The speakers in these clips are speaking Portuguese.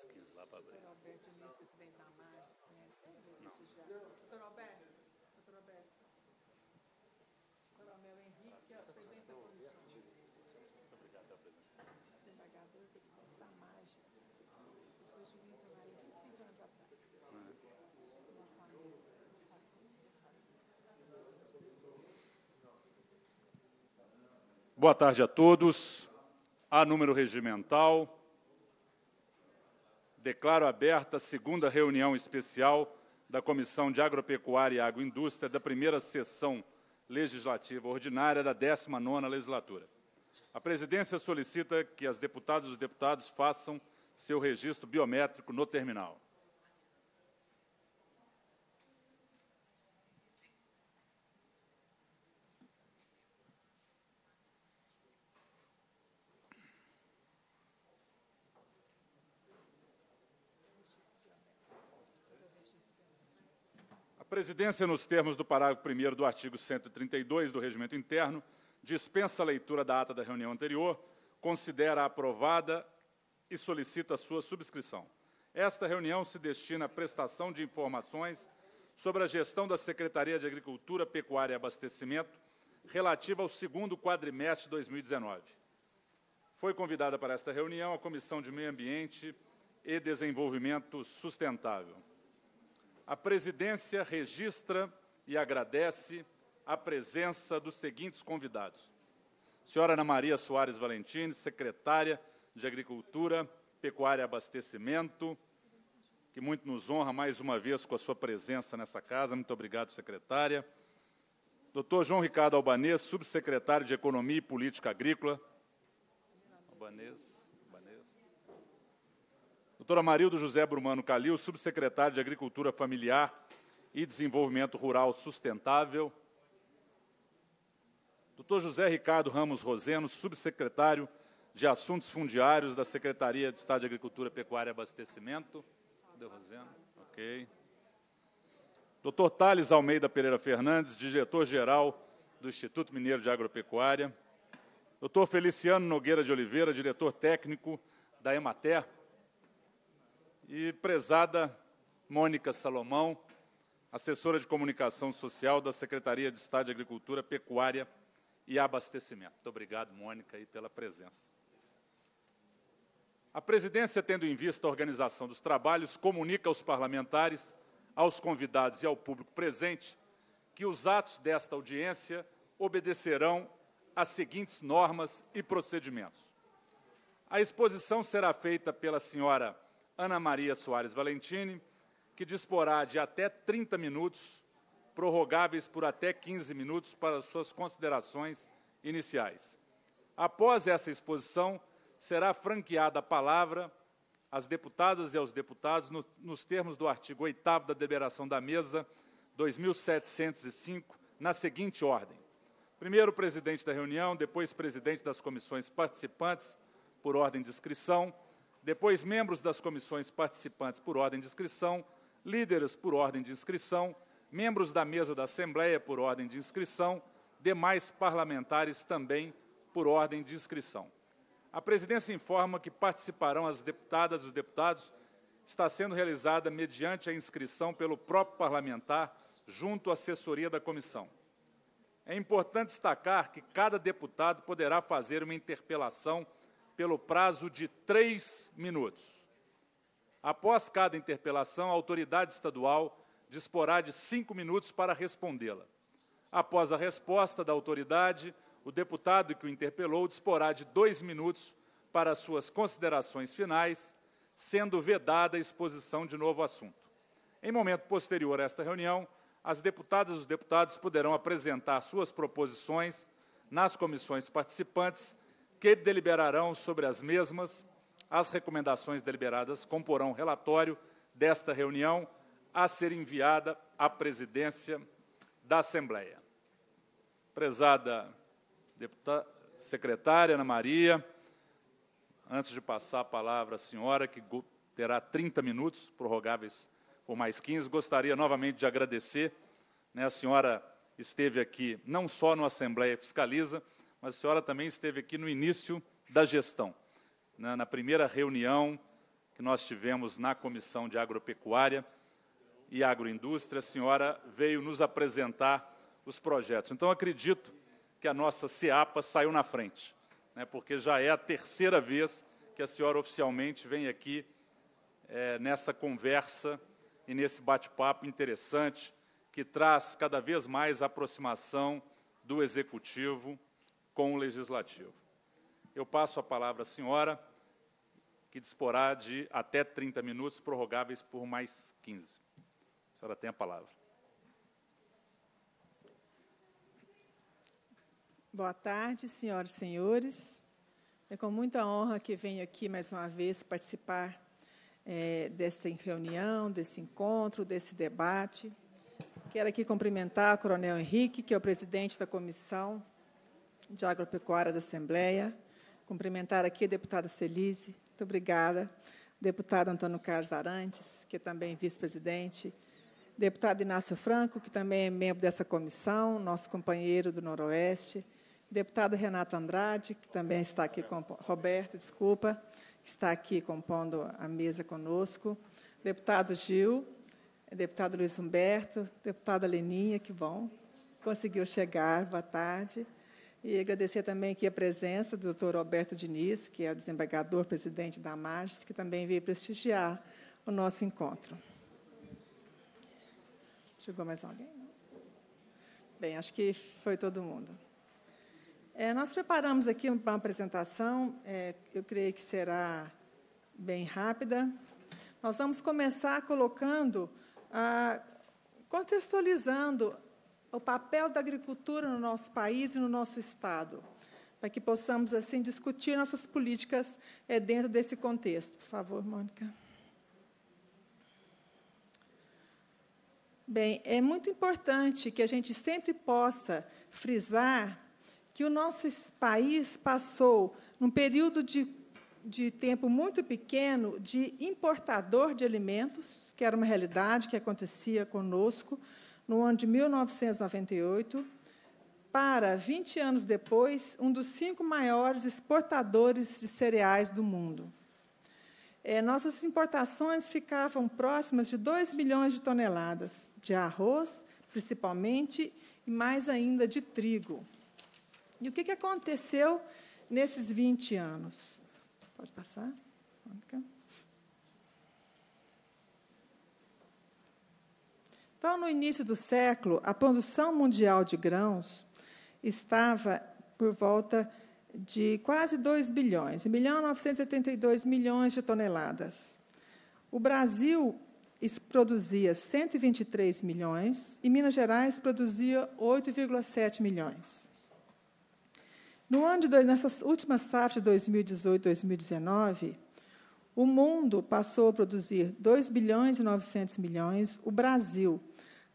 esquis lá para ver. Doutor Alberto Inês, é presidente da Marges, conhece isso já. Doutor Alberto, doutor Alberto. Coronel Henrique, apresenta a comissão. obrigado pela presença. Desembargador, presidente da Marges. Foi juiz há 45 anos atrás. Nossa amiga. Boa tarde a todos. A número regimental declaro aberta a segunda reunião especial da Comissão de Agropecuária e Agroindústria da primeira sessão legislativa ordinária da 19ª legislatura. A presidência solicita que as deputadas e os deputados façam seu registro biométrico no terminal. presidência, nos termos do parágrafo 1 do artigo 132 do Regimento Interno, dispensa a leitura da ata da reunião anterior, considera aprovada e solicita sua subscrição. Esta reunião se destina à prestação de informações sobre a gestão da Secretaria de Agricultura, Pecuária e Abastecimento relativa ao segundo quadrimestre de 2019. Foi convidada para esta reunião a Comissão de Meio Ambiente e Desenvolvimento Sustentável. A presidência registra e agradece a presença dos seguintes convidados: senhora Ana Maria Soares Valentini, secretária de Agricultura, Pecuária e Abastecimento, que muito nos honra mais uma vez com a sua presença nessa casa. Muito obrigado, secretária. Dr. João Ricardo Albanês, subsecretário de Economia e Política Agrícola. Albanês. Doutora Marildo José Brumano Calil, subsecretário de Agricultura Familiar e Desenvolvimento Rural Sustentável. Doutor José Ricardo Ramos Roseno, subsecretário de Assuntos Fundiários da Secretaria de Estado de Agricultura, Pecuária e Abastecimento. Deu Roseno? Ok. Doutor Thales Almeida Pereira Fernandes, diretor-geral do Instituto Mineiro de Agropecuária. Doutor Feliciano Nogueira de Oliveira, diretor técnico da Emater, e prezada Mônica Salomão, assessora de comunicação social da Secretaria de Estado de Agricultura, Pecuária e Abastecimento. Muito obrigado, Mônica, aí, pela presença. A presidência, tendo em vista a organização dos trabalhos, comunica aos parlamentares, aos convidados e ao público presente que os atos desta audiência obedecerão às seguintes normas e procedimentos. A exposição será feita pela senhora Ana Maria Soares Valentini, que disporá de até 30 minutos, prorrogáveis por até 15 minutos, para suas considerações iniciais. Após essa exposição, será franqueada a palavra às deputadas e aos deputados, no, nos termos do artigo 8 da deliberação da mesa 2705, na seguinte ordem: primeiro presidente da reunião, depois presidente das comissões participantes, por ordem de inscrição depois membros das comissões participantes por ordem de inscrição, líderes por ordem de inscrição, membros da mesa da Assembleia por ordem de inscrição, demais parlamentares também por ordem de inscrição. A presidência informa que participarão as deputadas e os deputados, está sendo realizada mediante a inscrição pelo próprio parlamentar junto à assessoria da comissão. É importante destacar que cada deputado poderá fazer uma interpelação pelo prazo de três minutos. Após cada interpelação, a autoridade estadual disporá de cinco minutos para respondê-la. Após a resposta da autoridade, o deputado que o interpelou disporá de dois minutos para suas considerações finais, sendo vedada a exposição de novo assunto. Em momento posterior a esta reunião, as deputadas e os deputados poderão apresentar suas proposições nas comissões participantes que deliberarão sobre as mesmas. As recomendações deliberadas comporão relatório desta reunião a ser enviada à presidência da Assembleia. Prezada deputada, secretária Ana Maria, antes de passar a palavra à senhora, que terá 30 minutos, prorrogáveis por mais 15, gostaria novamente de agradecer. Né, a senhora esteve aqui não só no Assembleia Fiscaliza, mas a senhora também esteve aqui no início da gestão, na, né, na primeira reunião que nós tivemos na Comissão de Agropecuária e Agroindústria, a senhora veio nos apresentar os projetos. Então, acredito que a nossa CEAPA saiu na frente, né, porque já é a terceira vez que a senhora oficialmente vem aqui é, nessa conversa e nesse bate-papo interessante que traz cada vez mais a aproximação do executivo com o Legislativo. Eu passo a palavra à senhora, que disporá de até 30 minutos, prorrogáveis por mais 15. A senhora tem a palavra. Boa tarde, senhoras e senhores. É com muita honra que venho aqui mais uma vez participar é, dessa reunião, desse encontro, desse debate. Quero aqui cumprimentar o Coronel Henrique, que é o presidente da comissão de Agropecuária da Assembleia. Cumprimentar aqui a deputada Celise, muito obrigada. Deputado Antônio Carlos Arantes, que é também vice-presidente. Deputado Inácio Franco, que também é membro dessa comissão, nosso companheiro do Noroeste. Deputado Renato Andrade, que também está aqui com Roberto, desculpa, que está aqui compondo a mesa conosco. Deputado Gil, deputado Luiz Humberto, deputada Leninha, que bom, conseguiu chegar, boa tarde. E agradecer também aqui a presença do doutor Roberto Diniz, que é o desembargador presidente da MAGES, que também veio prestigiar o nosso encontro. Chegou mais alguém? Bem, acho que foi todo mundo. É, nós preparamos aqui uma apresentação, é, eu creio que será bem rápida. Nós vamos começar colocando, contextualizando o papel da agricultura no nosso país e no nosso Estado, para que possamos, assim, discutir nossas políticas é, dentro desse contexto. Por favor, Mônica. Bem, é muito importante que a gente sempre possa frisar que o nosso país passou, num período de de tempo muito pequeno de importador de alimentos, que era uma realidade que acontecia conosco, no ano de 1998, para, 20 anos depois, um dos cinco maiores exportadores de cereais do mundo. É, nossas importações ficavam próximas de 2 milhões de toneladas, de arroz, principalmente, e mais ainda de trigo. E o que, que aconteceu nesses 20 anos? Pode passar? Mônica. Então, no início do século, a produção mundial de grãos estava por volta de quase 2 bilhões, 1 bilhão 982 milhões de toneladas. O Brasil produzia 123 milhões e Minas Gerais produzia 8,7 milhões. No ano de, nessa última safra de 2018 2019, o mundo passou a produzir 2 bilhões e 900 milhões, o Brasil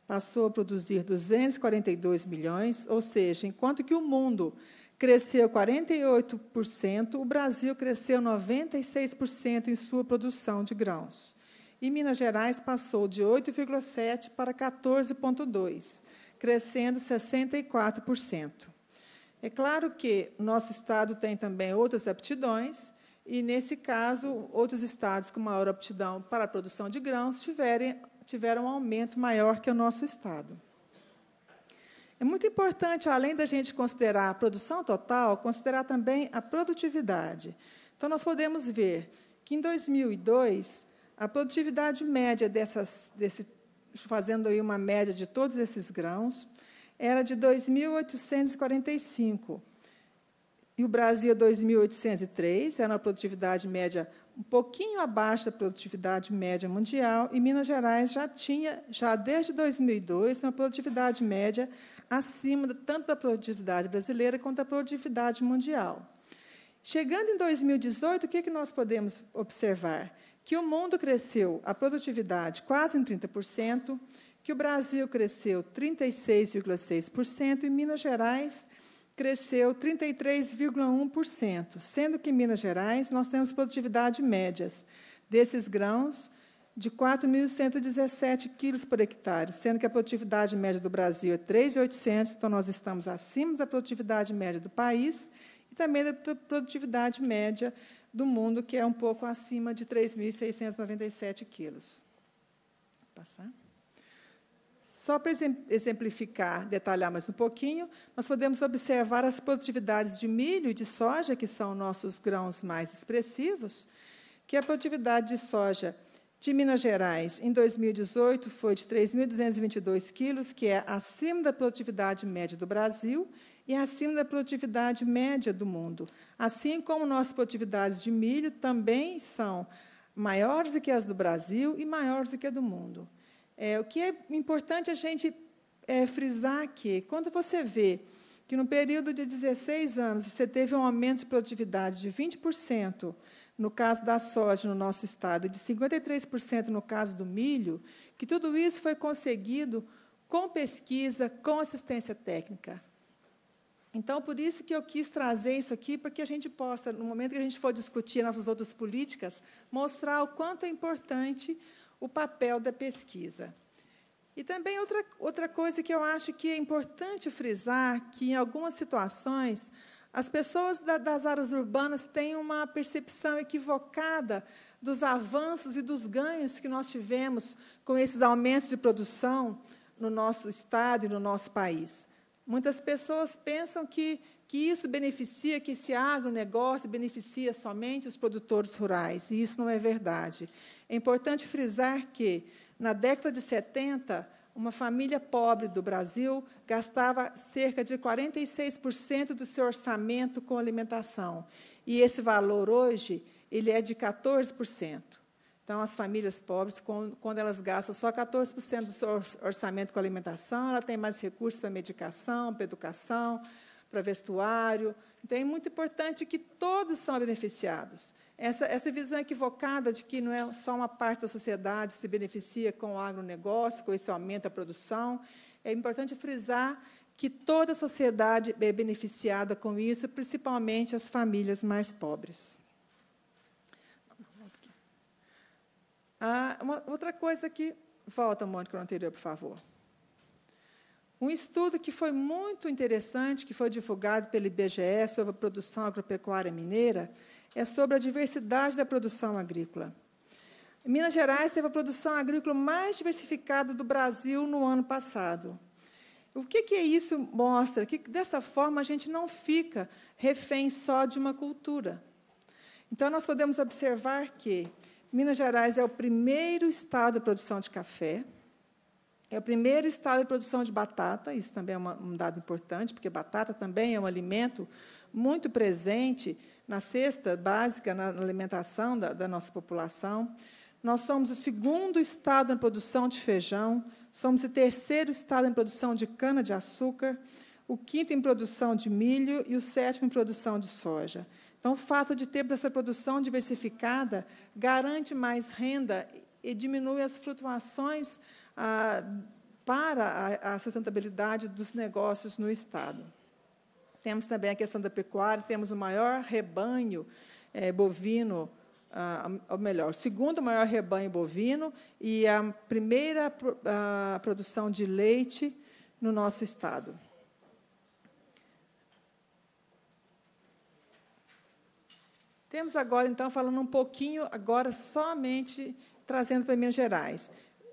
passou a produzir 242 milhões, ou seja, enquanto que o mundo cresceu 48%, o Brasil cresceu 96% em sua produção de grãos. E Minas Gerais passou de 8,7 para 14,2, crescendo 64%. É claro que nosso estado tem também outras aptidões, e nesse caso, outros estados com maior aptidão para a produção de grãos tiverem tiveram um aumento maior que o nosso estado. É muito importante, além da gente considerar a produção total, considerar também a produtividade. Então, nós podemos ver que, em 2002, a produtividade média dessas, desse, fazendo aí uma média de todos esses grãos, era de 2.845. E o Brasil, 2.803, era uma produtividade média um pouquinho abaixo da produtividade média mundial, e Minas Gerais já tinha, já desde 2002, uma produtividade média acima tanto da produtividade brasileira quanto da produtividade mundial. Chegando em 2018, o que, é que nós podemos observar? Que o mundo cresceu a produtividade quase em 30%, que o Brasil cresceu 36,6% e Minas Gerais cresceu 33,1%, sendo que em Minas Gerais nós temos produtividade médias desses grãos de 4.117 quilos por hectare, sendo que a produtividade média do Brasil é 3.800, então nós estamos acima da produtividade média do país e também da produtividade média do mundo, que é um pouco acima de 3.697 quilos. Passar. Só para exemplificar, detalhar mais um pouquinho, nós podemos observar as produtividades de milho e de soja, que são nossos grãos mais expressivos, que a produtividade de soja de Minas Gerais em 2018 foi de 3.222 quilos, que é acima da produtividade média do Brasil e acima da produtividade média do mundo. Assim como nossas produtividades de milho também são maiores do que as do Brasil e maiores do que a do mundo. É, o que é importante a gente é, frisar aqui, quando você vê que no período de 16 anos você teve um aumento de produtividade de 20%, no caso da soja no nosso estado, e de 53% no caso do milho, que tudo isso foi conseguido com pesquisa, com assistência técnica. Então, por isso que eu quis trazer isso aqui, para que a gente possa, no momento que a gente for discutir nossas outras políticas, mostrar o quanto é importante o papel da pesquisa. E também outra, outra coisa que eu acho que é importante frisar, que em algumas situações as pessoas da, das áreas urbanas têm uma percepção equivocada dos avanços e dos ganhos que nós tivemos com esses aumentos de produção no nosso estado e no nosso país. Muitas pessoas pensam que, que isso beneficia, que esse agronegócio beneficia somente os produtores rurais, e isso não é verdade. É importante frisar que, na década de 70, uma família pobre do Brasil gastava cerca de 46% do seu orçamento com alimentação. E esse valor hoje ele é de 14%. Então, as famílias pobres, quando elas gastam só 14% do seu orçamento com alimentação, ela tem mais recursos para medicação, para educação, para vestuário. Então, é muito importante que todos são beneficiados. Essa, essa visão equivocada de que não é só uma parte da sociedade que se beneficia com o agronegócio, com isso aumenta a produção, é importante frisar que toda a sociedade é beneficiada com isso, principalmente as famílias mais pobres. Ah, uma, outra coisa que. Volta, Mônica, no anterior, por favor. Um estudo que foi muito interessante, que foi divulgado pelo IBGE sobre a produção agropecuária mineira, é sobre a diversidade da produção agrícola. Minas Gerais teve a produção agrícola mais diversificada do Brasil no ano passado. O que, que isso mostra? Que dessa forma a gente não fica refém só de uma cultura. Então, nós podemos observar que Minas Gerais é o primeiro estado de produção de café, é o primeiro estado de produção de batata, isso também é uma, um dado importante, porque batata também é um alimento muito presente na cesta básica, na alimentação da, da nossa população. Nós somos o segundo estado em produção de feijão, somos o terceiro estado em produção de cana-de-açúcar, o quinto em produção de milho e o sétimo em produção de soja. Então, o fato de termos essa produção diversificada garante mais renda e diminui as flutuações ah, para a, a sustentabilidade dos negócios no Estado. Temos também a questão da pecuária, temos o maior rebanho é, bovino, ah, ou melhor, o segundo maior rebanho bovino e a primeira a produção de leite no nosso estado. Temos agora, então, falando um pouquinho, agora somente trazendo para Minas Gerais.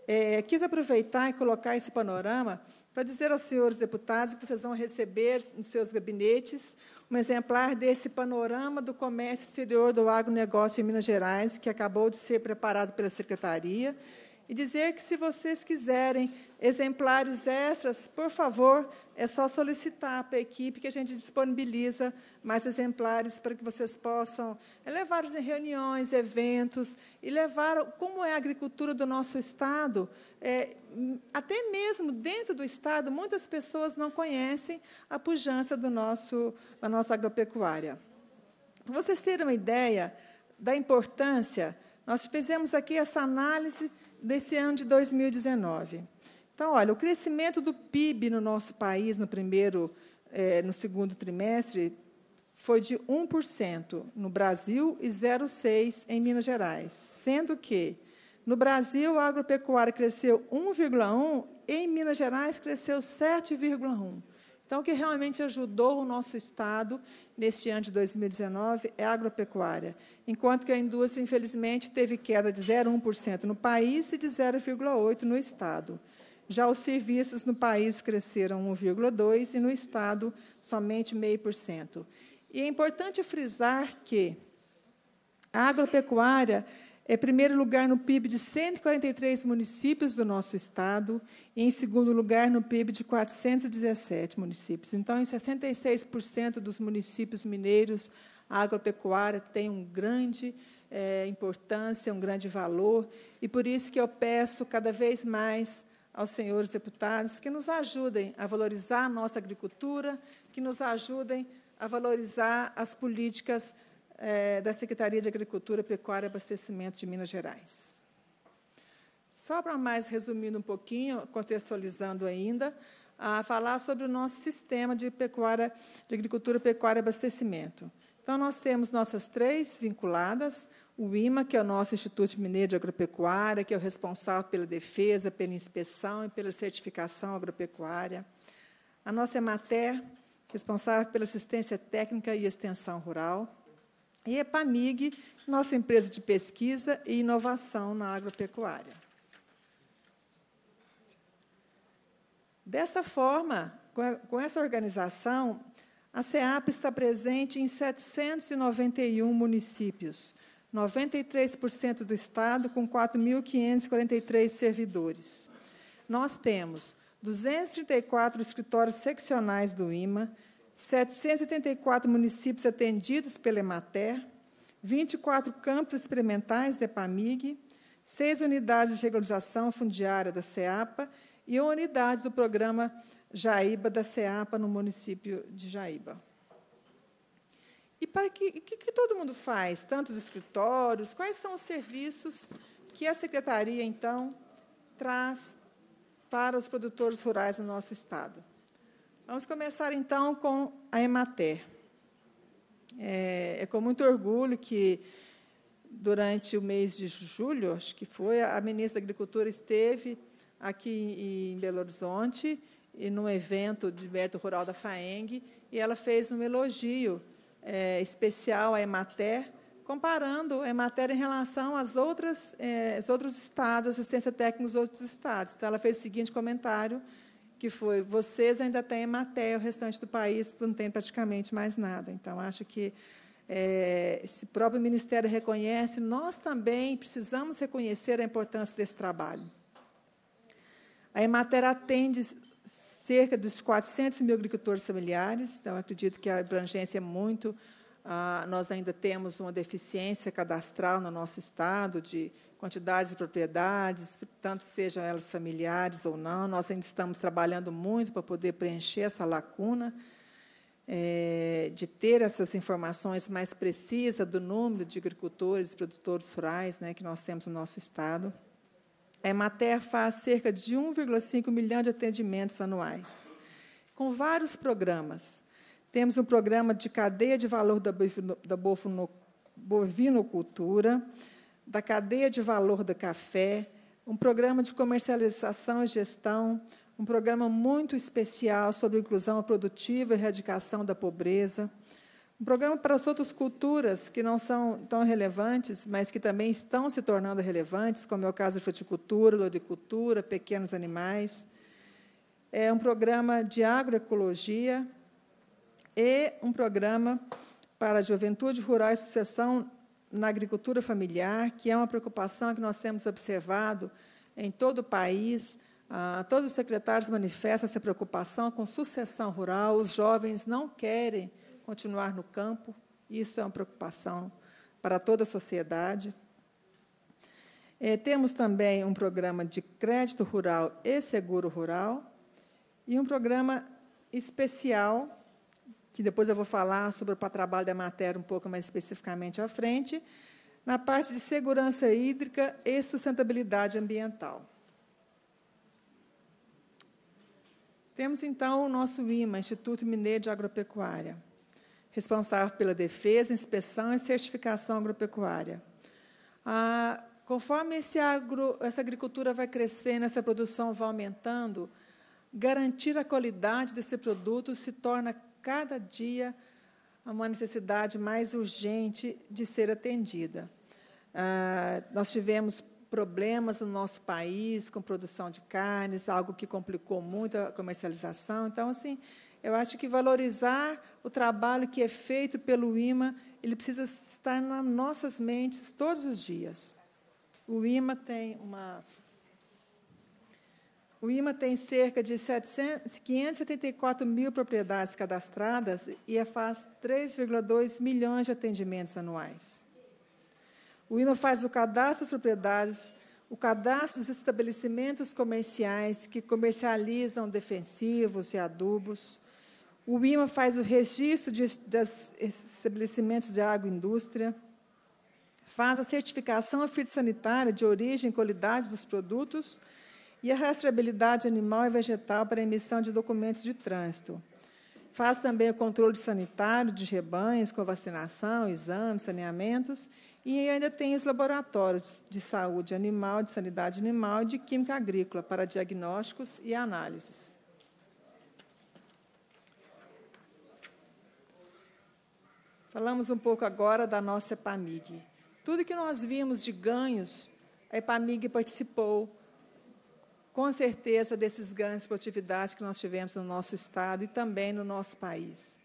É, quis aproveitar e colocar esse panorama para dizer aos senhores deputados que vocês vão receber nos seus gabinetes um exemplar desse panorama do comércio exterior do agronegócio em Minas Gerais, que acabou de ser preparado pela Secretaria e dizer que, se vocês quiserem exemplares extras, por favor, é só solicitar para a equipe que a gente disponibiliza mais exemplares para que vocês possam levar em reuniões, eventos e levar como é a agricultura do nosso estado. É, até mesmo dentro do estado, muitas pessoas não conhecem a pujança do nosso, da nossa agropecuária. Para vocês terem uma ideia da importância, nós fizemos aqui essa análise desse ano de 2019. Então, olha, o crescimento do PIB no nosso país no primeiro, é, no segundo trimestre foi de 1% no Brasil e 0,6% em Minas Gerais, sendo que no Brasil a agropecuária cresceu 1,1% e em Minas Gerais cresceu 7,1%. Então, o que realmente ajudou o nosso Estado neste ano de 2019 é a agropecuária, enquanto que a indústria, infelizmente, teve queda de 0,1% no país e de 0,8% no Estado. Já os serviços no país cresceram 1,2% e no Estado somente 0,5%. E é importante frisar que a agropecuária é primeiro lugar no PIB de 143 municípios do nosso estado e em segundo lugar no PIB de 417 municípios. Então, em 66% dos municípios mineiros, a agropecuária tem um grande é, importância, um grande valor, e por isso que eu peço cada vez mais aos senhores deputados que nos ajudem a valorizar a nossa agricultura, que nos ajudem a valorizar as políticas é, da Secretaria de Agricultura, Pecuária e Abastecimento de Minas Gerais. Só para mais resumindo um pouquinho, contextualizando ainda, a falar sobre o nosso sistema de pecuária, de agricultura, pecuária e abastecimento. Então, nós temos nossas três vinculadas, o IMA, que é o nosso Instituto Mineiro de Agropecuária, que é o responsável pela defesa, pela inspeção e pela certificação agropecuária. A nossa EMATER, responsável pela assistência técnica e extensão rural e EPAMIG, nossa empresa de pesquisa e inovação na agropecuária. Dessa forma, com essa organização, a CEAP está presente em 791 municípios, 93% do Estado, com 4.543 servidores. Nós temos 234 escritórios seccionais do IMA, 784 municípios atendidos pela Emater, 24 campos experimentais da EPAMIG, seis unidades de regularização fundiária da SEAPA e uma unidade do programa Jaíba da SEAPA, no município de Jaíba. E para que, que, que todo mundo faz? Tantos escritórios? Quais são os serviços que a secretaria, então, traz para os produtores rurais do nosso Estado? Vamos começar então com a Emater. É, é, com muito orgulho que, durante o mês de julho, acho que foi, a ministra da Agricultura esteve aqui em Belo Horizonte, e num evento de mérito rural da FAENG, e ela fez um elogio é, especial à Emater, comparando a Emater em relação às outras, é, aos outros estados, assistência técnica nos outros estados. Então, ela fez o seguinte comentário que foi: vocês ainda têm Ematé, o restante do país não tem praticamente mais nada. Então, acho que é, esse próprio ministério reconhece, nós também precisamos reconhecer a importância desse trabalho. A Emater atende cerca dos 400 mil agricultores familiares, então acredito que a abrangência é muito ah, nós ainda temos uma deficiência cadastral no nosso estado de quantidades de propriedades, tanto sejam elas familiares ou não. Nós ainda estamos trabalhando muito para poder preencher essa lacuna, é, de ter essas informações mais precisas do número de agricultores e produtores rurais né, que nós temos no nosso estado. A Emater faz cerca de 1,5 milhão de atendimentos anuais, com vários programas temos um programa de cadeia de valor da, bovinocultura, da cadeia de valor do café, um programa de comercialização e gestão, um programa muito especial sobre inclusão produtiva e erradicação da pobreza, um programa para as outras culturas que não são tão relevantes, mas que também estão se tornando relevantes, como é o caso da fruticultura, loricultura, pequenos animais. É um programa de agroecologia, e um programa para a juventude rural e sucessão na agricultura familiar, que é uma preocupação que nós temos observado em todo o país. Ah, todos os secretários manifestam essa preocupação com sucessão rural. Os jovens não querem continuar no campo. Isso é uma preocupação para toda a sociedade. É, temos também um programa de crédito rural e seguro rural e um programa especial que depois eu vou falar sobre o trabalho da matéria um pouco mais especificamente à frente, na parte de segurança hídrica e sustentabilidade ambiental. Temos então o nosso IMA, Instituto Mineiro de Agropecuária, responsável pela defesa, inspeção e certificação agropecuária. Ah, conforme agro, essa agricultura vai crescendo, essa produção vai aumentando, garantir a qualidade desse produto se torna cada dia uma necessidade mais urgente de ser atendida. Ah, nós tivemos problemas no nosso país com produção de carnes, algo que complicou muito a comercialização. Então, assim, eu acho que valorizar o trabalho que é feito pelo IMA, ele precisa estar nas nossas mentes todos os dias. O IMA tem uma o IMA tem cerca de 700, 574 mil propriedades cadastradas e faz 3,2 milhões de atendimentos anuais. O IMA faz o cadastro das propriedades, o cadastro dos estabelecimentos comerciais que comercializam defensivos e adubos. O IMA faz o registro de, das estabelecimentos de agroindústria, faz a certificação fitossanitária de origem e qualidade dos produtos e a rastreabilidade animal e vegetal para a emissão de documentos de trânsito. Faz também o controle sanitário de rebanhos, com vacinação, exames, saneamentos, e ainda tem os laboratórios de saúde animal, de sanidade animal e de química agrícola para diagnósticos e análises. Falamos um pouco agora da nossa EPAMIG. Tudo que nós vimos de ganhos, a EPAMIG participou, com certeza, desses ganhos de produtividade que nós tivemos no nosso Estado e também no nosso país.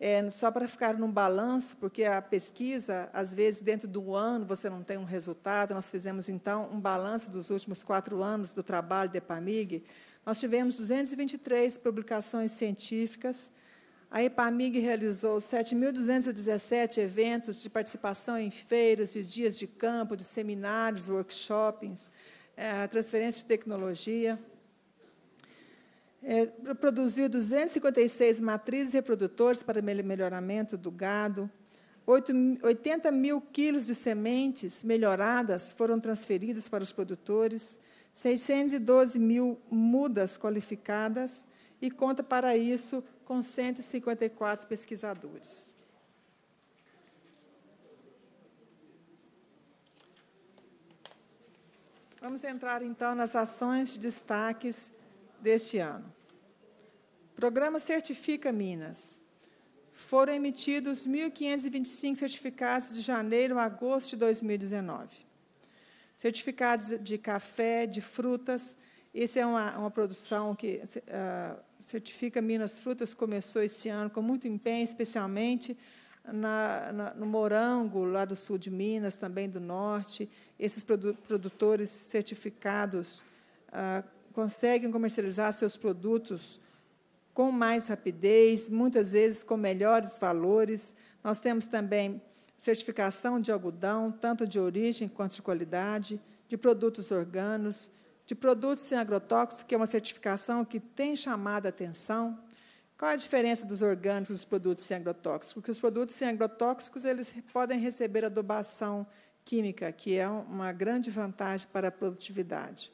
É, só para ficar num balanço, porque a pesquisa, às vezes, dentro do ano, você não tem um resultado. Nós fizemos, então, um balanço dos últimos quatro anos do trabalho da EPAMIG. Nós tivemos 223 publicações científicas. A EPAMIG realizou 7.217 eventos de participação em feiras, de dias de campo, de seminários, workshops, é, a transferência de tecnologia. É, produziu 256 matrizes reprodutores para melhoramento do gado. 80 mil quilos de sementes melhoradas foram transferidas para os produtores, 612 mil mudas qualificadas e conta para isso com 154 pesquisadores. Vamos entrar então nas ações de destaques deste ano. O programa Certifica Minas. Foram emitidos 1.525 certificados de janeiro a agosto de 2019. Certificados de café, de frutas. Essa é uma, uma produção que uh, Certifica Minas Frutas começou esse ano com muito empenho, especialmente na, na, no morango, lá do sul de Minas, também do norte, esses produtores certificados ah, conseguem comercializar seus produtos com mais rapidez, muitas vezes com melhores valores. Nós temos também certificação de algodão, tanto de origem quanto de qualidade, de produtos orgânicos, de produtos sem agrotóxicos, que é uma certificação que tem chamado a atenção. Qual a diferença dos orgânicos dos produtos sem agrotóxicos? Porque os produtos sem agrotóxicos eles podem receber adubação química, que é uma grande vantagem para a produtividade.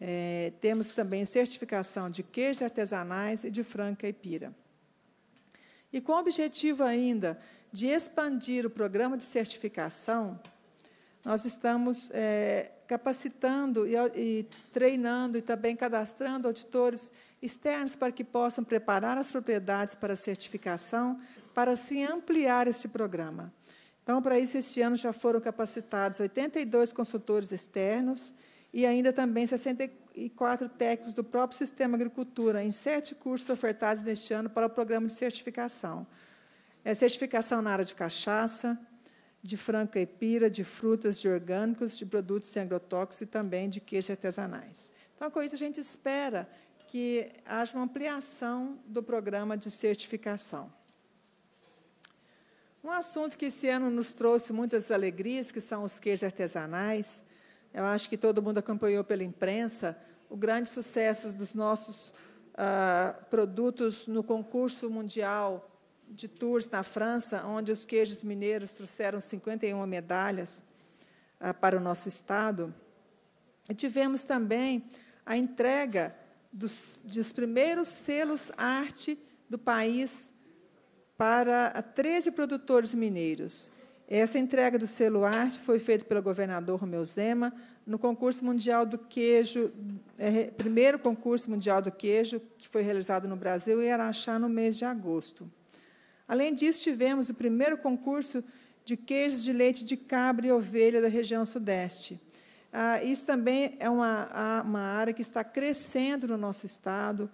É, temos também certificação de queijos artesanais e de franca e pira. E com o objetivo ainda de expandir o programa de certificação, nós estamos é, capacitando e, e, treinando e também cadastrando auditores externos para que possam preparar as propriedades para a certificação, para assim ampliar este programa. Então, para isso, este ano já foram capacitados 82 consultores externos e ainda também 64 técnicos do próprio Sistema Agricultura, em sete cursos ofertados neste ano para o programa de certificação. É certificação na área de cachaça, de franca caipira, de frutas, de orgânicos, de produtos sem agrotóxicos e também de queijos artesanais. Então, com isso, a gente espera que haja uma ampliação do programa de certificação. Um assunto que esse ano nos trouxe muitas alegrias, que são os queijos artesanais. Eu acho que todo mundo acompanhou pela imprensa o grande sucesso dos nossos ah, produtos no concurso mundial de tours na França, onde os queijos mineiros trouxeram 51 medalhas ah, para o nosso estado. E tivemos também a entrega dos, dos primeiros selos arte do país para 13 produtores mineiros. Essa entrega do selo Arte foi feita pelo governador Romeu Zema no concurso mundial do queijo, é, primeiro concurso mundial do queijo que foi realizado no Brasil em Araxá no mês de agosto. Além disso, tivemos o primeiro concurso de queijos de leite de cabra e ovelha da região sudeste. Ah, isso também é uma, uma área que está crescendo no nosso estado.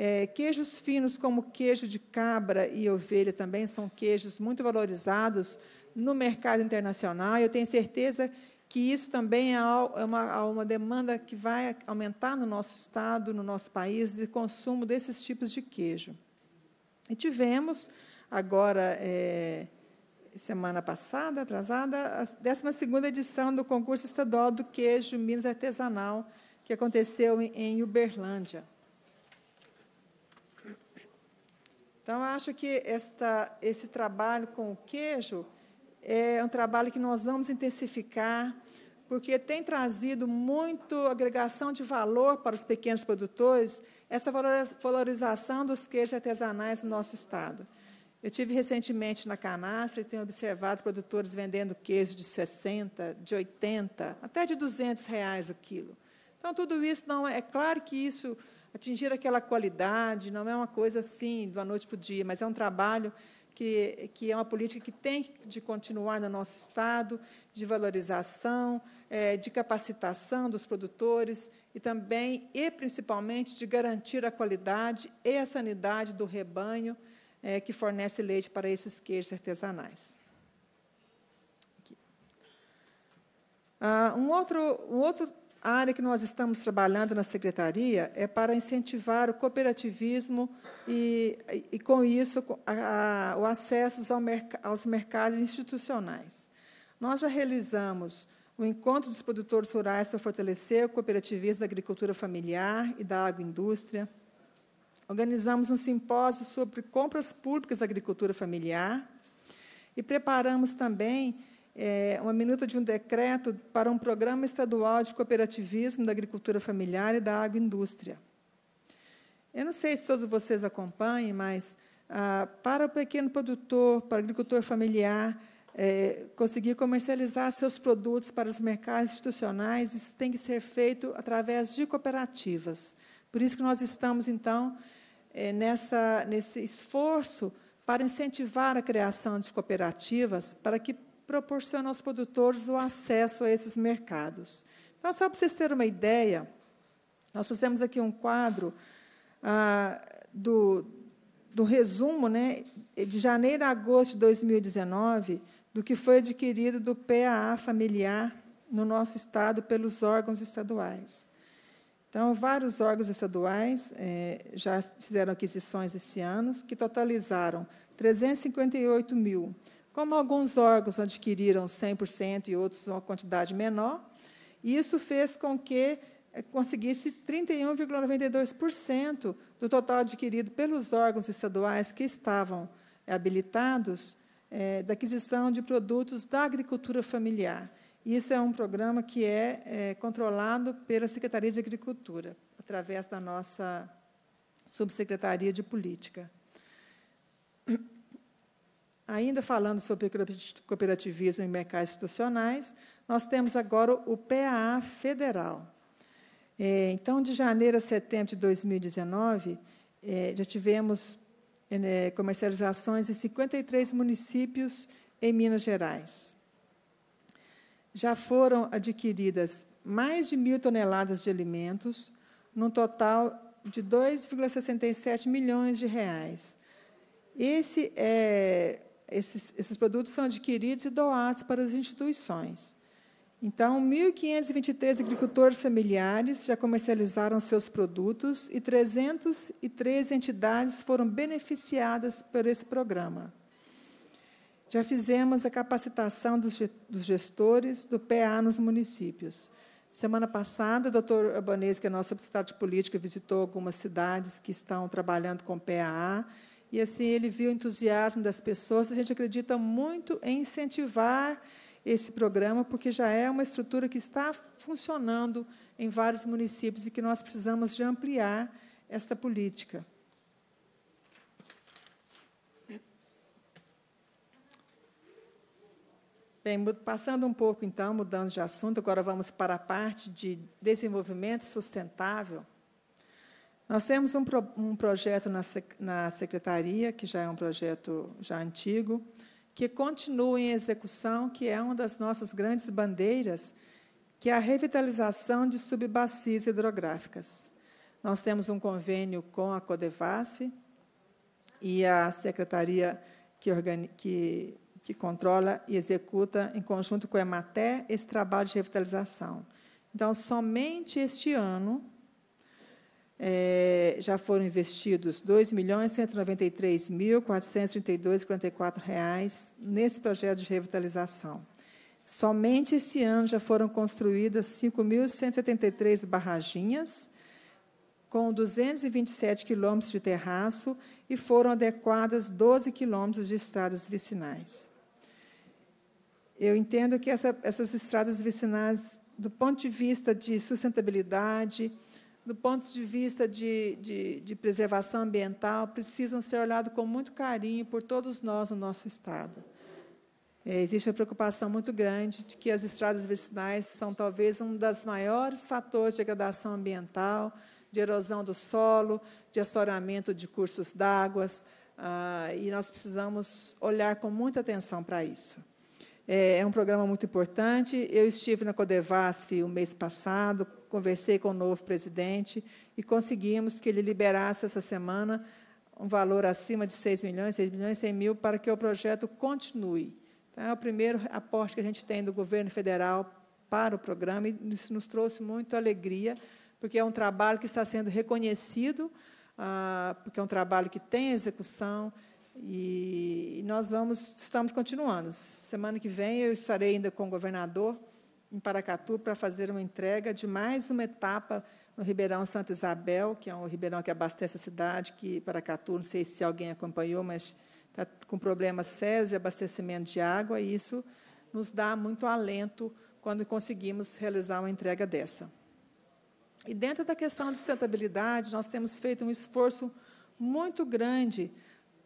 É, queijos finos, como queijo de cabra e ovelha, também são queijos muito valorizados no mercado internacional. Eu tenho certeza que isso também é, é uma, uma demanda que vai aumentar no nosso estado, no nosso país, de consumo desses tipos de queijo. E tivemos agora, é, semana passada, atrasada, a 12ª edição do concurso estadual do queijo Minas Artesanal, que aconteceu em, em Uberlândia. Então, acho que esta, esse trabalho com o queijo é um trabalho que nós vamos intensificar, porque tem trazido muito agregação de valor para os pequenos produtores, essa valorização dos queijos artesanais no nosso Estado. Eu tive recentemente na canastra e tenho observado produtores vendendo queijo de 60, de 80, até de 200 reais o quilo. Então, tudo isso não é, é claro que isso atingir aquela qualidade, não é uma coisa assim, da noite para o dia, mas é um trabalho que, que é uma política que tem de continuar no nosso Estado, de valorização, é, de capacitação dos produtores e também, e principalmente, de garantir a qualidade e a sanidade do rebanho é, que fornece leite para esses queijos artesanais. Uh, um, outro, um outro a área que nós estamos trabalhando na secretaria é para incentivar o cooperativismo e, e com isso, a, a, o acesso ao merc aos mercados institucionais. Nós já realizamos o encontro dos produtores rurais para fortalecer o cooperativismo da agricultura familiar e da agroindústria. Organizamos um simpósio sobre compras públicas da agricultura familiar e preparamos também é, uma minuta de um decreto para um programa estadual de cooperativismo da agricultura familiar e da agroindústria. Eu não sei se todos vocês acompanhem, mas ah, para o pequeno produtor, para o agricultor familiar, é, conseguir comercializar seus produtos para os mercados institucionais, isso tem que ser feito através de cooperativas. Por isso que nós estamos, então, é, nessa, nesse esforço para incentivar a criação de cooperativas, para que proporciona aos produtores o acesso a esses mercados. Então, só para vocês terem uma ideia, nós fizemos aqui um quadro ah, do, do resumo né, de janeiro a agosto de 2019 do que foi adquirido do PAA familiar no nosso estado pelos órgãos estaduais. Então, vários órgãos estaduais eh, já fizeram aquisições esse ano, que totalizaram 358 mil como alguns órgãos adquiriram 100% e outros uma quantidade menor, isso fez com que eh, conseguisse 31,92% do total adquirido pelos órgãos estaduais que estavam eh, habilitados é, da aquisição de produtos da agricultura familiar. Isso é um programa que é, é controlado pela Secretaria de Agricultura, através da nossa Subsecretaria de Política. Ainda falando sobre cooperativismo e mercados institucionais, nós temos agora o PAA federal. É, então, de janeiro a setembro de 2019, é, já tivemos é, né, comercializações em 53 municípios em Minas Gerais. Já foram adquiridas mais de mil toneladas de alimentos, num total de 2,67 milhões de reais. Esse é esses, esses produtos são adquiridos e doados para as instituições. Então, 1.523 agricultores familiares já comercializaram seus produtos e 303 entidades foram beneficiadas por esse programa. Já fizemos a capacitação dos, gestores do PA nos municípios. Semana passada, o doutor Abanês, que é nosso secretário de Política, visitou algumas cidades que estão trabalhando com PAA e assim ele viu o entusiasmo das pessoas. A gente acredita muito em incentivar esse programa, porque já é uma estrutura que está funcionando em vários municípios e que nós precisamos de ampliar esta política. Bem, passando um pouco, então, mudando de assunto, agora vamos para a parte de desenvolvimento sustentável. Nós temos um, pro, um projeto na, na secretaria, que já é um projeto já antigo, que continua em execução, que é uma das nossas grandes bandeiras, que é a revitalização de subbacias hidrográficas. Nós temos um convênio com a Codevasf e a secretaria que, que, que controla e executa, em conjunto com a Ematé, esse trabalho de revitalização. Então, somente este ano, é, já foram investidos R$ 2.193.432,44 nesse projeto de revitalização. Somente esse ano já foram construídas 5.173 barraginhas, com 227 quilômetros de terraço e foram adequadas 12 quilômetros de estradas vicinais. Eu entendo que essa, essas estradas vicinais, do ponto de vista de sustentabilidade, do ponto de vista de, de, de preservação ambiental, precisam ser olhados com muito carinho por todos nós no nosso Estado. É, existe uma preocupação muito grande de que as estradas vecinais são talvez um dos maiores fatores de degradação ambiental, de erosão do solo, de assoramento de cursos d'água, ah, e nós precisamos olhar com muita atenção para isso. É, é um programa muito importante. Eu estive na Codevasf o mês passado, conversei com o novo presidente e conseguimos que ele liberasse essa semana um valor acima de 6 milhões, 6 milhões e 100 mil, para que o projeto continue. Então, é o primeiro aporte que a gente tem do governo federal para o programa e isso nos trouxe muita alegria, porque é um trabalho que está sendo reconhecido, ah, porque é um trabalho que tem execução e, e nós vamos estamos continuando. Semana que vem eu estarei ainda com o governador em Paracatu para fazer uma entrega de mais uma etapa no Ribeirão Santa Isabel, que é um ribeirão que abastece a cidade, que Paracatu, não sei se alguém acompanhou, mas está com problemas sérios de abastecimento de água, e isso nos dá muito alento quando conseguimos realizar uma entrega dessa. E dentro da questão de sustentabilidade, nós temos feito um esforço muito grande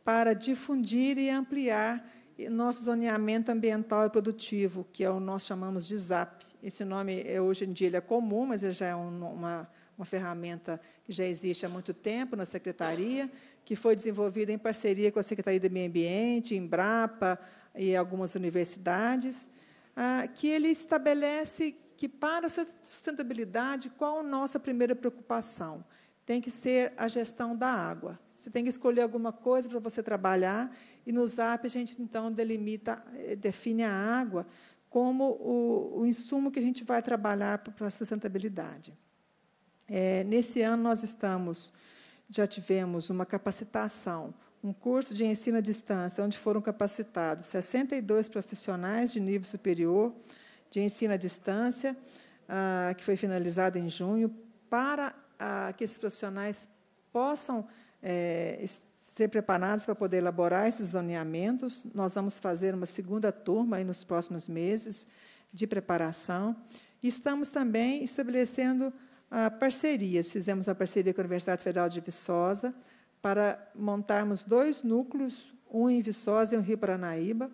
para difundir e ampliar nosso zoneamento ambiental e produtivo, que é o nós chamamos de ZAP. Esse nome é, hoje em dia ele é comum, mas ele já é um, uma, uma ferramenta que já existe há muito tempo na secretaria, que foi desenvolvida em parceria com a Secretaria do Meio Ambiente, Embrapa e algumas universidades, ah, que ele estabelece que para a sustentabilidade qual a nossa primeira preocupação tem que ser a gestão da água. Você tem que escolher alguma coisa para você trabalhar e no ZAP, a gente, então, delimita, eh, define a água como o, o insumo que a gente vai trabalhar para a sustentabilidade. É, nesse ano, nós estamos, já tivemos uma capacitação, um curso de ensino à distância, onde foram capacitados 62 profissionais de nível superior de ensino à distância, ah, que foi finalizado em junho, para ah, que esses profissionais possam é, ser preparados para poder elaborar esses zoneamentos. Nós vamos fazer uma segunda turma aí nos próximos meses de preparação. Estamos também estabelecendo ah, parcerias. Fizemos uma parceria com a Universidade Federal de Viçosa para montarmos dois núcleos, um em Viçosa e um em Rio Paranaíba,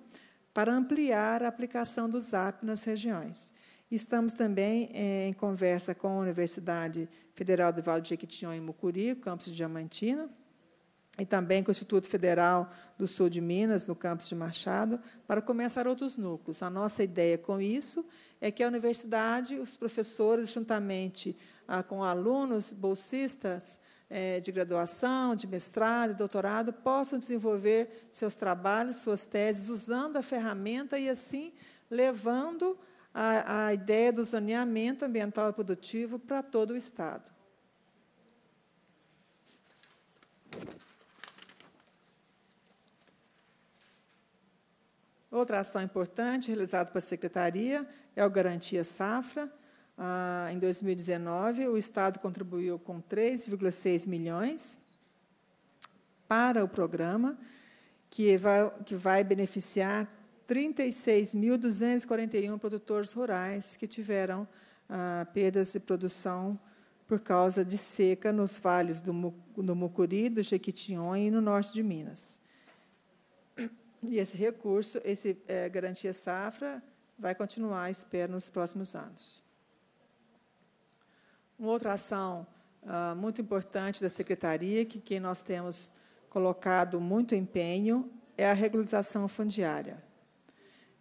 para ampliar a aplicação do ZAP nas regiões. Estamos também eh, em conversa com a Universidade Federal do Vale do Jequitinhonha, e Mucuri, campus de Diamantina, e também com o Instituto Federal do Sul de Minas, no campus de Machado, para começar outros núcleos. A nossa ideia com isso é que a universidade, os professores, juntamente ah, com alunos, bolsistas eh, de graduação, de mestrado, doutorado, possam desenvolver seus trabalhos, suas teses, usando a ferramenta e, assim, levando a, a ideia do zoneamento ambiental e produtivo para todo o Estado. Outra ação importante realizada pela Secretaria é o Garantia Safra. Ah, em 2019, o Estado contribuiu com 3,6 milhões para o programa, que vai, que vai beneficiar 36.241 produtores rurais que tiveram ah, perdas de produção por causa de seca nos vales do, do Mucuri, do Jequitinhonha e no norte de Minas. E esse recurso, esse é, garantia safra, vai continuar, espero, nos próximos anos. Uma outra ação ah, muito importante da Secretaria, que, que nós temos colocado muito empenho, é a regularização fundiária.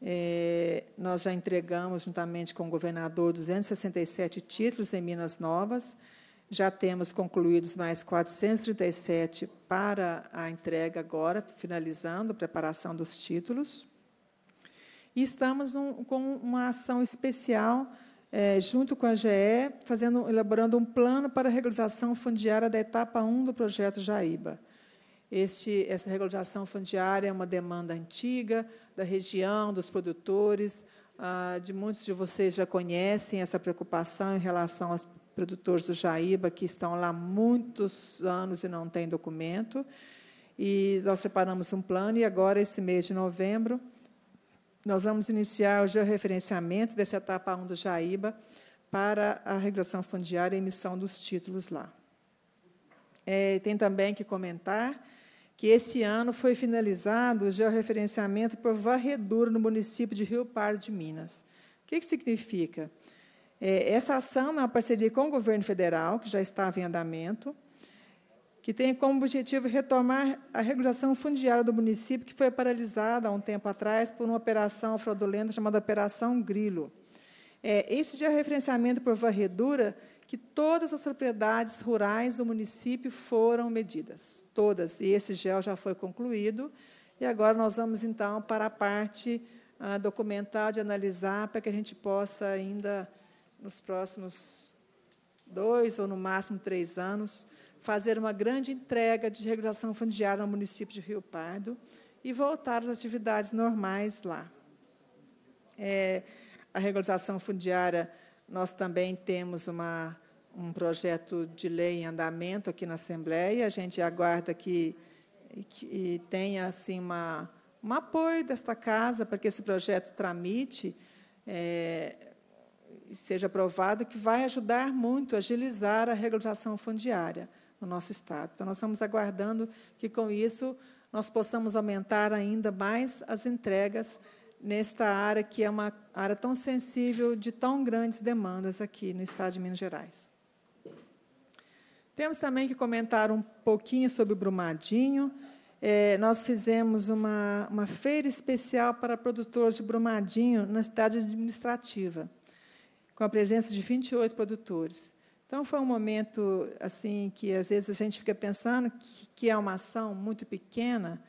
É, nós já entregamos, juntamente com o governador, 267 títulos em Minas Novas, já temos concluídos mais 437 para a entrega agora, finalizando a preparação dos títulos. E estamos com uma ação especial é, junto com a GE, fazendo, elaborando um plano para a regularização fundiária da etapa 1 do projeto Jaíba. Este, essa regularização fundiária é uma demanda antiga da região, dos produtores, ah, de muitos de vocês já conhecem essa preocupação em relação aos produtores do Jaíba que estão lá muitos anos e não têm documento. E nós preparamos um plano e agora, esse mês de novembro, nós vamos iniciar o georreferenciamento dessa etapa 1 do Jaíba para a regulação fundiária e emissão dos títulos lá. É, tem também que comentar que esse ano foi finalizado o georreferenciamento por varredura no município de Rio Pardo de Minas. O que, que significa? É, essa ação é uma parceria com o governo federal, que já estava em andamento, que tem como objetivo retomar a regulação fundiária do município, que foi paralisada há um tempo atrás por uma operação fraudulenta chamada Operação Grilo. É, esse dia é referenciamento por varredura que todas as propriedades rurais do município foram medidas, todas. E esse gel já foi concluído. E agora nós vamos, então, para a parte ah, documental de analisar, para que a gente possa ainda nos próximos dois ou no máximo três anos, fazer uma grande entrega de regulação fundiária no município de Rio Pardo e voltar às atividades normais lá. É, a regularização fundiária, nós também temos uma, um projeto de lei em andamento aqui na Assembleia, a gente aguarda que, que tenha assim, uma, um apoio desta casa para que esse projeto tramite. É, seja aprovado, que vai ajudar muito a agilizar a regularização fundiária no nosso Estado. Então, nós estamos aguardando que, com isso, nós possamos aumentar ainda mais as entregas nesta área, que é uma área tão sensível, de tão grandes demandas aqui no Estado de Minas Gerais. Temos também que comentar um pouquinho sobre o Brumadinho. É, nós fizemos uma, uma feira especial para produtores de Brumadinho na cidade administrativa com a presença de 28 produtores. Então, foi um momento assim que, às vezes, a gente fica pensando que, que é uma ação muito pequena,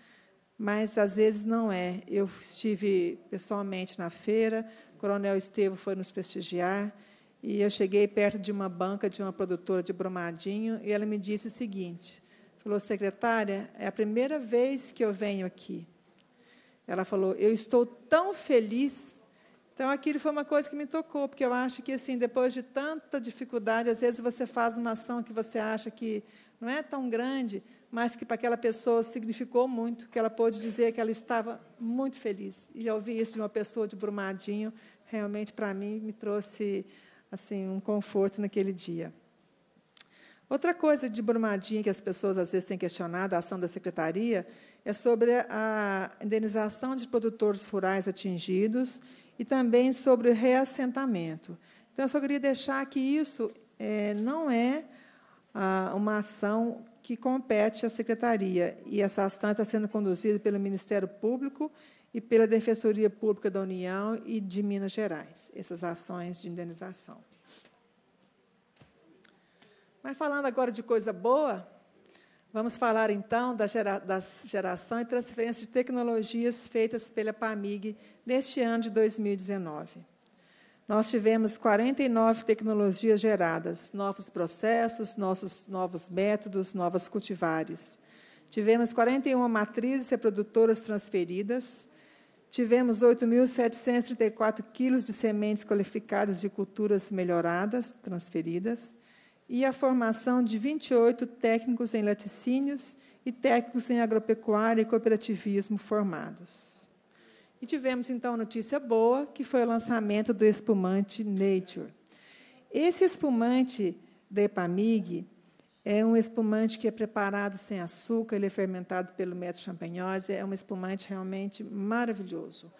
mas, às vezes, não é. Eu estive pessoalmente na feira, o coronel Estevo foi nos prestigiar, e eu cheguei perto de uma banca de uma produtora de Brumadinho, e ela me disse o seguinte, falou, secretária, é a primeira vez que eu venho aqui. Ela falou, eu estou tão feliz então, aquilo foi uma coisa que me tocou, porque eu acho que, assim, depois de tanta dificuldade, às vezes você faz uma ação que você acha que não é tão grande, mas que para aquela pessoa significou muito, que ela pôde dizer que ela estava muito feliz. E ouvir isso de uma pessoa de Brumadinho, realmente, para mim, me trouxe, assim, um conforto naquele dia. Outra coisa de Brumadinho que as pessoas, às vezes, têm questionado, a ação da Secretaria, é sobre a indenização de produtores rurais atingidos e também sobre o reassentamento. Então, eu só queria deixar que isso é, não é ah, uma ação que compete à Secretaria, e essa ação está sendo conduzida pelo Ministério Público e pela Defensoria Pública da União e de Minas Gerais, essas ações de indenização. Mas falando agora de coisa boa, Vamos falar então da, gera, da, geração e transferência de tecnologias feitas pela PAMIG neste ano de 2019. Nós tivemos 49 tecnologias geradas, novos processos, nossos novos métodos, novas cultivares. Tivemos 41 matrizes reprodutoras transferidas. Tivemos 8.734 quilos de sementes qualificadas de culturas melhoradas, transferidas e a formação de 28 técnicos em laticínios e técnicos em agropecuária e cooperativismo formados. E tivemos então notícia boa, que foi o lançamento do espumante Nature. Esse espumante da Epamig é um espumante que é preparado sem açúcar, ele é fermentado pelo método champagnose, é um espumante realmente maravilhoso.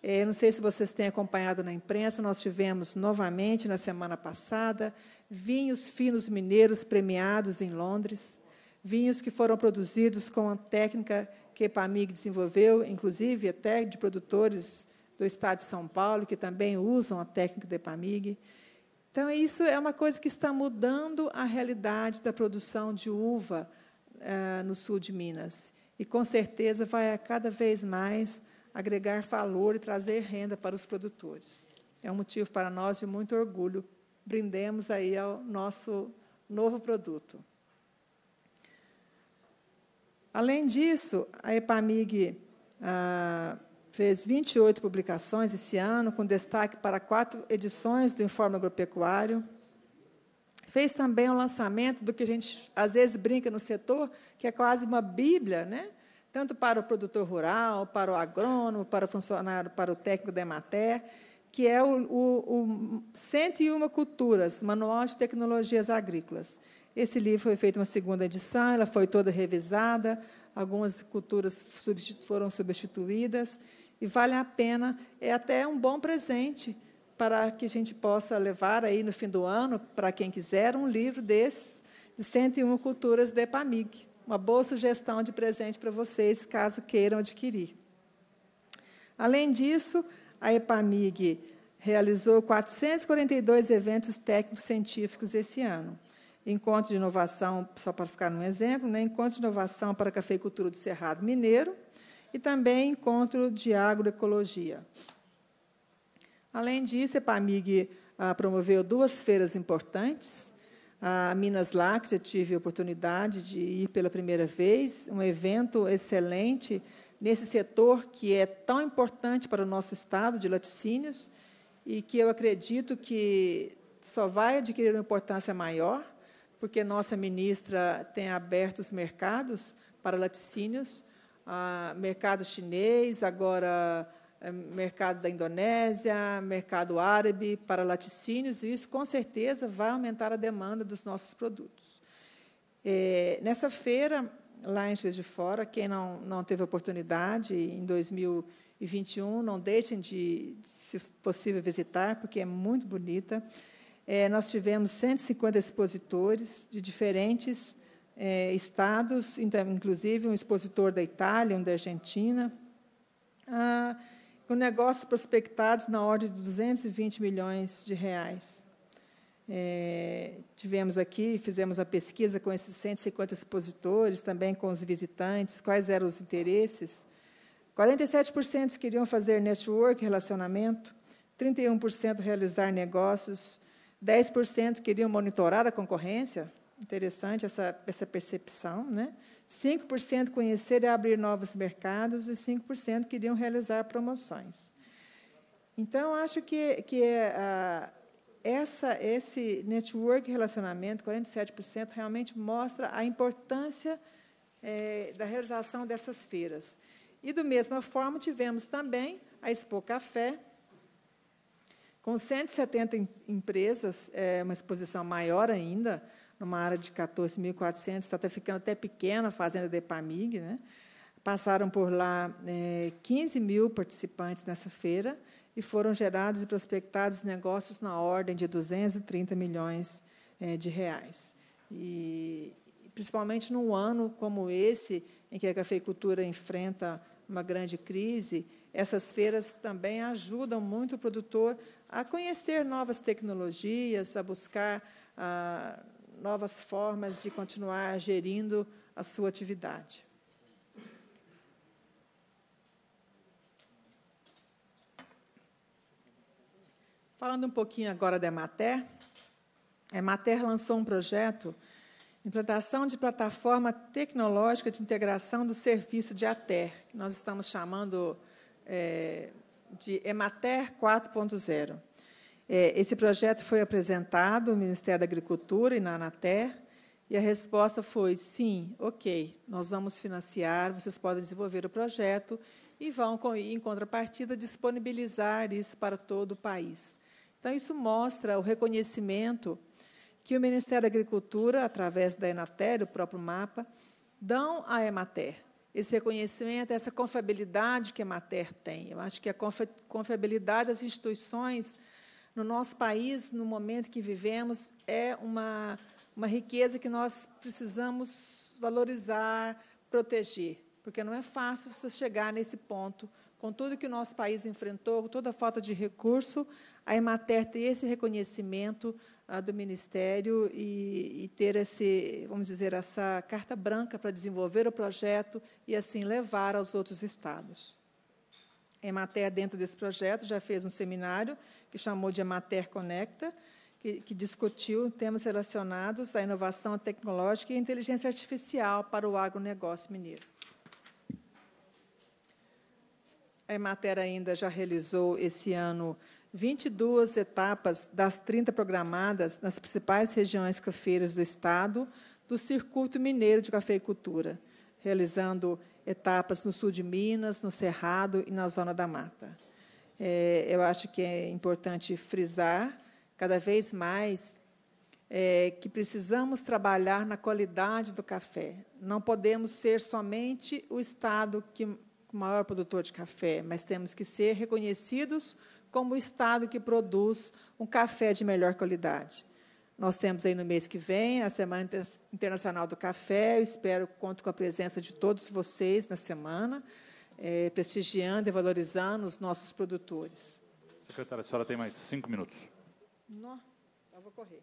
É, não sei se vocês têm acompanhado na imprensa, nós tivemos novamente na semana passada vinhos finos mineiros premiados em Londres, vinhos que foram produzidos com a técnica que Epamig desenvolveu, inclusive até de produtores do estado de São Paulo, que também usam a técnica do Epamig. Então, isso é uma coisa que está mudando a realidade da produção de uva uh, no sul de Minas. E, com certeza, vai cada vez mais agregar valor e trazer renda para os produtores. É um motivo para nós de muito orgulho brindemos aí ao nosso novo produto. Além disso, a EPAMIG ah, fez 28 publicações esse ano, com destaque para quatro edições do Informe Agropecuário. Fez também o lançamento do que a gente às vezes brinca no setor, que é quase uma bíblia, né? tanto para o produtor rural, para o agrônomo, para o funcionário, para o técnico da Emater que é o, o, o 101 Culturas, Manual de Tecnologias Agrícolas. Esse livro foi feito uma segunda edição, ela foi toda revisada, algumas culturas foram substituídas, e vale a pena, é até um bom presente para que a gente possa levar aí no fim do ano, para quem quiser, um livro desses, de 101 Culturas de EPAMIG. Uma boa sugestão de presente para vocês, caso queiram adquirir. Além disso, a EPAMIG realizou 442 eventos técnicos científicos esse ano. Encontro de inovação, só para ficar um exemplo, né? encontro de inovação para a cafeicultura do Cerrado Mineiro e também encontro de agroecologia. Além disso, a EPAMIG ah, promoveu duas feiras importantes. A Minas Láctea, tive a oportunidade de ir pela primeira vez, um evento excelente, nesse setor que é tão importante para o nosso estado de laticínios e que eu acredito que só vai adquirir uma importância maior, porque nossa ministra tem aberto os mercados para laticínios, ah, mercado chinês, agora eh, mercado da Indonésia, mercado árabe para laticínios, e isso com certeza vai aumentar a demanda dos nossos produtos. É, nessa feira, lá em Juiz de Fora. Quem não, não teve oportunidade em 2021, não deixem de, se possível, visitar, porque é muito bonita. É, nós tivemos 150 expositores de diferentes é, estados, inclusive um expositor da Itália, um da Argentina, ah, com negócios prospectados na ordem de 220 milhões de reais. É, tivemos aqui, fizemos a pesquisa com esses 150 expositores, também com os visitantes, quais eram os interesses. 47% queriam fazer network, relacionamento, 31% realizar negócios, 10% queriam monitorar a concorrência, interessante essa, essa percepção, né? 5% conhecer e abrir novos mercados e 5% queriam realizar promoções. Então, acho que, que é a, essa, esse network relacionamento, 47%, realmente mostra a importância é, da realização dessas feiras. E, da mesma forma, tivemos também a Expo Café, com 170 empresas, é, uma exposição maior ainda, numa área de 14.400, está ficando até pequena a fazenda da Epamig. Né? Passaram por lá é, 15 mil participantes nessa feira, e foram gerados e prospectados negócios na ordem de 230 milhões é, de reais. E, principalmente num ano como esse, em que a cafeicultura enfrenta uma grande crise, essas feiras também ajudam muito o produtor a conhecer novas tecnologias, a buscar ah, novas formas de continuar gerindo a sua atividade. Falando um pouquinho agora da Emater, a Emater lançou um projeto Implantação de plataforma tecnológica de integração do serviço de ATER, que nós estamos chamando é, de EMATER 4.0. É, esse projeto foi apresentado ao Ministério da Agricultura e na ANATER, e a resposta foi: sim, ok, nós vamos financiar, vocês podem desenvolver o projeto e vão, em contrapartida, disponibilizar isso para todo o país. Então, isso mostra o reconhecimento que o Ministério da Agricultura, através da Enater, o próprio mapa, dão à Emater. Esse reconhecimento, essa confiabilidade que a Emater tem. Eu acho que a confiabilidade das instituições no nosso país, no momento que vivemos, é uma, uma riqueza que nós precisamos valorizar, proteger, porque não é fácil chegar nesse ponto, com tudo que o nosso país enfrentou, toda a falta de recurso, a Emater ter esse reconhecimento ah, do Ministério e, e, ter esse, vamos dizer, essa carta branca para desenvolver o projeto e assim levar aos outros estados. A Emater, dentro desse projeto, já fez um seminário que chamou de Emater Conecta, que, que discutiu temas relacionados à inovação tecnológica e inteligência artificial para o agronegócio mineiro. A Emater ainda já realizou esse ano 22 etapas das 30 programadas nas principais regiões cafeiras do Estado do Circuito Mineiro de Cafeicultura, realizando etapas no sul de Minas, no Cerrado e na Zona da Mata. É, eu acho que é importante frisar cada vez mais é, que precisamos trabalhar na qualidade do café. Não podemos ser somente o estado que maior produtor de café, mas temos que ser reconhecidos como o Estado que produz um café de melhor qualidade. Nós temos aí no mês que vem a Semana Internacional do Café. Eu espero, conto com a presença de todos vocês na semana, é, prestigiando e valorizando os nossos produtores. Secretária, a senhora tem mais cinco minutos. Não, eu vou correr.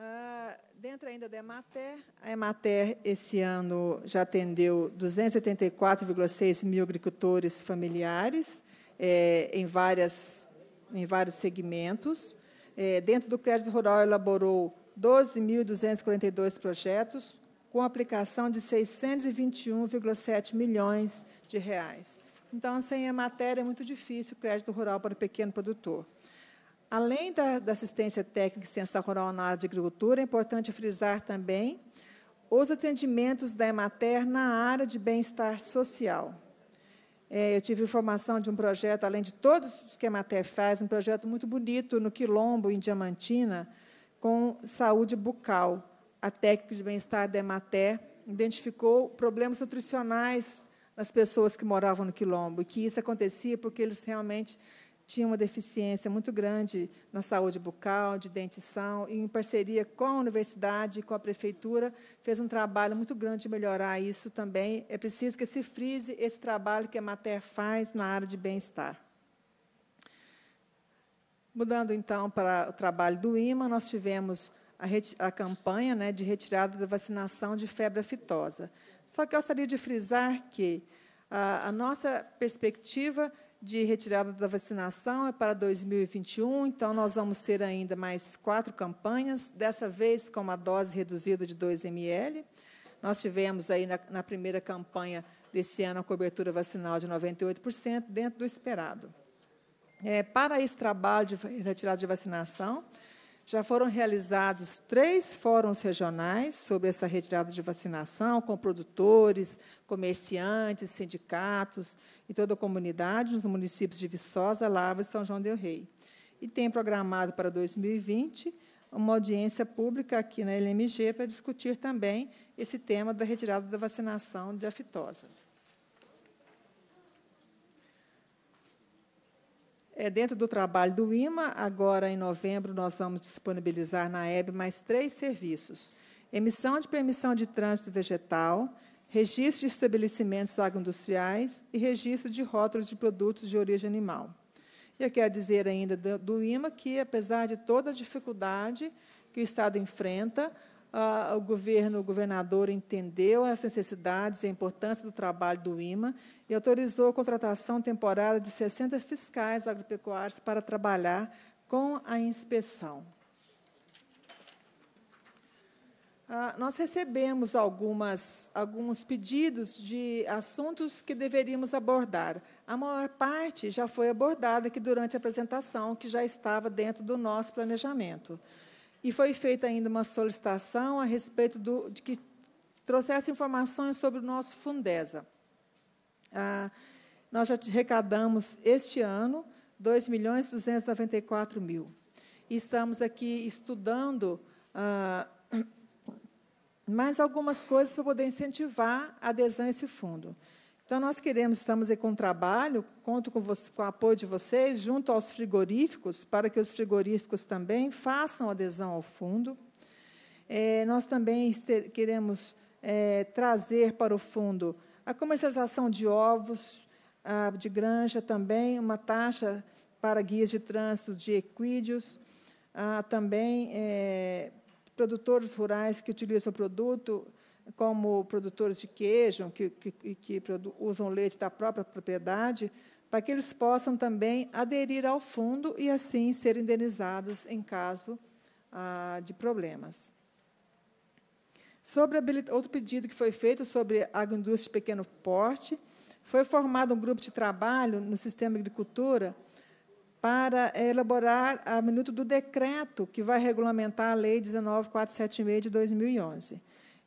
Ah, dentro ainda da Emater, a Emater esse ano já atendeu 284,6 mil agricultores familiares é, em, várias, em vários segmentos. É, dentro do crédito rural, elaborou 12.242 projetos, com aplicação de 621,7 milhões de reais. Então, sem assim, a é matéria, é muito difícil o crédito rural para o pequeno produtor. Além da, da assistência técnica e extensão rural na área de agricultura, é importante frisar também os atendimentos da Emater na área de bem-estar social. É, eu tive informação de um projeto, além de todos os que a Mater faz, um projeto muito bonito no Quilombo, em Diamantina, com saúde bucal. A técnica de bem-estar da Emater identificou problemas nutricionais nas pessoas que moravam no Quilombo, e que isso acontecia porque eles realmente tinha uma deficiência muito grande na saúde bucal, de dentição, e em parceria com a universidade e com a prefeitura, fez um trabalho muito grande de melhorar isso também. É preciso que se frise esse trabalho que a Mater faz na área de bem-estar. Mudando então para o trabalho do IMA, nós tivemos a, a campanha né, de retirada da vacinação de febre aftosa. Só que eu gostaria de frisar que a, a nossa perspectiva de retirada da vacinação é para 2021, então nós vamos ter ainda mais quatro campanhas, dessa vez com uma dose reduzida de 2 ml. Nós tivemos aí na, na primeira campanha desse ano a cobertura vacinal de 98%, dentro do esperado. É, para esse trabalho de retirada de vacinação, já foram realizados três fóruns regionais sobre essa retirada de vacinação, com produtores, comerciantes, sindicatos, e toda a comunidade nos municípios de Viçosa, Lavras e São João del Rei. E tem programado para 2020 uma audiência pública aqui na LMG para discutir também esse tema da retirada da vacinação de aftosa. É, dentro do trabalho do IMA, agora em novembro, nós vamos disponibilizar na EB mais três serviços: emissão de permissão de trânsito vegetal, registro de estabelecimentos agroindustriais e registro de rótulos de produtos de origem animal. E eu quero dizer ainda do, do IMA que, apesar de toda a dificuldade que o Estado enfrenta, ah, o governo, o governador entendeu as necessidades e a importância do trabalho do IMA e autorizou a contratação temporária de 60 fiscais agropecuários para trabalhar com a inspeção. Ah, nós recebemos algumas, alguns pedidos de assuntos que deveríamos abordar. A maior parte já foi abordada aqui durante a apresentação, que já estava dentro do nosso planejamento. E foi feita ainda uma solicitação a respeito do, de que trouxesse informações sobre o nosso Fundesa. Ah, nós já arrecadamos este ano 2 milhões 294 mil. E estamos aqui estudando ah, mais algumas coisas para poder incentivar a adesão a esse fundo. Então, nós queremos, estamos aí com trabalho, conto com, você, com o apoio de vocês, junto aos frigoríficos, para que os frigoríficos também façam adesão ao fundo. É, nós também queremos é, trazer para o fundo a comercialização de ovos, a, de granja também, uma taxa para guias de trânsito de equídeos, a, também é, produtores rurais que utilizam o produto como produtores de queijo, que, que, que usam leite da própria propriedade, para que eles possam também aderir ao fundo e, assim, ser indenizados em caso ah, de problemas. Sobre outro pedido que foi feito sobre agroindústria de pequeno porte, foi formado um grupo de trabalho no sistema de agricultura para elaborar a minuta do decreto que vai regulamentar a Lei 19476 de 2011.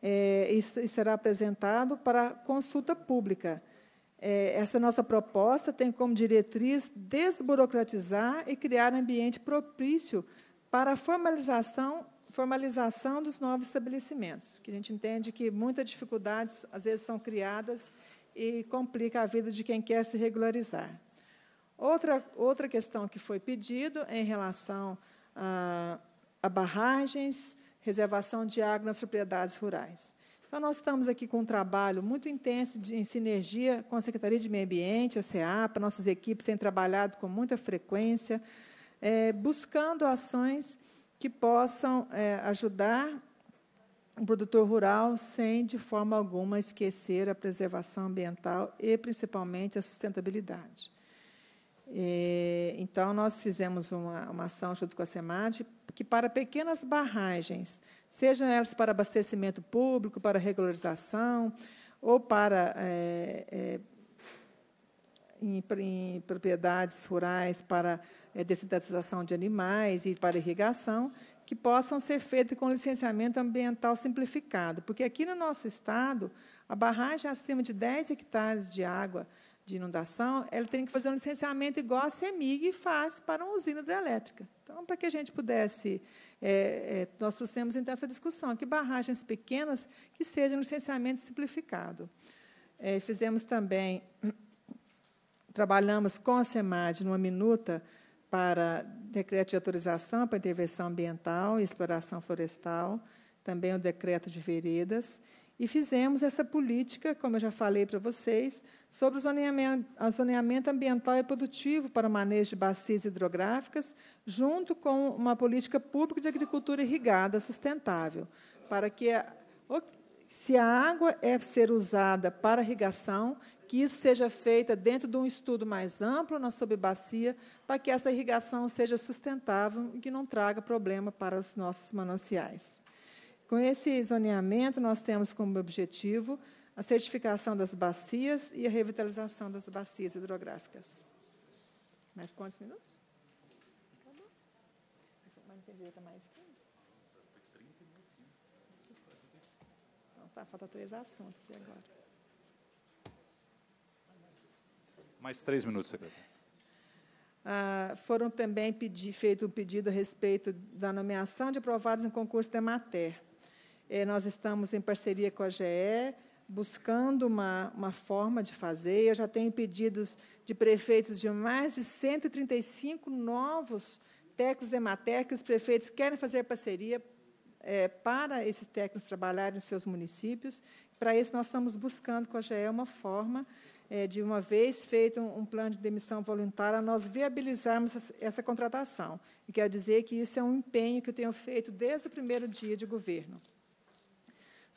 É, e será apresentado para consulta pública. É, essa nossa proposta tem como diretriz desburocratizar e criar ambiente propício para a formalização, formalização dos novos estabelecimentos, que a gente entende que muitas dificuldades, às vezes, são criadas e complica a vida de quem quer se regularizar. Outra, outra questão que foi pedido é em relação a, a barragens, reservação de água nas propriedades rurais. Então, nós estamos aqui com um trabalho muito intenso de, em sinergia com a Secretaria de Meio Ambiente, a SEAPA, nossas equipes têm trabalhado com muita frequência, é, buscando ações que possam é, ajudar o produtor rural sem, de forma alguma, esquecer a preservação ambiental e, principalmente, a sustentabilidade. E, então, nós fizemos uma, uma ação junto com a SEMAD que, para pequenas barragens, sejam elas para abastecimento público, para regularização, ou para é, é, em, em, propriedades rurais, para é, descidatização de animais e para irrigação, que possam ser feitas com licenciamento ambiental simplificado. Porque aqui no nosso estado, a barragem é acima de 10 hectares de água de inundação, ela tem que fazer um licenciamento igual a CEMIG faz para uma usina hidrelétrica. Então, para que a gente pudesse, é, é, nós trouxemos então essa discussão, que barragens pequenas que sejam um licenciamento simplificado. É, fizemos também, trabalhamos com a SEMAD numa minuta para decreto de autorização para intervenção ambiental e exploração florestal, também o decreto de veredas, e fizemos essa política, como eu já falei para vocês, sobre o zoneamento, zoneamento ambiental e produtivo para o manejo de bacias hidrográficas, junto com uma política pública de agricultura irrigada sustentável, para que, a, se a água é ser usada para irrigação, que isso seja feito dentro de um estudo mais amplo na sub-bacia, para que essa irrigação seja sustentável e que não traga problema para os nossos mananciais. Com esse zoneamento, nós temos como objetivo a certificação das bacias e a revitalização das bacias hidrográficas. Mais quantos minutos? Acabou. Tá mais 15. Então, tá, falta três assuntos agora. Mais três minutos, secretário. Ah, foram também feito um pedido a respeito da nomeação de aprovados em concurso da Mater. É, nós estamos em parceria com a GE, buscando uma, uma forma de fazer. Eu já tenho pedidos de prefeitos de mais de 135 novos técnicos matéria, que os prefeitos querem fazer parceria é, para esses técnicos trabalharem em seus municípios. Para isso, nós estamos buscando com a GE uma forma é, de uma vez feito um, um, plano de demissão voluntária, nós viabilizarmos essa, essa contratação. E quero dizer que isso é um empenho que eu tenho feito desde o primeiro dia de governo.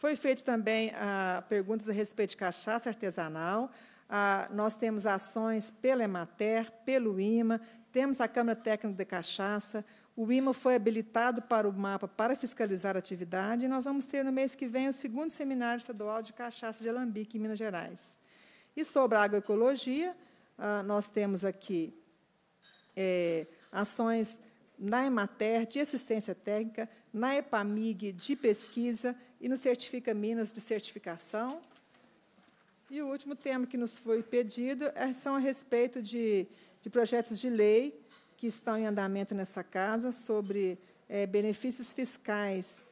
Foi feito também a ah, perguntas a respeito de cachaça artesanal. Ah, nós temos ações pela Emater, pelo IMA, temos a Câmara Técnica de Cachaça. O IMA foi habilitado para o mapa para fiscalizar a atividade e nós vamos ter no mês que vem o segundo seminário estadual de cachaça de Alambique, em Minas Gerais. E sobre a agroecologia, ah, nós temos aqui é, ações na Emater de assistência técnica, na EPAMIG de pesquisa e no Certifica Minas de Certificação. E o último tema que nos foi pedido é, são a respeito de, de projetos de lei que estão em andamento nessa casa sobre é, benefícios fiscais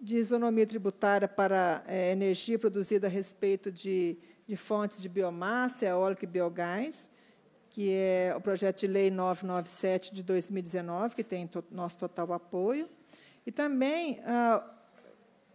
de isonomia tributária para é, energia produzida a respeito de, de fontes de biomassa, eólica e biogás, que é o projeto de lei 997 de 2019, que tem to, nosso total apoio. E também ah,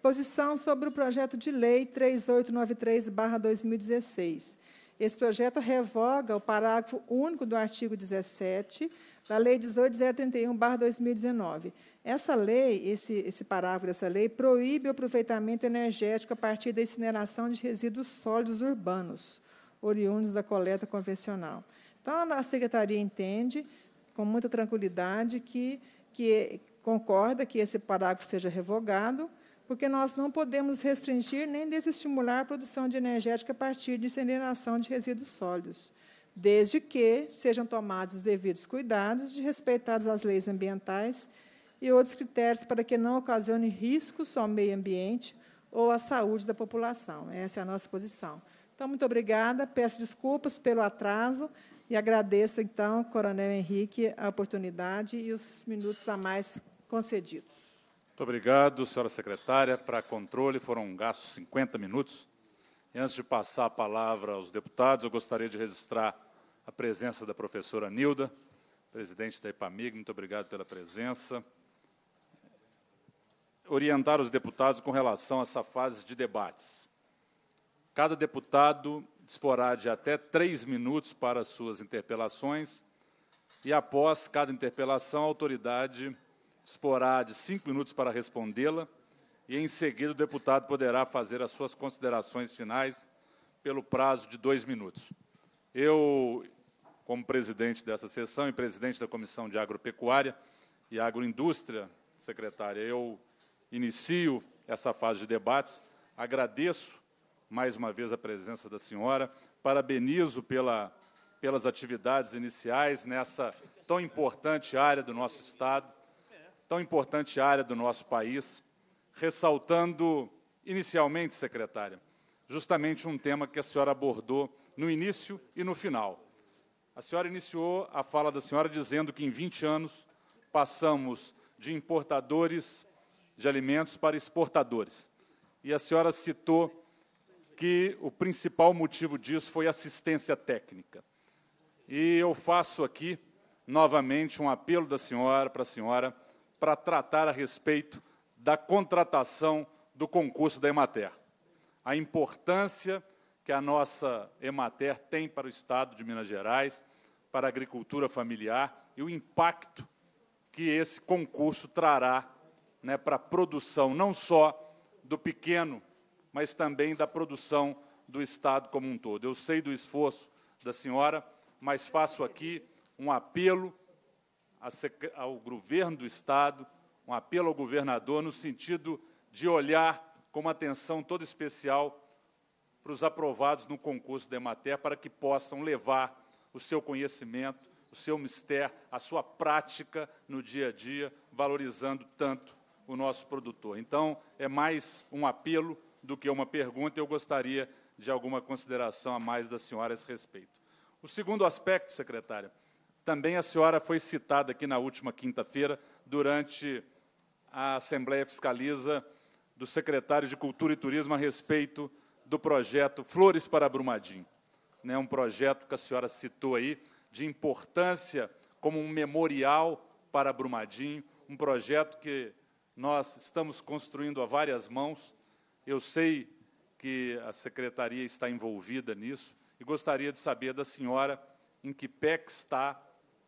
Posição sobre o projeto de lei 3893-2016. Esse projeto revoga o parágrafo único do artigo 17 da Lei 18031/2019. Essa lei, esse, esse parágrafo dessa lei, proíbe o aproveitamento energético a partir da incineração de resíduos sólidos urbanos, oriundos da coleta convencional. Então, a secretaria entende, com muita tranquilidade, que, que é, concorda que esse parágrafo seja revogado porque nós não podemos restringir nem desestimular a produção de energética a partir de incineração de resíduos sólidos, desde que sejam tomados os devidos cuidados de respeitar as leis ambientais e outros critérios para que não ocasione riscos ao meio ambiente ou à saúde da população. Essa é a nossa posição. Então, muito obrigada, peço desculpas pelo atraso e agradeço, então, Coronel Henrique, a oportunidade e os minutos a mais concedidos. Muito obrigado, senhora secretária. Para controle, foram gastos 50 minutos. E antes de passar a palavra aos deputados, eu gostaria de registrar a presença da professora Nilda, presidente da IPAMIG. Muito obrigado pela presença. Orientar os deputados com relação a essa fase de debates. Cada deputado disporá de até três minutos para suas interpelações e, após cada interpelação, a autoridade disporá de cinco minutos para respondê-la e, em seguida, o deputado poderá fazer as suas considerações finais pelo prazo de dois minutos. Eu, como presidente dessa sessão e presidente da Comissão de Agropecuária e Agroindústria, secretária, eu inicio essa fase de debates. Agradeço mais uma vez a presença da senhora, parabenizo pela, pelas atividades iniciais nessa tão importante área do nosso Estado tão importante área do nosso país, ressaltando, inicialmente, secretária, justamente um tema que a senhora abordou no início e no final. A senhora iniciou a fala da senhora dizendo que em 20 anos passamos de importadores de alimentos para exportadores. E a senhora citou que o principal motivo disso foi assistência técnica. E eu faço aqui, novamente, um apelo da senhora para a senhora para tratar a respeito da contratação do concurso da Emater. A importância que a nossa Emater tem para o Estado de Minas Gerais, para a agricultura familiar e o impacto que esse concurso trará né, para a produção, não só do pequeno, mas também da produção do Estado como um todo. Eu sei do esforço da senhora, mas faço aqui um apelo ao governo do Estado, um apelo ao governador no sentido de olhar com uma atenção toda especial para os aprovados no concurso da Emater, para que possam levar o seu conhecimento, o seu mistério, a sua prática no dia a dia, valorizando tanto o nosso produtor. Então, é mais um apelo do que uma pergunta, eu gostaria de alguma consideração a mais da senhora a esse respeito. O segundo aspecto, secretária, também a senhora foi citada aqui na última quinta-feira, durante a Assembleia Fiscaliza do secretário de Cultura e Turismo a respeito do projeto Flores para Brumadinho. Né, um projeto que a senhora citou aí, de importância como um memorial para Brumadinho, um projeto que nós estamos construindo a várias mãos. Eu sei que a secretaria está envolvida nisso e gostaria de saber da senhora em que pé que está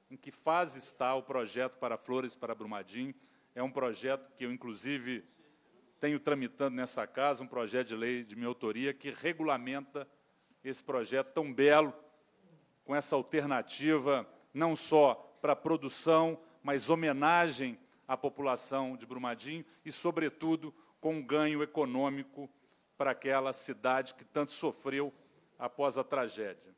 em que fase está o projeto para Flores para Brumadinho. É um projeto que eu, inclusive, tenho tramitando nessa casa, um projeto de lei de minha autoria que regulamenta esse projeto tão belo, com essa alternativa não só para produção, mas homenagem à população de Brumadinho e, sobretudo, com um ganho econômico para aquela cidade que tanto sofreu após a tragédia.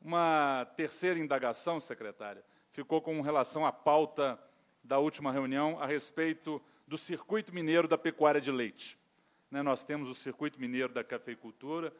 Uma terceira indagação, secretária, ficou com relação à pauta da última reunião a respeito do circuito mineiro da pecuária de leite. Né, nós temos o circuito mineiro da cafeicultura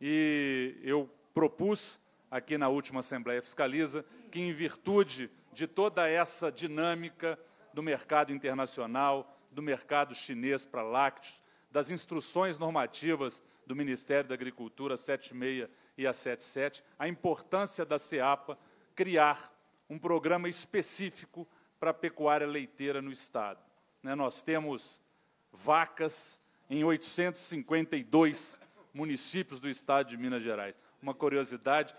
e eu propus aqui na última Assembleia Fiscaliza que, em virtude de toda essa dinâmica do mercado internacional, do mercado chinês para lácteos, das instruções normativas do Ministério da Agricultura 76 e a 77, a importância da SEAPA criar um programa específico para a pecuária leiteira no Estado. Né? nós temos vacas em 852 municípios do Estado de Minas Gerais. Uma curiosidade,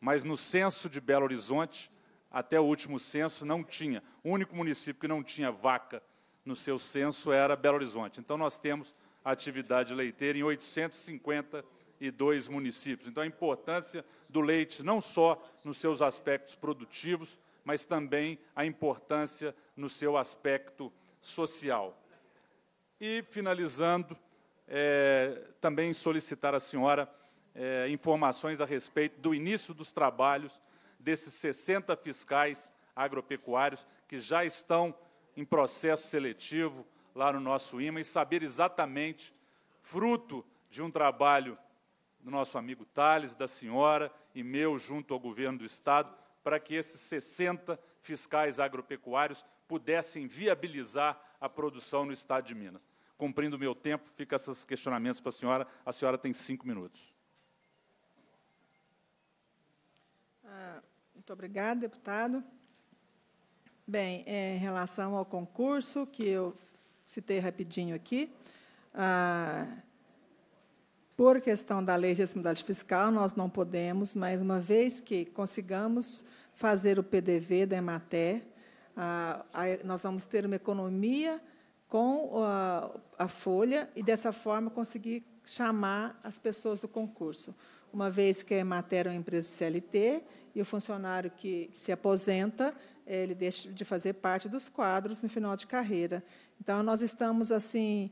mas no censo de Belo Horizonte, até o último censo, não tinha. O único município que não tinha vaca no seu censo era Belo Horizonte. Então, nós temos atividade leiteira em 850 municípios dois municípios. Então, a importância do leite, não só nos seus aspectos produtivos, mas também a importância no seu aspecto social. E, finalizando, é, também solicitar à senhora é, informações a respeito do início dos trabalhos desses 60 fiscais agropecuários que já estão em processo seletivo lá no nosso IMA e saber exatamente, fruto de um trabalho do nosso amigo Tales, da senhora e meu, junto ao governo do Estado, para que esses 60 fiscais agropecuários pudessem viabilizar a produção no Estado de Minas. Cumprindo o meu tempo, fica esses questionamentos para a senhora. A senhora tem cinco minutos. Ah, muito obrigada, deputado. Bem, é, em relação ao concurso que eu citei rapidinho aqui, ah, por questão da lei de responsabilidade fiscal, nós não podemos, mas uma vez que consigamos fazer o PDV da Ematé, nós vamos ter uma economia com a, folha e, dessa forma, conseguir chamar as pessoas do concurso. Uma vez que a Ematé é uma empresa CLT e o funcionário que se aposenta, ele deixa de fazer parte dos quadros no final de carreira. Então, nós estamos, assim,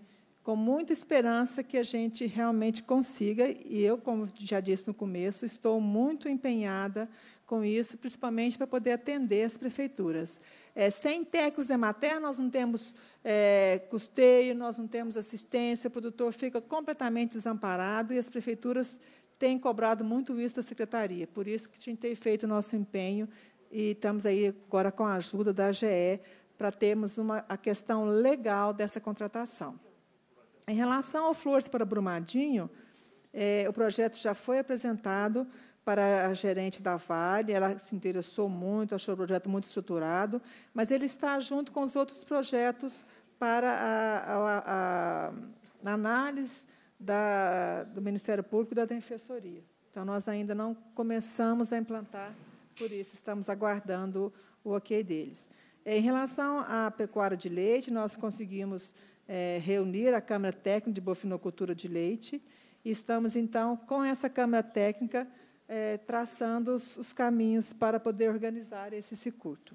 com muita esperança que a gente realmente consiga. E eu, como já disse no começo, estou muito empenhada com isso, principalmente para poder atender as prefeituras. É, sem técnicos de é materna, nós não temos é, custeio, nós não temos assistência, o produtor fica completamente desamparado e as prefeituras têm cobrado muito isso da secretaria. Por isso que a gente tem feito o nosso empenho e estamos aí agora com a ajuda da GE para termos uma, a questão legal dessa contratação. Em relação ao Flores para Brumadinho, é, o projeto já foi apresentado para a gerente da Vale, ela se interessou muito, achou o projeto muito estruturado, mas ele está junto com os outros projetos para a, a, a análise da, do Ministério Público e da Defensoria. Então, nós ainda não começamos a implantar, por isso estamos aguardando o ok deles. Em relação à pecuária de leite, nós conseguimos é, reunir a Câmara Técnica de Bofinocultura de Leite. E estamos, então, com essa Câmara Técnica, é, traçando os, os, caminhos para poder organizar esse circuito.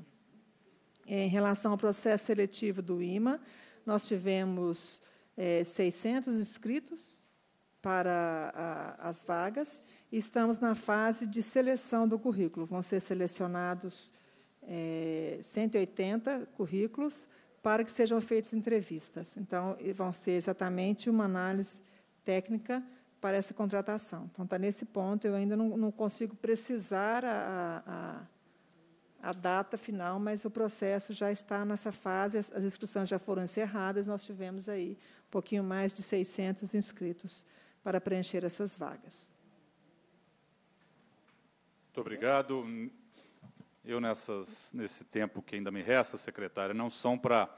Em relação ao processo seletivo do IMA, nós tivemos é, 600 inscritos para a, as vagas e estamos na fase de seleção do currículo. Vão ser selecionados é, 180 currículos para que sejam feitas entrevistas. Então, vão ser exatamente uma análise técnica para essa contratação. Então, está nesse ponto, eu ainda não, não consigo precisar a, a, a, data final, mas o processo já está nessa fase, as, as, inscrições já foram encerradas, nós tivemos aí um pouquinho mais de 600 inscritos para preencher essas vagas. Muito obrigado eu, nessas, nesse tempo que ainda me resta, secretária, não são para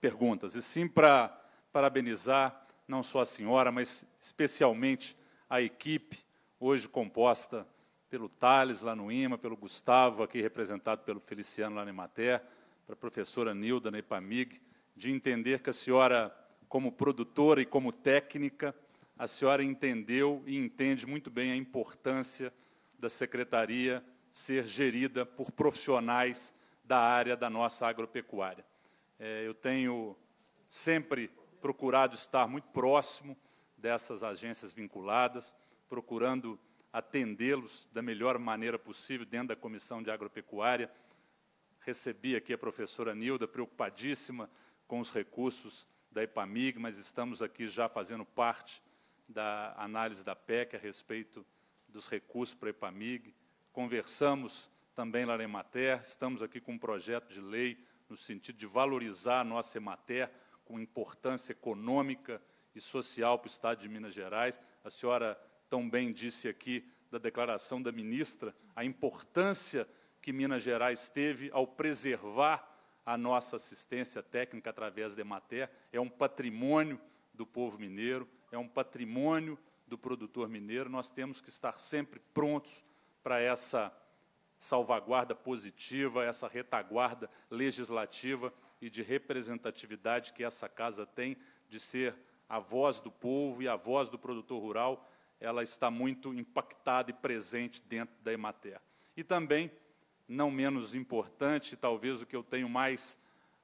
perguntas, e sim para parabenizar não só a senhora, mas especialmente a equipe, hoje composta pelo Thales, lá no IMA, pelo Gustavo, aqui representado pelo Feliciano, lá na Emater, para a professora Nilda, na IPAMIG, de entender que a senhora, como produtora e como técnica, a senhora entendeu e entende muito bem a importância da Secretaria ser gerida por profissionais da área da nossa agropecuária. É, eu tenho sempre procurado estar muito próximo dessas agências vinculadas, procurando atendê-los da melhor maneira possível dentro da Comissão de Agropecuária. Recebi aqui a professora Nilda, preocupadíssima com os recursos da IPAMIG, mas estamos aqui já fazendo parte da análise da PEC a respeito dos recursos para a IPAMIG conversamos também lá na Emater, estamos aqui com um projeto de lei no sentido de valorizar a nossa Emater com importância econômica e social para o Estado de Minas Gerais. A senhora tão bem disse aqui da declaração da ministra a importância que Minas Gerais teve ao preservar a nossa assistência técnica através da Emater. É um patrimônio do povo mineiro, é um patrimônio do produtor mineiro. Nós temos que estar sempre prontos para essa salvaguarda positiva, essa retaguarda legislativa e de representatividade que essa casa tem de ser a voz do povo e a voz do produtor rural, ela está muito impactada e presente dentro da Emater. E também, não menos importante, talvez o que eu tenho mais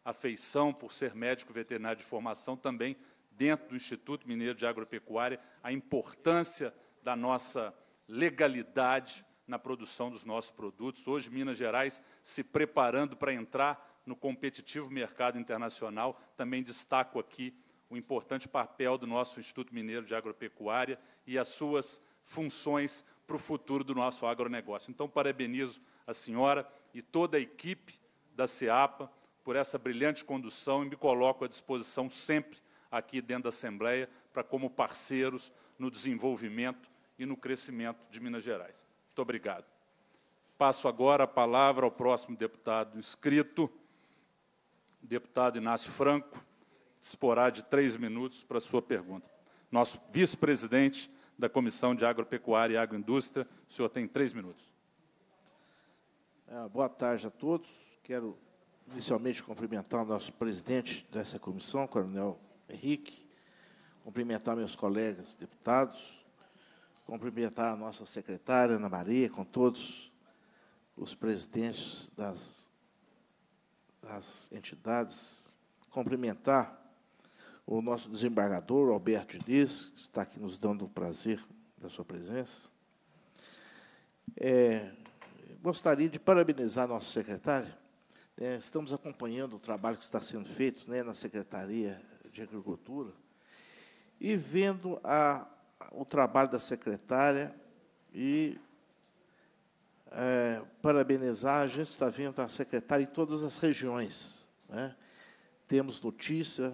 afeição por ser médico veterinário de formação, também dentro do Instituto Mineiro de Agropecuária, a importância da nossa legalidade na produção dos nossos produtos. Hoje, Minas Gerais se preparando para entrar no competitivo mercado internacional. Também destaco aqui o importante papel do nosso Instituto Mineiro de Agropecuária e as suas funções para o futuro do nosso agronegócio. Então, parabenizo a senhora e toda a equipe da SEAPA por essa brilhante condução e me coloco à disposição sempre aqui dentro da Assembleia para como parceiros no desenvolvimento e no crescimento de Minas Gerais. Muito obrigado. Passo agora a palavra ao próximo deputado inscrito, deputado Inácio Franco, disporá de três minutos para sua pergunta. Nosso vice-presidente da Comissão de Agropecuária e Agroindústria, o senhor tem três minutos. É, boa tarde a todos. Quero inicialmente cumprimentar o nosso presidente dessa comissão, Coronel Henrique, cumprimentar meus colegas deputados, cumprimentar a nossa secretária, Ana Maria, com todos os presidentes das, das entidades, cumprimentar o nosso desembargador, Alberto Diniz, que está aqui nos dando o prazer da sua presença. É, gostaria de parabenizar nosso secretário. É, estamos acompanhando o trabalho que está sendo feito né, na Secretaria de Agricultura e vendo a o trabalho da secretária e é, parabenizar, a gente está vendo a secretária em todas as regiões. Né? Temos notícia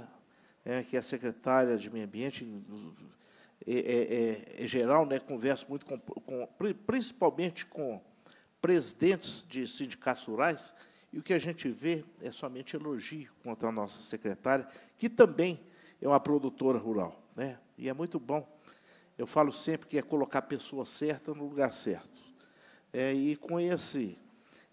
é, que a secretária de Meio Ambiente é, é, é, é geral, né, conversa muito com, com, principalmente com presidentes de sindicatos rurais, e o que a gente vê é somente elogio contra a nossa secretária, que também é uma produtora rural. Né? E é muito bom eu falo sempre que é colocar a pessoa certa no lugar certo. É, e com esse,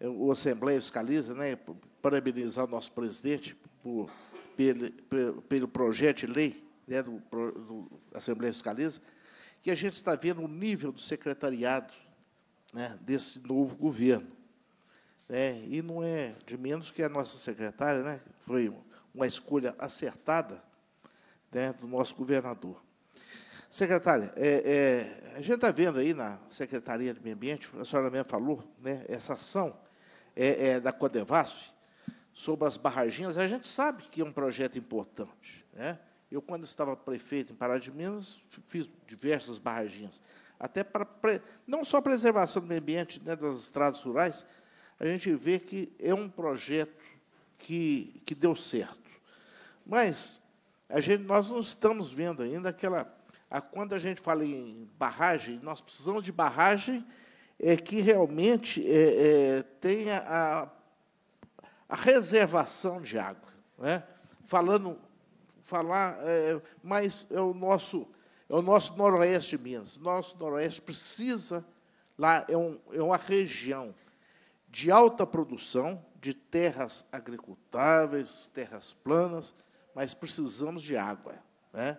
o Assembleia Fiscaliza, né, parabenizar nosso presidente por, pelo, pelo, pelo projeto de lei né, do, do Assembleia Fiscaliza, que a gente está vendo o nível do secretariado né, desse novo governo. É, e não é de menos que a nossa secretária, né, foi uma escolha acertada né, do nosso governador. Secretária, é, é, a gente está vendo aí na Secretaria do Meio Ambiente, a senhora mesmo falou, né, essa ação é, é, da Codevasf sobre as barraginhas, a gente sabe que é um projeto importante. Né? Eu, quando estava prefeito em Pará de Minas, fiz diversas barraginhas, até para não só a preservação do meio ambiente né, das estradas rurais, a gente vê que é um projeto que, que deu certo. Mas a gente, nós não estamos vendo ainda aquela a, ah, quando a gente fala em barragem, nós precisamos de barragem é, que realmente é, é, tenha a, a, reservação de água. Né? Falando, falar, é, mas é o nosso é o nosso noroeste de Minas. Nosso noroeste precisa lá é, um, é uma região de alta produção de terras agricultáveis, terras planas, mas precisamos de água, né?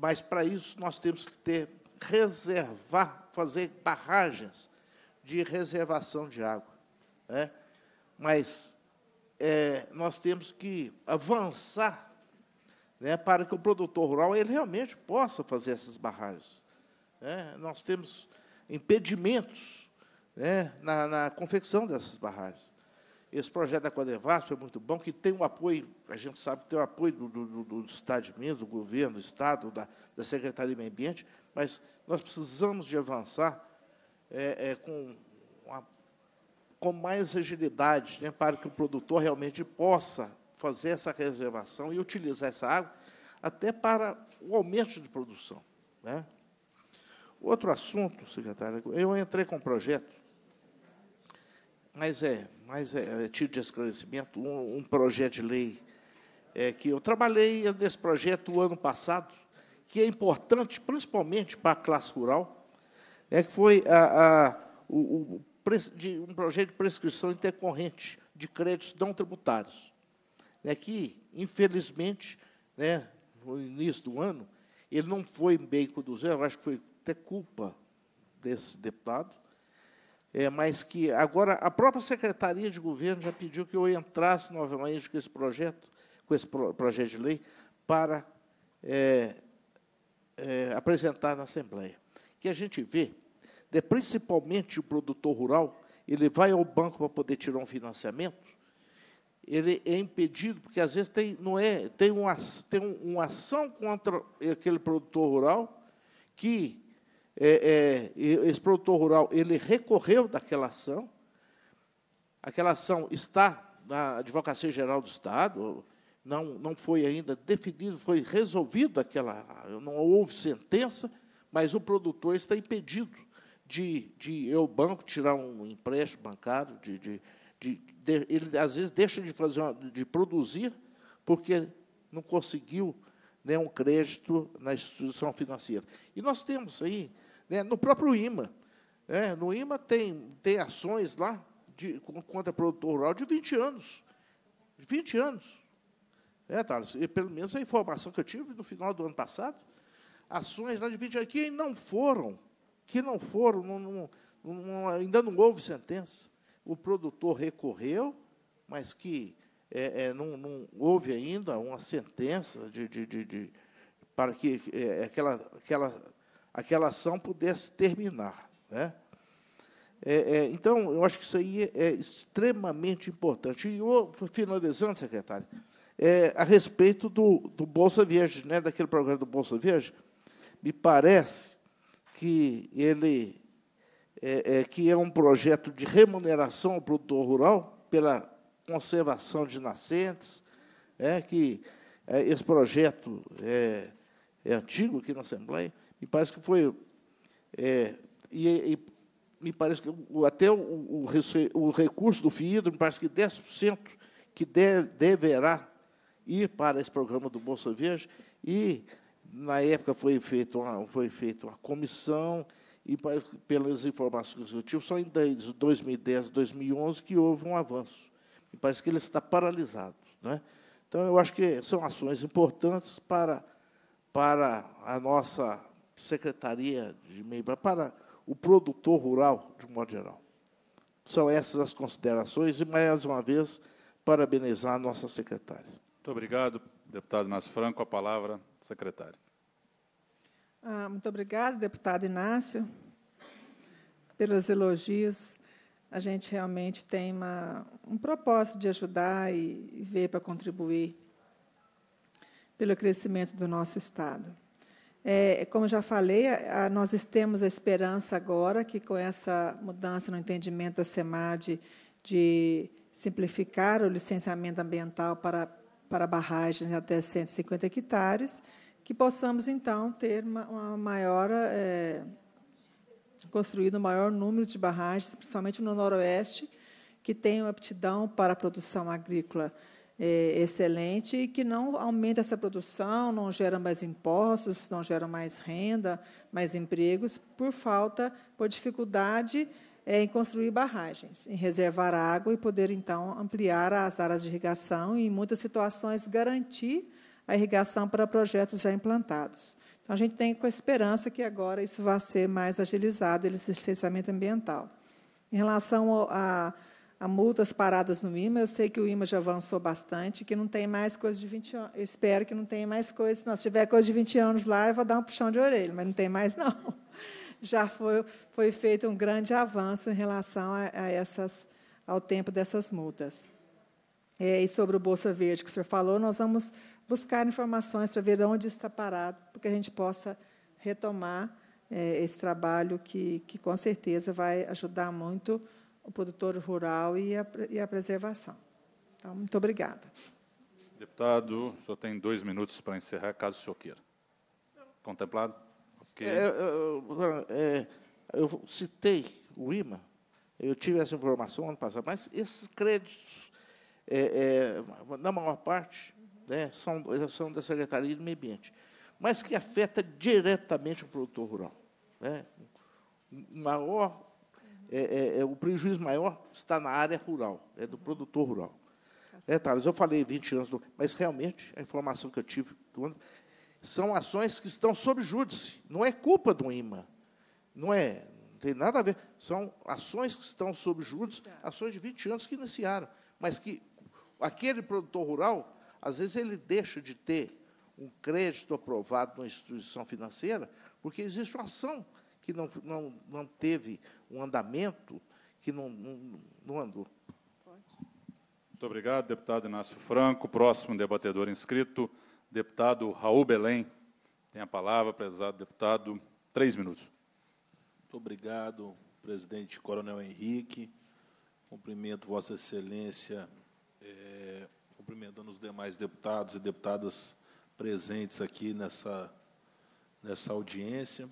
Mas para isso nós temos que ter reservar, fazer barragens de reservação de água. Né? Mas é, nós temos que avançar né, para que o produtor rural ele realmente possa fazer essas barragens. Né? Nós temos impedimentos né, na, na confecção dessas barragens. Esse projeto da Codevasp é muito bom, que tem o um apoio, a gente sabe que tem o um apoio do, do, do, Estado de Minas, do governo, do Estado, da, da Secretaria do Meio Ambiente, mas nós precisamos de avançar é, é, com, uma, com mais agilidade né, para que o produtor realmente possa fazer essa reservação e utilizar essa água até para o aumento de produção. Né? Outro assunto, secretário, eu entrei com um projeto mas é, mas é, é, tiro de esclarecimento, um, um projeto de lei é, que eu trabalhei nesse projeto o ano passado, que é importante, principalmente para a classe rural, é que foi a, a, o, o, de, um projeto de prescrição intercorrente de créditos não tributários. É que, infelizmente, né, no início do ano, ele não foi bem conduzido, eu acho que foi até culpa desse deputado, é, mas que agora a própria Secretaria de Governo já pediu que eu entrasse novamente com esse projeto, com esse pro, projeto de lei, para é, é, apresentar na Assembleia. Que a gente vê, de, né, principalmente o produtor rural, ele vai ao banco para poder tirar um financiamento, ele é impedido, porque às vezes tem, não é, tem, uma, tem uma ação contra aquele produtor rural que é, é, esse produtor rural, ele recorreu daquela ação, aquela ação está na Advocacia Geral do Estado, não, não foi ainda definido, foi resolvido aquela, não houve sentença, mas o produtor está impedido de, de ir ao banco tirar um empréstimo bancário, de, de, de, ele às vezes deixa de fazer, uma, de produzir, porque não conseguiu nenhum né, crédito na instituição financeira. E nós temos aí né? No próprio IMA. Né? No IMA tem, tem ações lá de, contra produtor rural de 20 anos. 20 anos. É, Thales, e pelo menos a informação que eu tive no final do ano passado, ações lá de 20 anos, que não foram, que não foram, não, não, não, ainda não houve sentença. O produtor recorreu, mas que é, é, não, houve ainda uma sentença de, de, de, de para que é, aquela, aquela aquela ação pudesse terminar. Né? É, é, então, eu acho que isso aí é extremamente importante. E eu, finalizando, secretário, é, a respeito do, do Bolsa Viagem, né, daquele programa do Bolsa Viagem, me parece que ele é, é, que é um projeto de remuneração ao produtor rural pela conservação de nascentes, né, é, que esse projeto é, é, antigo aqui na Assembleia, me parece que foi. É, e, e, me parece que até o, o, o recurso do FIIDRO, me parece que 10% que de, deverá ir para esse programa do Bolsa Verde. E, na época, foi feita uma, foi feita uma comissão, e pelas informações que eu tive, só em 2010, 2011, que houve um avanço. me parece que ele está paralisado. Né? Então, eu acho que são ações importantes para, para a nossa Secretaria de Meio para o produtor rural, de um modo geral. São essas as considerações e, mais uma vez, parabenizar a nossa secretária. Muito obrigado, deputado Inácio Franco. A palavra, secretária. Ah, muito obrigada, deputado Inácio, pelos elogios. A gente realmente tem uma, um propósito de ajudar e, e ver para contribuir pelo crescimento do nosso Estado. É, como já falei, a, a, nós temos a esperança agora que com essa mudança no entendimento da SEMAD de simplificar o licenciamento ambiental para, para barragens até 150 hectares, que possamos, então, ter uma, uma maior... É, construído um maior número de barragens, principalmente no Noroeste, que tem uma aptidão para a produção agrícola é, excelente e que não aumenta essa produção, não gera mais impostos, não gera mais renda, mais empregos, por falta, por dificuldade é, em construir barragens, em reservar água e poder, então, ampliar as áreas de irrigação e, em muitas situações, garantir a irrigação para projetos já implantados. Então, a gente tem com a esperança que agora isso vá ser mais agilizado, esse licenciamento ambiental. Em relação a a multas paradas no IMA. Eu sei que o IMA já avançou bastante, que não tem mais coisa de 20 anos. Eu espero que não tenha mais coisa. Se se tiver coisa de 20 anos lá, eu vou dar um puxão de orelha, mas não tem mais, não. Já foi, foi feito um grande avanço em relação a, a essas, ao tempo dessas multas. É, e sobre o Bolsa Verde que o senhor falou, nós vamos buscar informações para ver onde está parado, para que a gente possa retomar é, esse trabalho que, que, com certeza, vai ajudar muito o produtor rural e a, e a preservação. Então, muito obrigada. Deputado, o senhor tem dois minutos para encerrar, caso o senhor queira. Contemplado? É, eu, é, eu citei o IMA, eu tive essa informação ano passado, mas esses créditos, é, é na maior parte, né, são, são da Secretaria do Meio Ambiente, mas que afeta diretamente o produtor rural. Né? Maior é, é, é, o prejuízo maior está na área rural, é do produtor rural. Tá é, Thales, eu falei 20 anos, do, mas realmente a informação que eu tive do, são ações que estão sob júdice. Não é culpa do IMA. Não é, não tem nada a ver. São ações que estão sob júdice, ações de 20 anos que iniciaram. Mas que aquele produtor rural, às vezes, ele deixa de ter um crédito aprovado numa instituição financeira, porque existe uma ação que não, não, não teve um andamento, que não, não, não andou. Muito obrigado, deputado Inácio Franco. Próximo debatedor inscrito, deputado Raul Belém. Tem a palavra, prezado deputado. Três minutos. Muito obrigado, presidente Coronel Henrique. Cumprimento Vossa Excelência, é, cumprimentando os demais deputados e deputadas presentes aqui nessa, nessa audiência.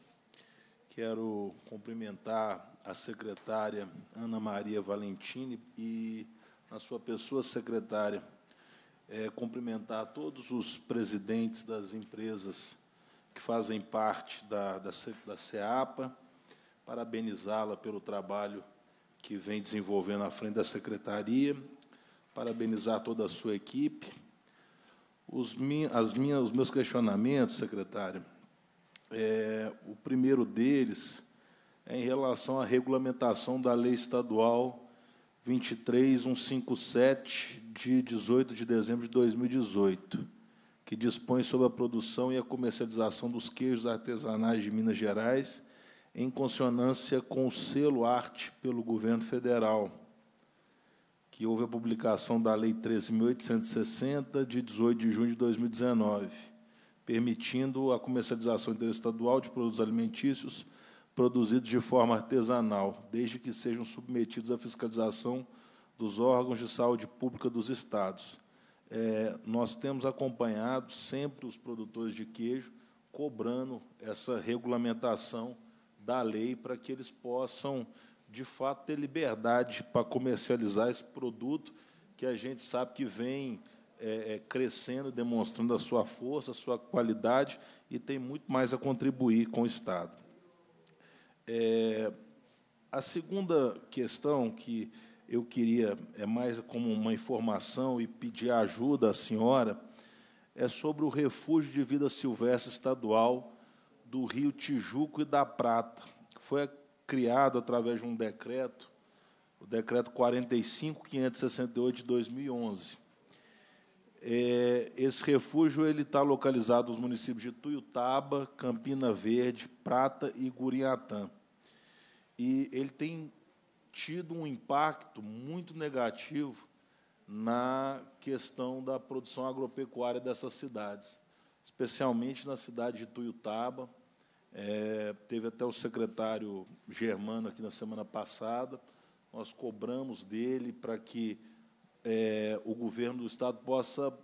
Quero cumprimentar a secretária Ana Maria Valentini e, na sua pessoa, secretária, é, cumprimentar todos os presidentes das empresas que fazem parte da, da, da CEAPA, parabenizá-la pelo trabalho que vem desenvolvendo à frente da secretaria, parabenizar toda a sua equipe. Os, min, as minhas, os meus questionamentos, secretário, é, o primeiro deles é em relação à regulamentação da Lei Estadual 23157, de 18 de dezembro de 2018, que dispõe sobre a produção e a comercialização dos queijos artesanais de Minas Gerais, em consonância com o selo Arte pelo governo federal, que houve a publicação da Lei 13.860, de 18 de junho de 2019 permitindo a comercialização interestadual de produtos alimentícios produzidos de forma artesanal, desde que sejam submetidos à fiscalização dos órgãos de saúde pública dos estados. É, nós temos acompanhado sempre os produtores de queijo cobrando essa regulamentação da lei para que eles possam, de fato, ter liberdade para comercializar esse produto que a gente sabe que vem é, é, crescendo, demonstrando a sua força, a sua qualidade e tem muito mais a contribuir com o Estado. É, a segunda questão que eu queria, é mais como uma informação e pedir ajuda à senhora, é sobre o Refúgio de Vida Silvestre Estadual do Rio Tijuco e da Prata, que foi criado através de um decreto, o decreto 45568 de 2011 é, esse refúgio ele está localizado nos municípios de Tuiutaba, Campina Verde, Prata e Guriatã. E ele tem tido um impacto muito negativo na questão da produção agropecuária dessas cidades, especialmente na cidade de Tuiutaba. É, teve até o secretário Germano aqui na semana passada. Nós cobramos dele para que é, o governo do Estado possa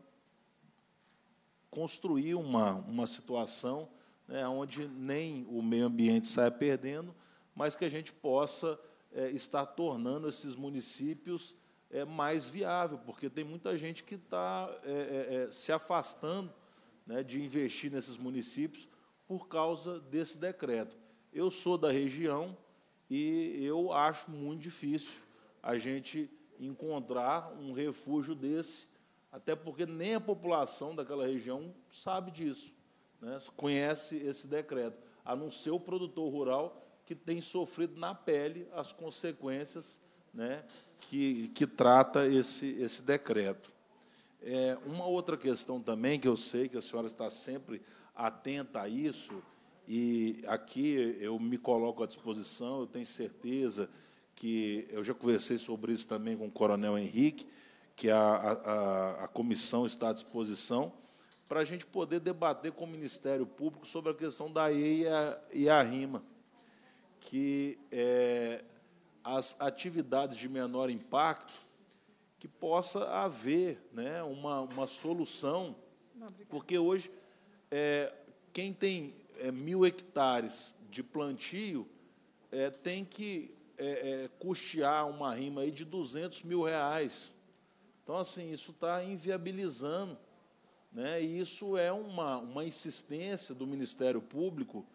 construir uma, uma situação né, onde nem o meio ambiente saia perdendo, mas que a gente possa é, estar tornando esses municípios é, mais viável, porque tem muita gente que está é, eh, se afastando né, de investir nesses municípios por causa desse decreto. Eu sou da região e eu acho muito difícil a gente encontrar um refúgio desse, até porque nem a população daquela região sabe disso, né, conhece esse decreto, a não ser o produtor rural que tem sofrido na pele as consequências né, que, que trata esse, esse decreto. É, uma outra questão também, que eu sei que a senhora está sempre atenta a isso, e aqui eu me coloco à disposição, eu tenho certeza que eu já conversei sobre isso também com o Coronel Henrique, que a, a, a comissão está à disposição para a gente poder debater com o Ministério Público sobre a questão da EIA e a RIMA, que é, as atividades de menor impacto, que possa haver né, uma, uma solução, Não, porque hoje é, quem tem é, mil hectares de plantio é, tem que é, é, custear uma rima aí de 200 mil reais. Então, assim, isso está inviabilizando. Né? E isso é uma, uma insistência do Ministério Público,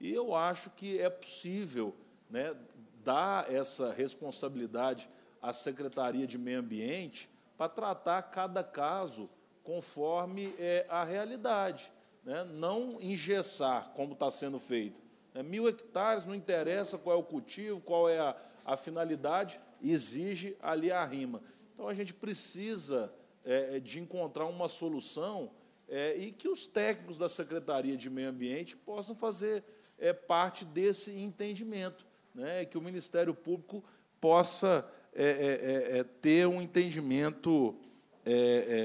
e eu acho que é possível né, dar essa responsabilidade à Secretaria de Meio Ambiente para tratar cada caso conforme é, a realidade. Né? Não engessar, como está sendo feito. É, mil hectares, não interessa qual é o cultivo, qual é a, a finalidade, exige ali a rima. Então a gente precisa é, é, de encontrar uma solução é, e que os técnicos da Secretaria de Meio Ambiente possam fazer é, parte desse entendimento, né, que o Ministério Público possa é, ter um entendimento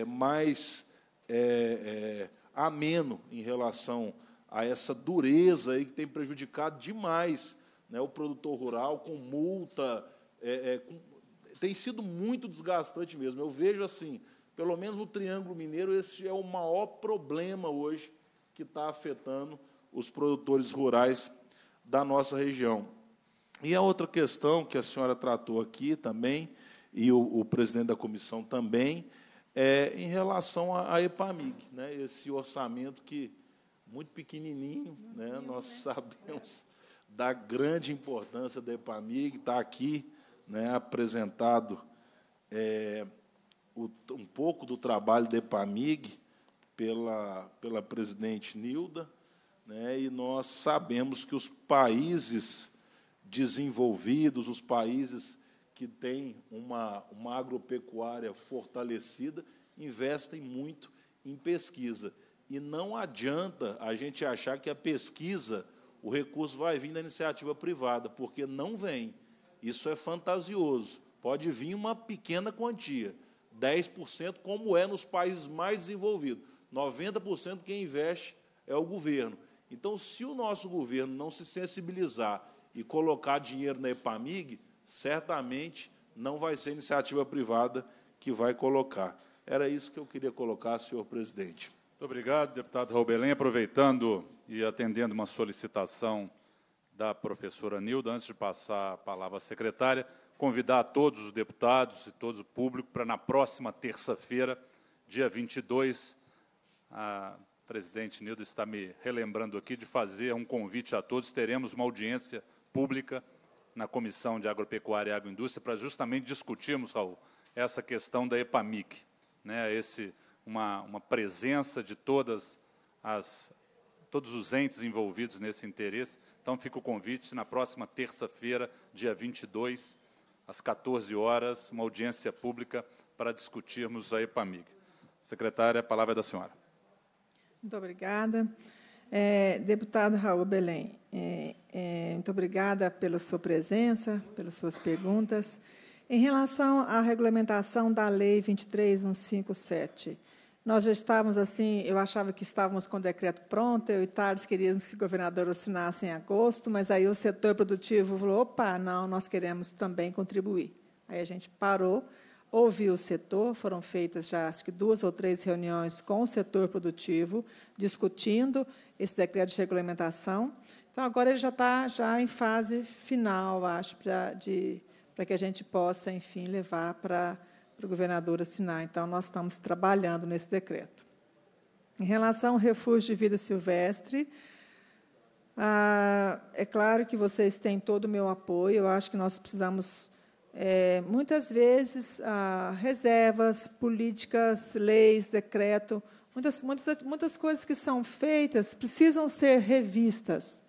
mais ameno em relação a a essa dureza aí que tem prejudicado demais né, o produtor rural com multa. É, é, com, tem sido muito desgastante mesmo. Eu vejo assim, pelo menos no Triângulo Mineiro, esse é o maior problema hoje que está afetando os produtores rurais da nossa região. E a outra questão que a senhora tratou aqui também, e o, o presidente da comissão também, é em relação à EPAMIG, né, esse orçamento que muito pequenininho, né? nós né? sabemos é. da grande importância da EPAMIG, está aqui né, apresentado é, o, um pouco do trabalho da EPAMIG pela, pela presidente Nilda, né, e nós sabemos que os países desenvolvidos, os países que têm uma, uma agropecuária fortalecida, investem muito em pesquisa. E não adianta a gente achar que a pesquisa, o recurso vai vir da iniciativa privada, porque não vem. Isso é fantasioso. Pode vir uma pequena quantia, 10%, como é nos países mais desenvolvidos. 90% quem investe é o governo. Então, se o nosso governo não se sensibilizar e colocar dinheiro na EPAMIG, certamente não vai ser iniciativa privada que vai colocar. Era isso que eu queria colocar, senhor presidente. Muito obrigado, deputado Raul Belém. Aproveitando e atendendo uma solicitação da professora Nilda, antes de passar a palavra à secretária, convidar todos os deputados e todo o público para, na próxima terça-feira, dia 22, a presidente Nilda está me relembrando aqui de fazer um convite a todos. Teremos uma audiência pública na Comissão de Agropecuária e Agroindústria para justamente discutirmos, Raul, essa questão da EPAMIC, né, esse uma, uma presença de todas as, todos os entes envolvidos nesse interesse. Então, fica o convite na próxima terça-feira, dia 22, às 14 horas, uma audiência pública para discutirmos a EPAMIG. Secretária, a palavra é da senhora. Muito obrigada. É, deputado Raul Belém, é, é, muito obrigada pela sua presença, pelas suas perguntas. Em relação à regulamentação da Lei 23157, nós já estávamos assim, eu achava que estávamos com o decreto pronto, eu e Thales queríamos que o governador assinasse em agosto, mas aí o setor produtivo falou: opa, não, nós queremos também contribuir. Aí a gente parou, ouviu o setor, foram feitas já acho que duas ou três reuniões com o setor produtivo, discutindo esse decreto de regulamentação. Então, agora ele já está já em fase final, acho, para que a gente possa, enfim, levar para para o governador assinar. Então, nós estamos trabalhando nesse decreto. Em relação ao refúgio de vida silvestre, ah, é claro que vocês têm todo o meu apoio. Eu acho que nós precisamos, é, muitas vezes, ah, reservas, políticas, leis, decreto, muitas, muitas, muitas coisas que são feitas precisam ser revistas.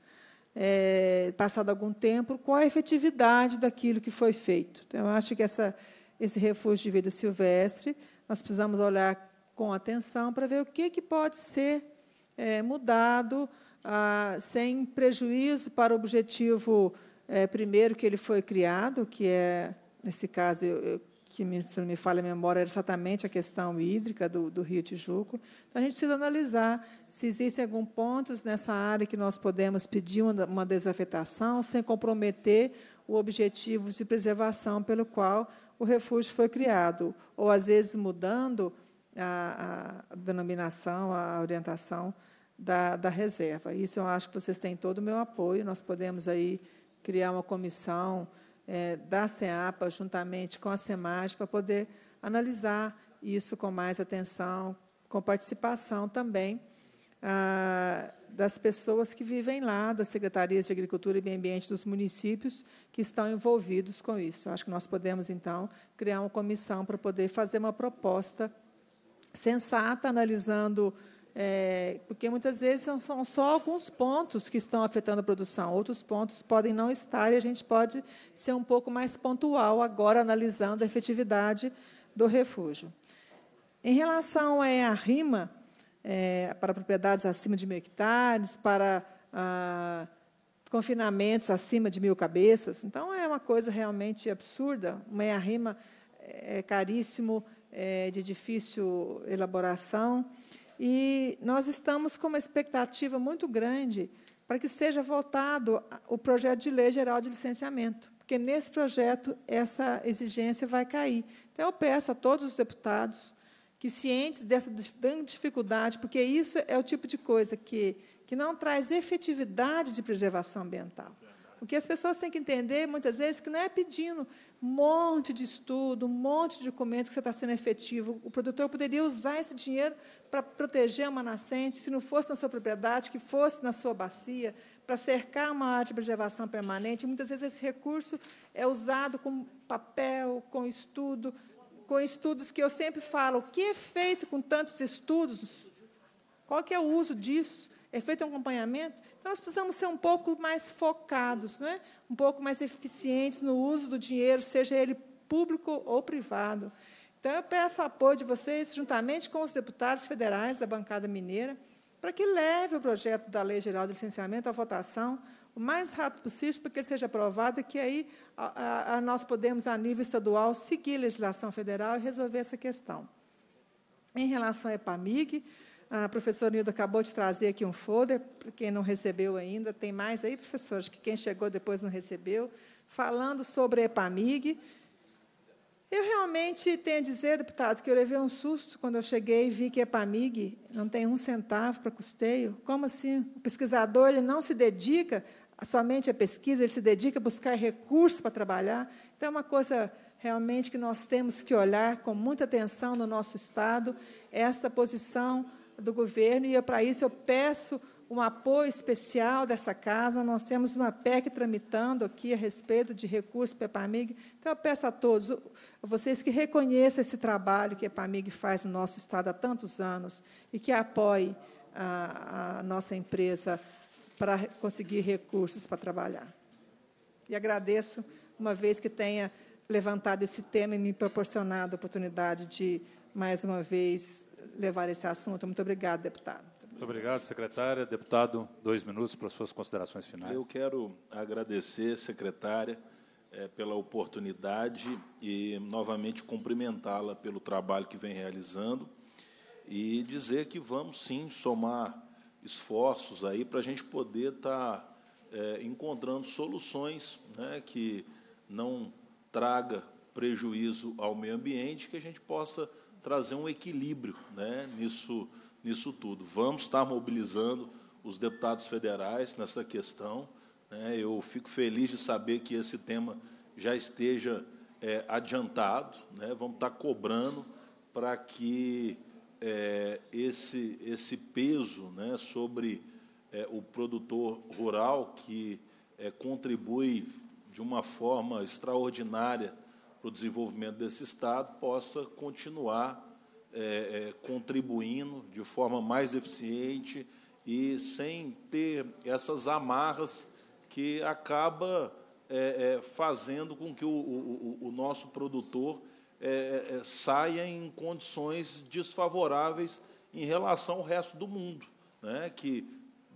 É, passado algum tempo, qual a efetividade daquilo que foi feito? Então, eu acho que essa esse refúgio de vida silvestre, nós precisamos olhar com atenção para ver o que, que pode ser é, mudado ah, sem prejuízo para o objetivo é, primeiro que ele foi criado, que é, nesse caso, eu, eu, que me, se não me falha a memória, era exatamente a questão hídrica do, do Rio Tijuco. Então, a gente precisa analisar se existem alguns pontos nessa área que nós podemos pedir uma, uma desafetação sem comprometer o objetivo de preservação pelo qual o refúgio foi criado, ou às vezes mudando a, a denominação, a orientação da, da reserva. Isso eu acho que vocês têm todo o meu apoio. Nós podemos aí criar uma comissão é, da CEAPA juntamente com a SEMAG para poder analisar isso com mais atenção, com participação também ah, das pessoas que vivem lá, das secretarias de Agricultura e Meio Ambiente dos municípios que estão envolvidos com isso. Eu acho que nós podemos, então, criar uma comissão para poder fazer uma proposta sensata, analisando. É, porque muitas vezes são, só alguns pontos que estão afetando a produção, outros pontos podem não estar e a gente pode ser um pouco mais pontual agora, analisando a efetividade do refúgio. Em relação eh, à rima, é, para propriedades acima de mil hectares, para ah, confinamentos acima de mil cabeças. Então, é uma coisa realmente absurda, uma EA-RIMA é, é caríssimo, é, de difícil elaboração. E nós estamos com uma expectativa muito grande para que seja votado o projeto de lei geral de licenciamento, porque nesse projeto essa exigência vai cair. Então, eu peço a todos os deputados que cientes dessa grande dificuldade, porque isso é o tipo de coisa que, que não traz efetividade de preservação ambiental. O que as pessoas têm que entender, muitas vezes, é que não é pedindo um monte de estudo, um monte de documento que você está sendo efetivo. O produtor poderia usar esse dinheiro para proteger uma nascente, se não fosse na sua propriedade, que fosse na sua bacia, para cercar uma área de preservação permanente. Muitas vezes esse recurso é usado com papel, com estudo, com estudos que eu sempre falo, o que é feito com tantos estudos? Qual que é o uso disso? É feito um acompanhamento? Então, nós precisamos ser um pouco mais focados, não é? um pouco mais eficientes no uso do dinheiro, seja ele público ou privado. Então, eu peço o apoio de vocês, juntamente com os deputados federais da bancada mineira, para que leve o projeto da Lei Geral de Licenciamento à votação o mais rápido possível para que ele seja aprovado e que aí a, a, nós podemos, a nível estadual, seguir a legislação federal e resolver essa questão. Em relação à EPAMIG, a professora Nilda acabou de trazer aqui um folder, para quem não recebeu ainda, tem mais aí, professores, que quem chegou depois não recebeu, falando sobre a EPAMIG. Eu realmente tenho a dizer, deputado, que eu levei um susto quando eu cheguei e vi que a EPAMIG não tem um centavo para custeio. Como assim? O pesquisador ele não se dedica somente a é pesquisa, ele se dedica a buscar recursos para trabalhar. Então, é uma coisa realmente que nós temos que olhar com muita atenção no nosso Estado, essa posição do governo, e para isso eu peço um apoio especial dessa casa. Nós temos uma PEC tramitando aqui a respeito de recursos para a EPAMIG. Então, eu peço a todos, vocês que reconheçam esse trabalho que a EPAMIG faz no nosso Estado há tantos anos e que apoiem a, a nossa empresa para conseguir recursos para trabalhar. E agradeço, uma vez que tenha levantado esse tema e me proporcionado a oportunidade de, mais uma vez, levar esse assunto. Muito obrigado, deputado. Muito obrigado, secretária. Deputado, dois minutos para suas considerações finais. Eu quero agradecer, secretária, eh, pela oportunidade e, novamente, cumprimentá-la pelo trabalho que vem realizando e dizer que vamos, sim, somar esforços aí para a gente poder estar tá, é, encontrando soluções né, que não traga prejuízo ao meio ambiente, que a gente possa trazer um equilíbrio né, nisso, nisso tudo. Vamos estar mobilizando os deputados federais nessa questão. Né, eu fico feliz de saber que esse tema já esteja é, adiantado. Né, vamos estar cobrando para que é, esse, esse peso né, sobre é, o produtor rural que é, contribui de uma forma extraordinária para o desenvolvimento desse Estado possa continuar é, é, contribuindo de forma mais eficiente e sem ter essas amarras que acaba é, fazendo com que o, o, o nosso produtor é, é, é, saia em condições desfavoráveis em relação ao resto do mundo, né, que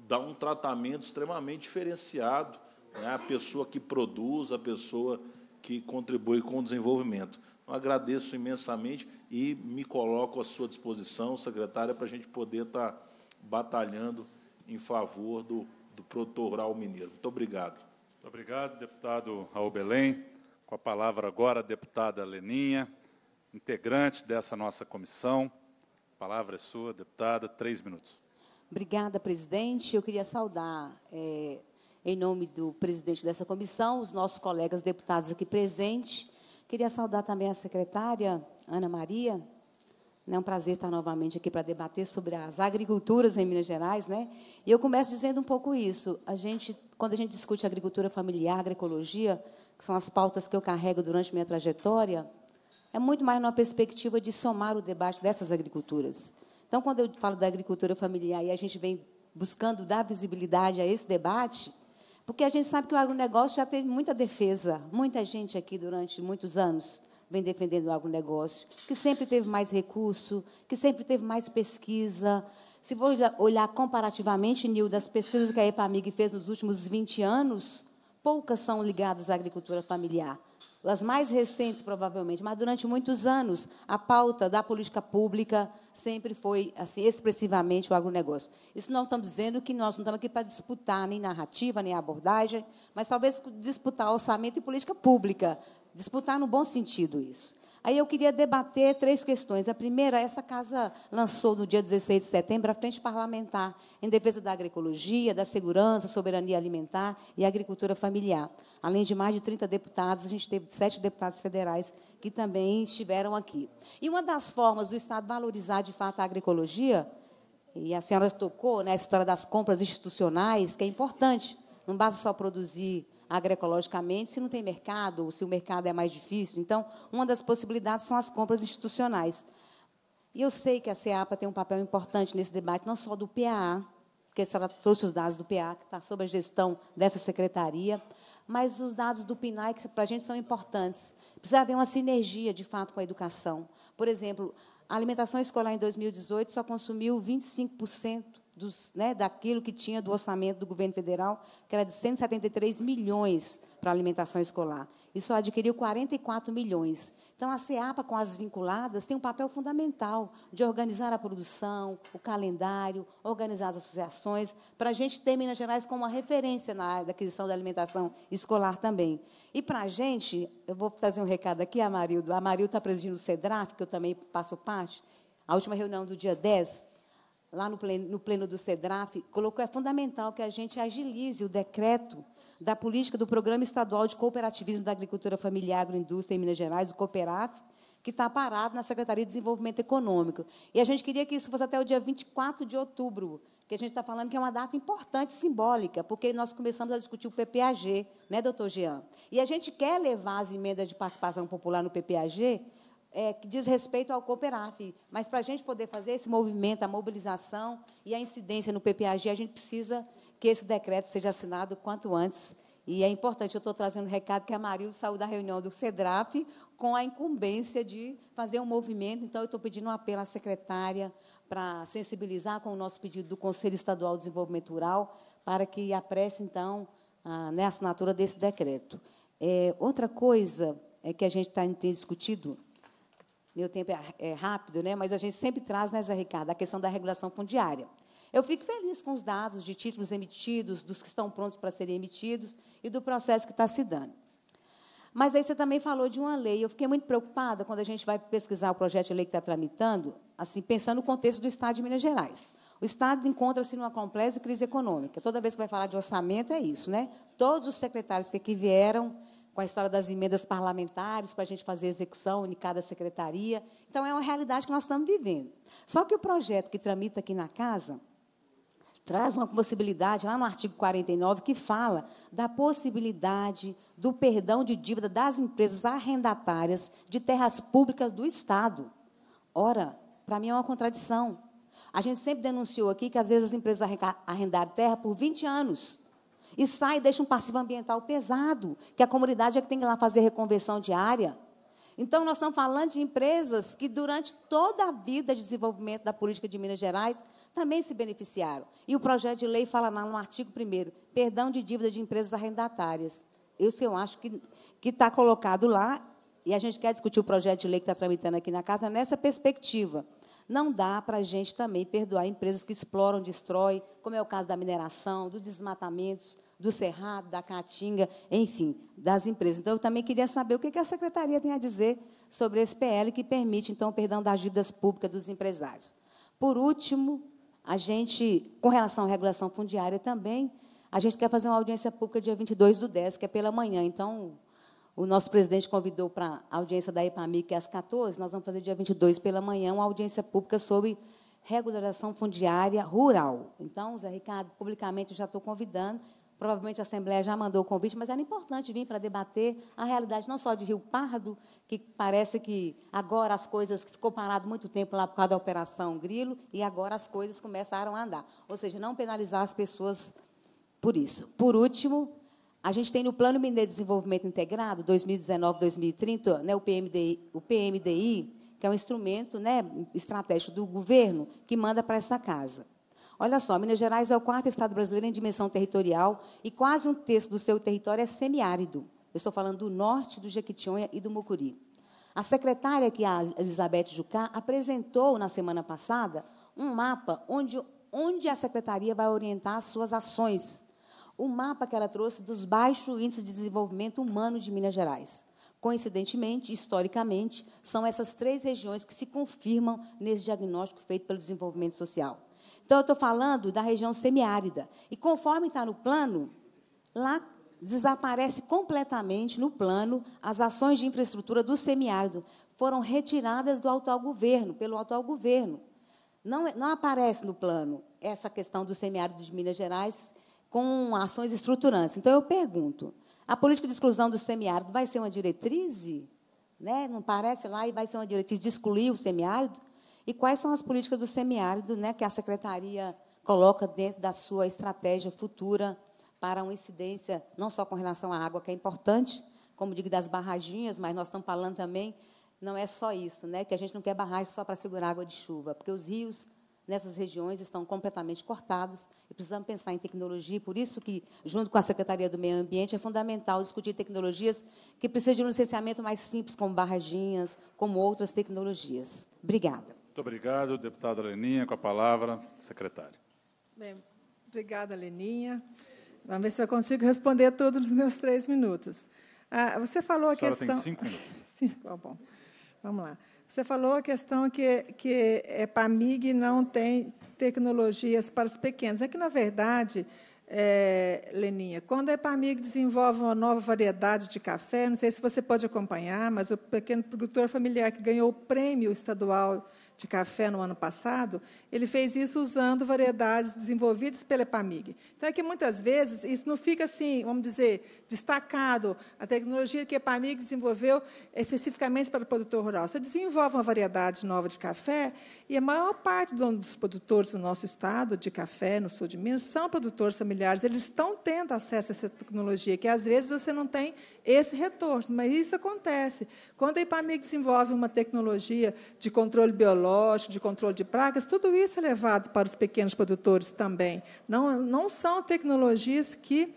dá um tratamento extremamente diferenciado né, à pessoa que produz, à pessoa que contribui com o desenvolvimento. Eu agradeço imensamente e me coloco à sua disposição, secretária, para a gente poder estar tá batalhando em favor do, do produtor rural mineiro. Muito obrigado. Muito obrigado, deputado Raul Belém. Com a palavra agora a deputada Leninha, integrante dessa nossa comissão. A palavra é sua, deputada, três minutos. Obrigada, presidente. Eu queria saudar, é, em nome do presidente dessa comissão, os nossos colegas deputados aqui presentes. Queria saudar também a secretária, Ana Maria. É um prazer estar novamente aqui para debater sobre as agriculturas em Minas Gerais. Né? E eu começo dizendo um pouco isso. A gente, quando a gente discute agricultura familiar, agroecologia, que são as pautas que eu carrego durante minha trajetória, é muito mais numa perspectiva de somar o debate dessas agriculturas. Então, quando eu falo da agricultura familiar e a gente vem buscando dar visibilidade a esse debate, porque a gente sabe que o agronegócio já teve muita defesa, muita gente aqui durante muitos anos vem defendendo o agronegócio, que sempre teve mais recurso, que sempre teve mais pesquisa. Se for olhar comparativamente, Nil, das pesquisas que a EPAMIG fez nos últimos 20 anos, poucas são ligadas à agricultura familiar. As mais recentes, provavelmente, mas durante muitos anos, a pauta da política pública sempre foi assim expressivamente o agronegócio. Isso não estamos dizendo que nós não estamos aqui para disputar nem narrativa, nem abordagem, mas talvez disputar orçamento e política pública. Disputar no bom sentido isso. Aí eu queria debater três questões. A primeira, essa casa lançou no dia 16 de setembro a Frente Parlamentar em defesa da agroecologia, da segurança, soberania alimentar e agricultura familiar. Além de mais de 30 deputados, a gente teve sete deputados federais que também estiveram aqui. E uma das formas do Estado valorizar de fato a agroecologia, e a senhora tocou na né, história das compras institucionais, que é importante, não basta só produzir agroecologicamente, se não tem mercado, se o mercado é mais difícil. Então, uma das possibilidades são as compras institucionais. E eu sei que a CEAPA tem um papel importante nesse debate, não só do PAA, porque a senhora trouxe os dados do PA, que está sob a gestão dessa secretaria, mas os dados do PNAE, que para a gente são importantes. Precisa haver uma sinergia, de fato, com a educação. Por exemplo, a alimentação escolar em 2018 só consumiu 25% dos, né, daquilo que tinha do orçamento do governo federal, que era de 173 milhões para alimentação escolar. E só adquiriu 44 milhões. Então, a CEAPA, com as vinculadas, tem um papel fundamental de organizar a produção, o calendário, organizar as associações, para a gente ter Minas Gerais como uma referência na aquisição da alimentação escolar também. E para a gente, eu vou fazer um recado aqui, Amarildo. A Amarildo está presidindo o Cedraf que eu também passo parte. A última reunião do dia 10 lá no pleno, no pleno do SEDRAF, colocou é fundamental que a gente agilize o decreto da política do Programa Estadual de Cooperativismo da Agricultura Familiar e Agroindústria em Minas Gerais, o COPERAF, que está parado na Secretaria de Desenvolvimento Econômico. E a gente queria que isso fosse até o dia 24 de outubro, que a gente está falando que é uma data importante, simbólica, porque nós começamos a discutir o PPAG, né, doutor Jean? E a gente quer levar as emendas de participação popular no PPAG é, que diz respeito ao Cooperaf. Mas para a gente poder fazer esse movimento, a mobilização e a incidência no PPAG, a gente precisa que esse decreto seja assinado quanto antes. E é importante, eu estou trazendo um recado que a Marildo saiu da reunião do CEDRAP com a incumbência de fazer um movimento. Então, eu estou pedindo um apelo à secretária para sensibilizar com o nosso pedido do Conselho Estadual de Desenvolvimento Rural para que apresse, então, a, né, assinatura desse decreto. É, outra coisa é que a gente está tem discutido meu tempo é, é, rápido, né? mas a gente sempre traz, né, Zé Ricardo, a questão da regulação fundiária. Eu fico feliz com os dados de títulos emitidos, dos que estão prontos para serem emitidos e do processo que está se dando. Mas aí você também falou de uma lei. Eu fiquei muito preocupada quando a gente vai pesquisar o projeto de lei que está tramitando, assim, pensando no contexto do Estado de Minas Gerais. O Estado encontra-se numa complexa crise econômica. Toda vez que vai falar de orçamento, é isso, né? Todos os secretários que aqui vieram com a história das emendas parlamentares para a gente fazer a execução em cada secretaria. Então, é uma realidade que nós estamos vivendo. Só que o projeto que tramita aqui na casa traz uma possibilidade, lá no artigo 49, que fala da possibilidade do perdão de dívida das empresas arrendatárias de terras públicas do Estado. Ora, para mim é uma contradição. A gente sempre denunciou aqui que, às vezes, as empresas arrendaram terra por 20 anos. E sai e deixa um passivo ambiental pesado, que a comunidade é que tem que ir lá fazer reconversão diária. Então, nós estamos falando de empresas que, durante toda a vida de desenvolvimento da política de Minas Gerais, também se beneficiaram. E o projeto de lei fala lá no artigo 1 perdão de dívida de empresas arrendatárias. Isso eu acho que está colocado lá, e a gente quer discutir o projeto de lei que está tramitando aqui na casa nessa perspectiva. Não dá para a gente também perdoar empresas que exploram, destroem, como é o caso da mineração, dos desmatamentos, do Cerrado, da Caatinga, enfim, das empresas. Então, eu também queria saber o que a secretaria tem a dizer sobre esse PL que permite, então, o perdão das dívidas públicas dos empresários. Por último, a gente, com relação à regulação fundiária também, a gente quer fazer uma audiência pública dia 22 do 10, que é pela manhã. Então, o nosso presidente convidou para a audiência da EPAMIC é às 14, nós vamos fazer dia 22 pela manhã uma audiência pública sobre regulação fundiária rural. Então, Zé Ricardo, publicamente já estou convidando, Provavelmente a Assembleia já mandou o convite, mas era importante vir para debater a realidade não só de Rio Pardo, que parece que agora as coisas ficou parado muito tempo lá por causa da Operação Grilo, e agora as coisas começaram a andar. Ou seja, não penalizar as pessoas por isso. Por último, a gente tem no Plano Mineiro de Desenvolvimento Integrado, 2019-2030, né, o, PMDI, o PMDI, que é um instrumento né, estratégico do governo que manda para essa casa. Olha só, Minas Gerais é o quarto estado brasileiro em dimensão territorial e quase um terço do seu território é semiárido. Eu estou falando do norte do Jequitinhonha e do Mucuri. A secretária, que é a Elizabeth Jucá, apresentou na semana passada um mapa onde, onde a secretaria vai orientar as suas ações. O mapa que ela trouxe dos baixos índices de desenvolvimento humano de Minas Gerais. Coincidentemente, historicamente, são essas três regiões que se confirmam nesse diagnóstico feito pelo desenvolvimento social. Então, eu estou falando da região semiárida. E conforme está no plano, lá desaparece completamente no plano as ações de infraestrutura do semiárido. Foram retiradas do atual governo, pelo atual governo. Não, é, não aparece no plano essa questão do semiárido de Minas Gerais com ações estruturantes. Então, eu pergunto, a política de exclusão do semiárido vai ser uma diretriz? Né? Não parece lá e vai ser uma diretriz de excluir o semiárido? E quais são as políticas do semiárido né, que a secretaria coloca dentro da sua estratégia futura para uma incidência, não só com relação à água, que é importante, como digo, das barraginhas, mas nós estamos falando também, não é só isso, né, que a gente não quer barragem só para segurar água de chuva, porque os rios nessas regiões estão completamente cortados e precisamos pensar em tecnologia. Por isso que, junto com a Secretaria do Meio Ambiente, é fundamental discutir tecnologias que precisam de um licenciamento mais simples, como barraginhas, como outras tecnologias. Obrigada. Muito obrigado, deputada Leninha. Com a palavra, secretária. Bem, obrigada, Leninha. Vamos ver se eu consigo responder tudo nos meus três minutos. Ah, você falou a, a questão. tem cinco minutos. cinco, ah, tá bom. Vamos lá. Você falou a questão que, que é, PAMIG não tem tecnologias para os pequenos. É que, na verdade, é, Leninha, quando a é EPAMIG desenvolve uma nova variedade de café, não sei se você pode acompanhar, mas o pequeno produtor familiar que ganhou o prêmio estadual de café no ano passado, ele fez isso usando variedades desenvolvidas pela EPAMIG. Então, é que muitas vezes isso não fica assim, vamos dizer, destacado. A tecnologia que a EPAMIG desenvolveu é especificamente para o produtor rural. Você desenvolve uma variedade nova de café e a maior parte dos produtores do nosso estado de café, no sul de Minas, são produtores familiares. Eles estão tendo acesso a essa tecnologia, que às vezes você não tem esse retorno. Mas isso acontece. Quando a IPAMIG desenvolve uma tecnologia de controle biológico, de controle de pragas, tudo isso é levado para os pequenos produtores também. Não, não são tecnologias que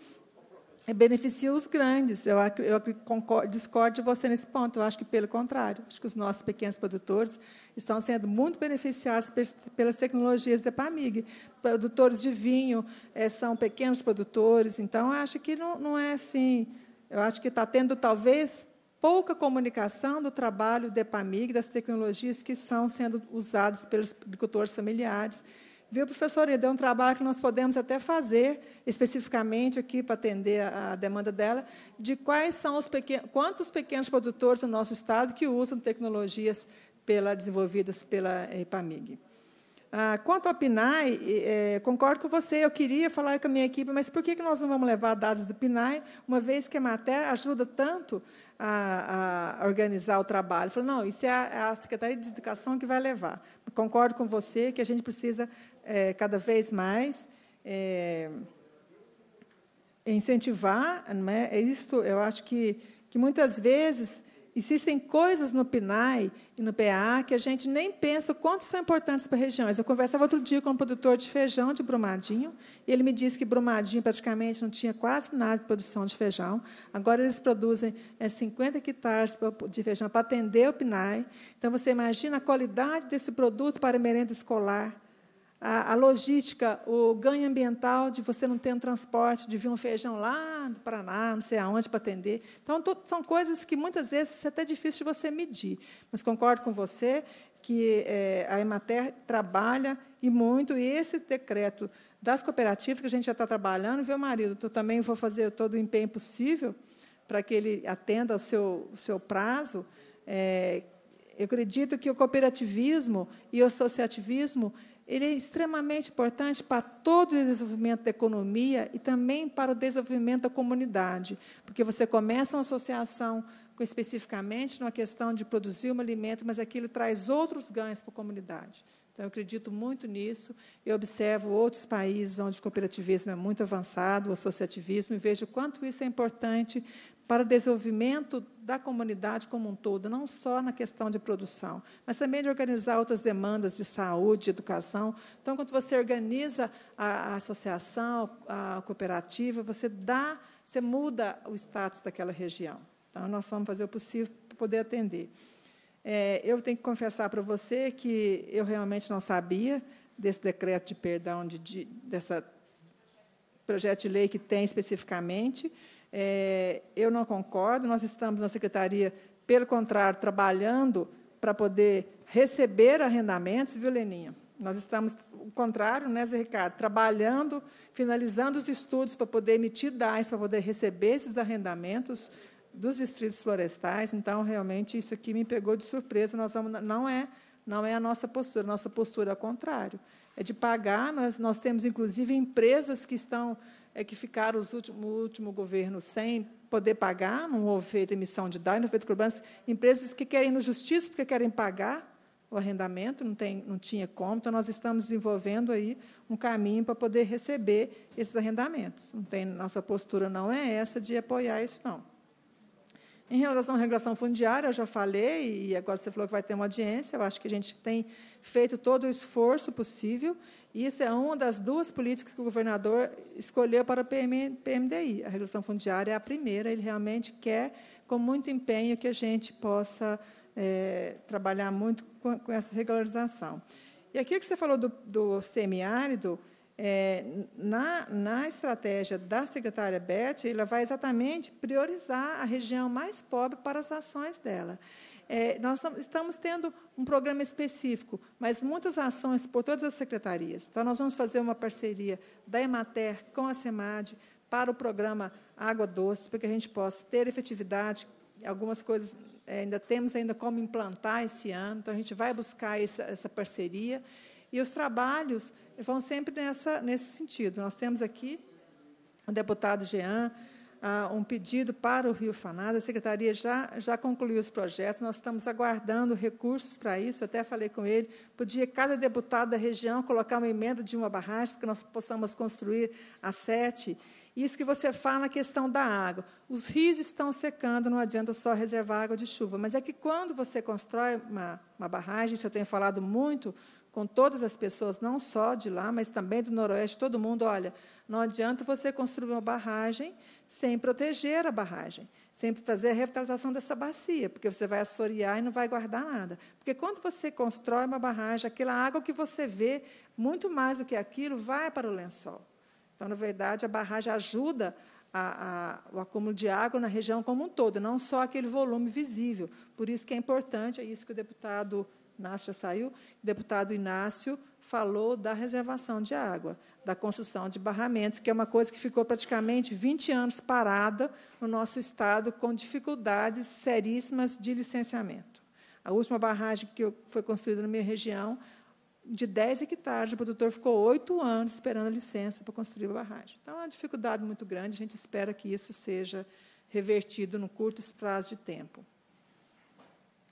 beneficiam os grandes. Eu, eu concordo, discordo de você nesse ponto. Eu acho que, pelo contrário, acho que os nossos pequenos produtores estão sendo muito beneficiados pelas tecnologias da Epamig. Produtores de vinho eh, são pequenos produtores, então acho que não, não é assim eu acho que está tendo, talvez, pouca comunicação do trabalho da EPAMIG, das tecnologias que são sendo usadas pelos agricultores familiares. Viu, professora, deu é um trabalho que nós podemos até fazer, especificamente aqui, para atender a, a demanda dela, de quais são os pequenos, quantos pequenos produtores do nosso Estado que usam tecnologias pela, desenvolvidas pela EPAMIG. Ah, quanto ao PNAE, é, concordo com você, eu queria falar com a minha equipe, mas por que, que nós não vamos levar dados do PNAE, uma vez que a matéria ajuda tanto a, a organizar o trabalho? Falei, não, isso é a, é a, Secretaria de Educação que vai levar. Concordo com você que a gente precisa, é, cada vez mais, é, incentivar, é isto, eu acho que, que muitas vezes Existem coisas no PNAE e no PA que a gente nem pensa o quanto são importantes para regiões. Eu conversava outro dia com um produtor de feijão de Brumadinho, e ele me disse que Brumadinho praticamente não tinha quase nada de produção de feijão. Agora eles produzem é, 50 hectares de feijão para atender o PNAE. Então, você imagina a qualidade desse produto para merenda escolar a, a, logística, o ganho ambiental de você não ter um transporte, de vir um feijão lá do Paraná, não sei aonde, para atender. Então, to, são coisas que muitas vezes é até difícil de você medir. Mas concordo com você que é, a Emater trabalha e muito, e esse decreto das cooperativas, que a gente já está trabalhando, viu, marido? Eu também vou fazer todo o empenho possível para que ele atenda ao seu, seu prazo. É, eu acredito que o cooperativismo e o associativismo ele é extremamente importante para todo o desenvolvimento da economia e também para o desenvolvimento da comunidade, porque você começa uma associação com, especificamente numa questão de produzir um alimento, mas aquilo traz outros ganhos para a comunidade. Então, eu acredito muito nisso. Eu observo outros países onde o cooperativismo é muito avançado, o associativismo, e vejo quanto isso é importante para o desenvolvimento da comunidade como um todo, não só na questão de produção, mas também de organizar outras demandas de saúde, de educação. Então, quando você organiza a, a associação, a cooperativa, você dá, você muda o status daquela região. Então, nós vamos fazer o possível para poder atender. É, eu tenho que confessar para você que eu realmente não sabia desse decreto de perdão, de, de, dessa projeto de lei que tem especificamente. É, eu não concordo, nós estamos na secretaria, pelo contrário, trabalhando para poder receber arrendamentos, viu, Leninha? Nós estamos, o contrário, né, Zé Ricardo? Trabalhando, finalizando os estudos para poder emitir DAIs, para poder receber esses arrendamentos dos distritos florestais. Então, realmente, isso aqui me pegou de surpresa. Nós vamos, não é não é a nossa postura. Nossa postura é o contrário. É de pagar. Nós, nós temos, inclusive, empresas que estão é que ficaram os últimos, o último governo sem poder pagar, não houve feita emissão de dólar, não houve feita Empresas que querem ir no justiça porque querem pagar o arrendamento, não, tem, não tinha como, então nós estamos desenvolvendo aí um caminho para poder receber esses arrendamentos. Não tem, nossa postura não é essa de apoiar isso, não. Em relação à regulação fundiária, eu já falei, e agora você falou que vai ter uma audiência, eu acho que a gente tem feito todo o esforço possível. Isso é uma das duas políticas que o governador escolheu para o PMDI. A redução fundiária é a primeira, ele realmente quer, com muito empenho, que a gente possa é, trabalhar muito com, com, essa regularização. E aqui que você falou do, do semiárido, é, na, na, estratégia da secretária Beth, ela vai exatamente priorizar a região mais pobre para as ações dela é, nós estamos tendo um programa específico, mas muitas ações por todas as secretarias. Então, nós vamos fazer uma parceria da Emater com a SEMAD para o programa Água Doce, para que a gente possa ter efetividade. Algumas coisas é, ainda temos ainda como implantar esse ano, então a gente vai buscar essa, essa parceria. E os trabalhos vão sempre nessa, nesse sentido. Nós temos aqui o deputado Jean, ah, um pedido para o Rio Fanada. A secretaria já, já concluiu os projetos, nós estamos aguardando recursos para isso. Eu até falei com ele: podia cada deputado da região colocar uma emenda de uma barragem, para que nós possamos construir a sete. Isso que você fala na questão da água. Os rios estão secando, não adianta só reservar água de chuva. Mas é que quando você constrói uma, uma barragem, isso eu tenho falado muito com todas as pessoas, não só de lá, mas também do Noroeste, todo mundo, olha, não adianta você construir uma barragem sem proteger a barragem, sem fazer a revitalização dessa bacia, porque você vai assorear e não vai guardar nada. Porque quando você constrói uma barragem, aquela água que você vê, muito mais do que aquilo, vai para o lençol. Então, na verdade, a barragem ajuda a, a, o acúmulo de água na região como um todo, não só aquele volume visível. Por isso que é importante, é isso que o deputado Inácio já saiu, o deputado Inácio falou da reservação de água da construção de barramentos, que é uma coisa que ficou praticamente 20 anos parada no nosso estado, com dificuldades seríssimas de licenciamento. A última barragem que foi construída na minha região, de 10 hectares, o produtor ficou oito anos esperando a licença para construir a barragem. Então, é uma dificuldade muito grande, a gente espera que isso seja revertido no curto prazo de tempo.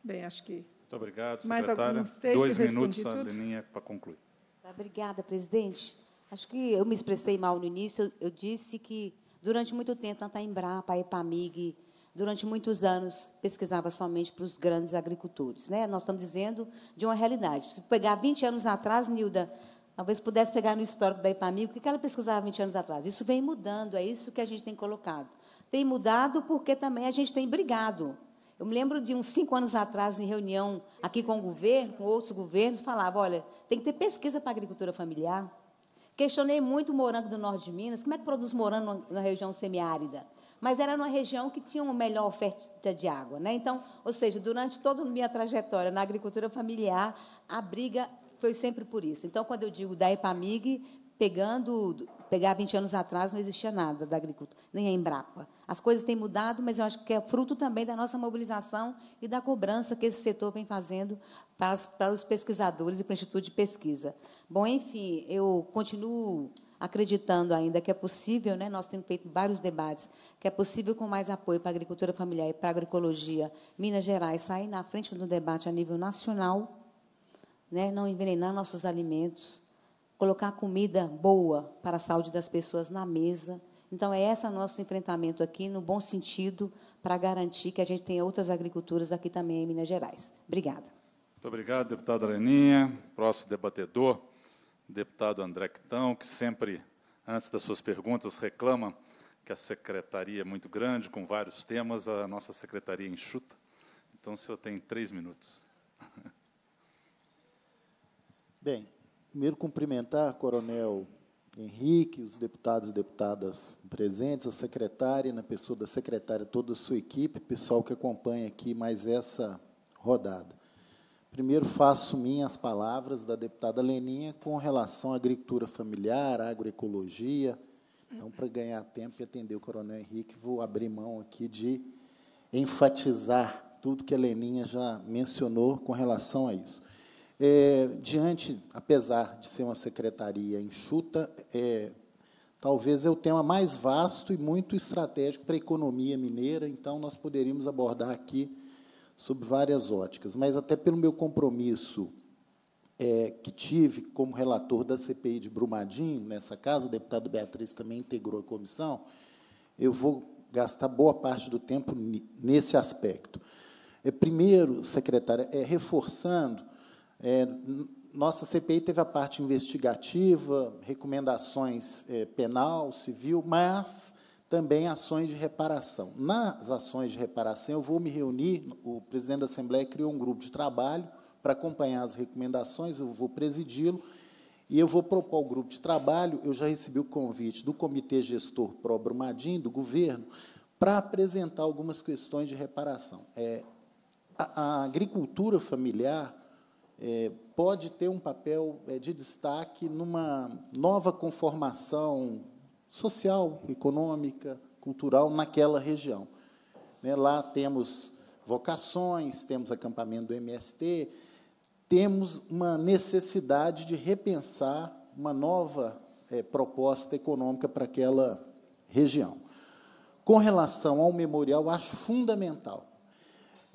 Bem, acho que. Muito obrigado, secretária. Mais algum, Dois minutos, a linha para concluir. Obrigada, presidente. Acho que eu me expressei mal no início. Eu, eu disse que durante muito tempo na Embrapa, a Epamig, durante muitos anos pesquisava somente para os grandes agricultores, né? Nós estamos dizendo de uma realidade. Se pegar 20 anos atrás, Nilda, talvez pudesse pegar no histórico da Epamig, o que ela pesquisava 20 anos atrás. Isso vem mudando, é isso que a gente tem colocado. Tem mudado porque também a gente tem brigado. Eu me lembro de uns cinco anos atrás, em reunião aqui com o governo, com outros governos, falava: olha, tem que ter pesquisa para a agricultura familiar. Questionei muito o morango do norte de Minas, como é que produz morango na região semiárida? Mas era numa região que tinha uma melhor oferta de água, né? Então, ou seja, durante toda a minha trajetória na agricultura familiar, a briga foi sempre por isso. Então, quando eu digo da EPAMIG, pegando Pegar 20 anos atrás não existia nada da agricultura, nem a Embrapa. As coisas têm mudado, mas eu acho que é fruto também da nossa mobilização e da cobrança que esse setor vem fazendo para, as, para os pesquisadores e para o Instituto de Pesquisa. Bom, enfim, eu continuo acreditando ainda que é possível, né? nós temos feito vários debates, que é possível com mais apoio para a agricultura familiar e para a agroecologia, Minas Gerais sair na frente do debate a nível nacional, né? não envenenar nossos alimentos, colocar comida boa para a saúde das pessoas na mesa. Então, é esse nosso enfrentamento aqui, no bom sentido, para garantir que a gente tenha outras agriculturas aqui também em Minas Gerais. Obrigada. Muito obrigado, deputada Leninha. Próximo debatedor, deputado André Quitão, que sempre, antes das suas perguntas, reclama que a secretaria é muito grande, com vários temas, a nossa secretaria é enxuta. Então, o senhor tem três minutos. Bem, primeiro cumprimentar Coronel Henrique, os deputados e deputadas presentes, a secretária, na né, pessoa da secretária, toda a sua equipe, pessoal que acompanha aqui mais essa rodada. Primeiro, faço minhas palavras da deputada Leninha com relação à agricultura familiar, à agroecologia. Então, para ganhar tempo e atender o coronel Henrique, vou abrir mão aqui de enfatizar tudo que a Leninha já mencionou com relação a isso. É, diante, apesar de ser uma secretaria enxuta, é, talvez é o tema mais vasto e muito estratégico para a economia mineira, então nós poderíamos abordar aqui sob várias óticas. Mas, até pelo meu compromisso é, que tive como relator da CPI de Brumadinho, nessa casa, o deputado Beatriz também integrou a comissão, eu vou gastar boa parte do tempo nesse aspecto. É, primeiro, secretária, é, reforçando é, nossa CPI teve a parte investigativa, recomendações é, penal, civil, mas também ações de reparação. Nas ações de reparação, eu vou me reunir, o presidente da Assembleia criou um grupo de trabalho para acompanhar as recomendações, eu vou presidi-lo, e eu vou propor ao grupo de trabalho, eu já recebi o convite do Comitê Gestor Pro Brumadinho, do governo, para apresentar algumas questões de reparação. É, a, a agricultura familiar é, pode ter um papel é, de destaque numa nova conformação social, econômica, cultural naquela região. Né, lá temos vocações, temos acampamento do MST, temos uma necessidade de repensar uma nova é, proposta econômica para aquela região. Com relação ao memorial, acho fundamental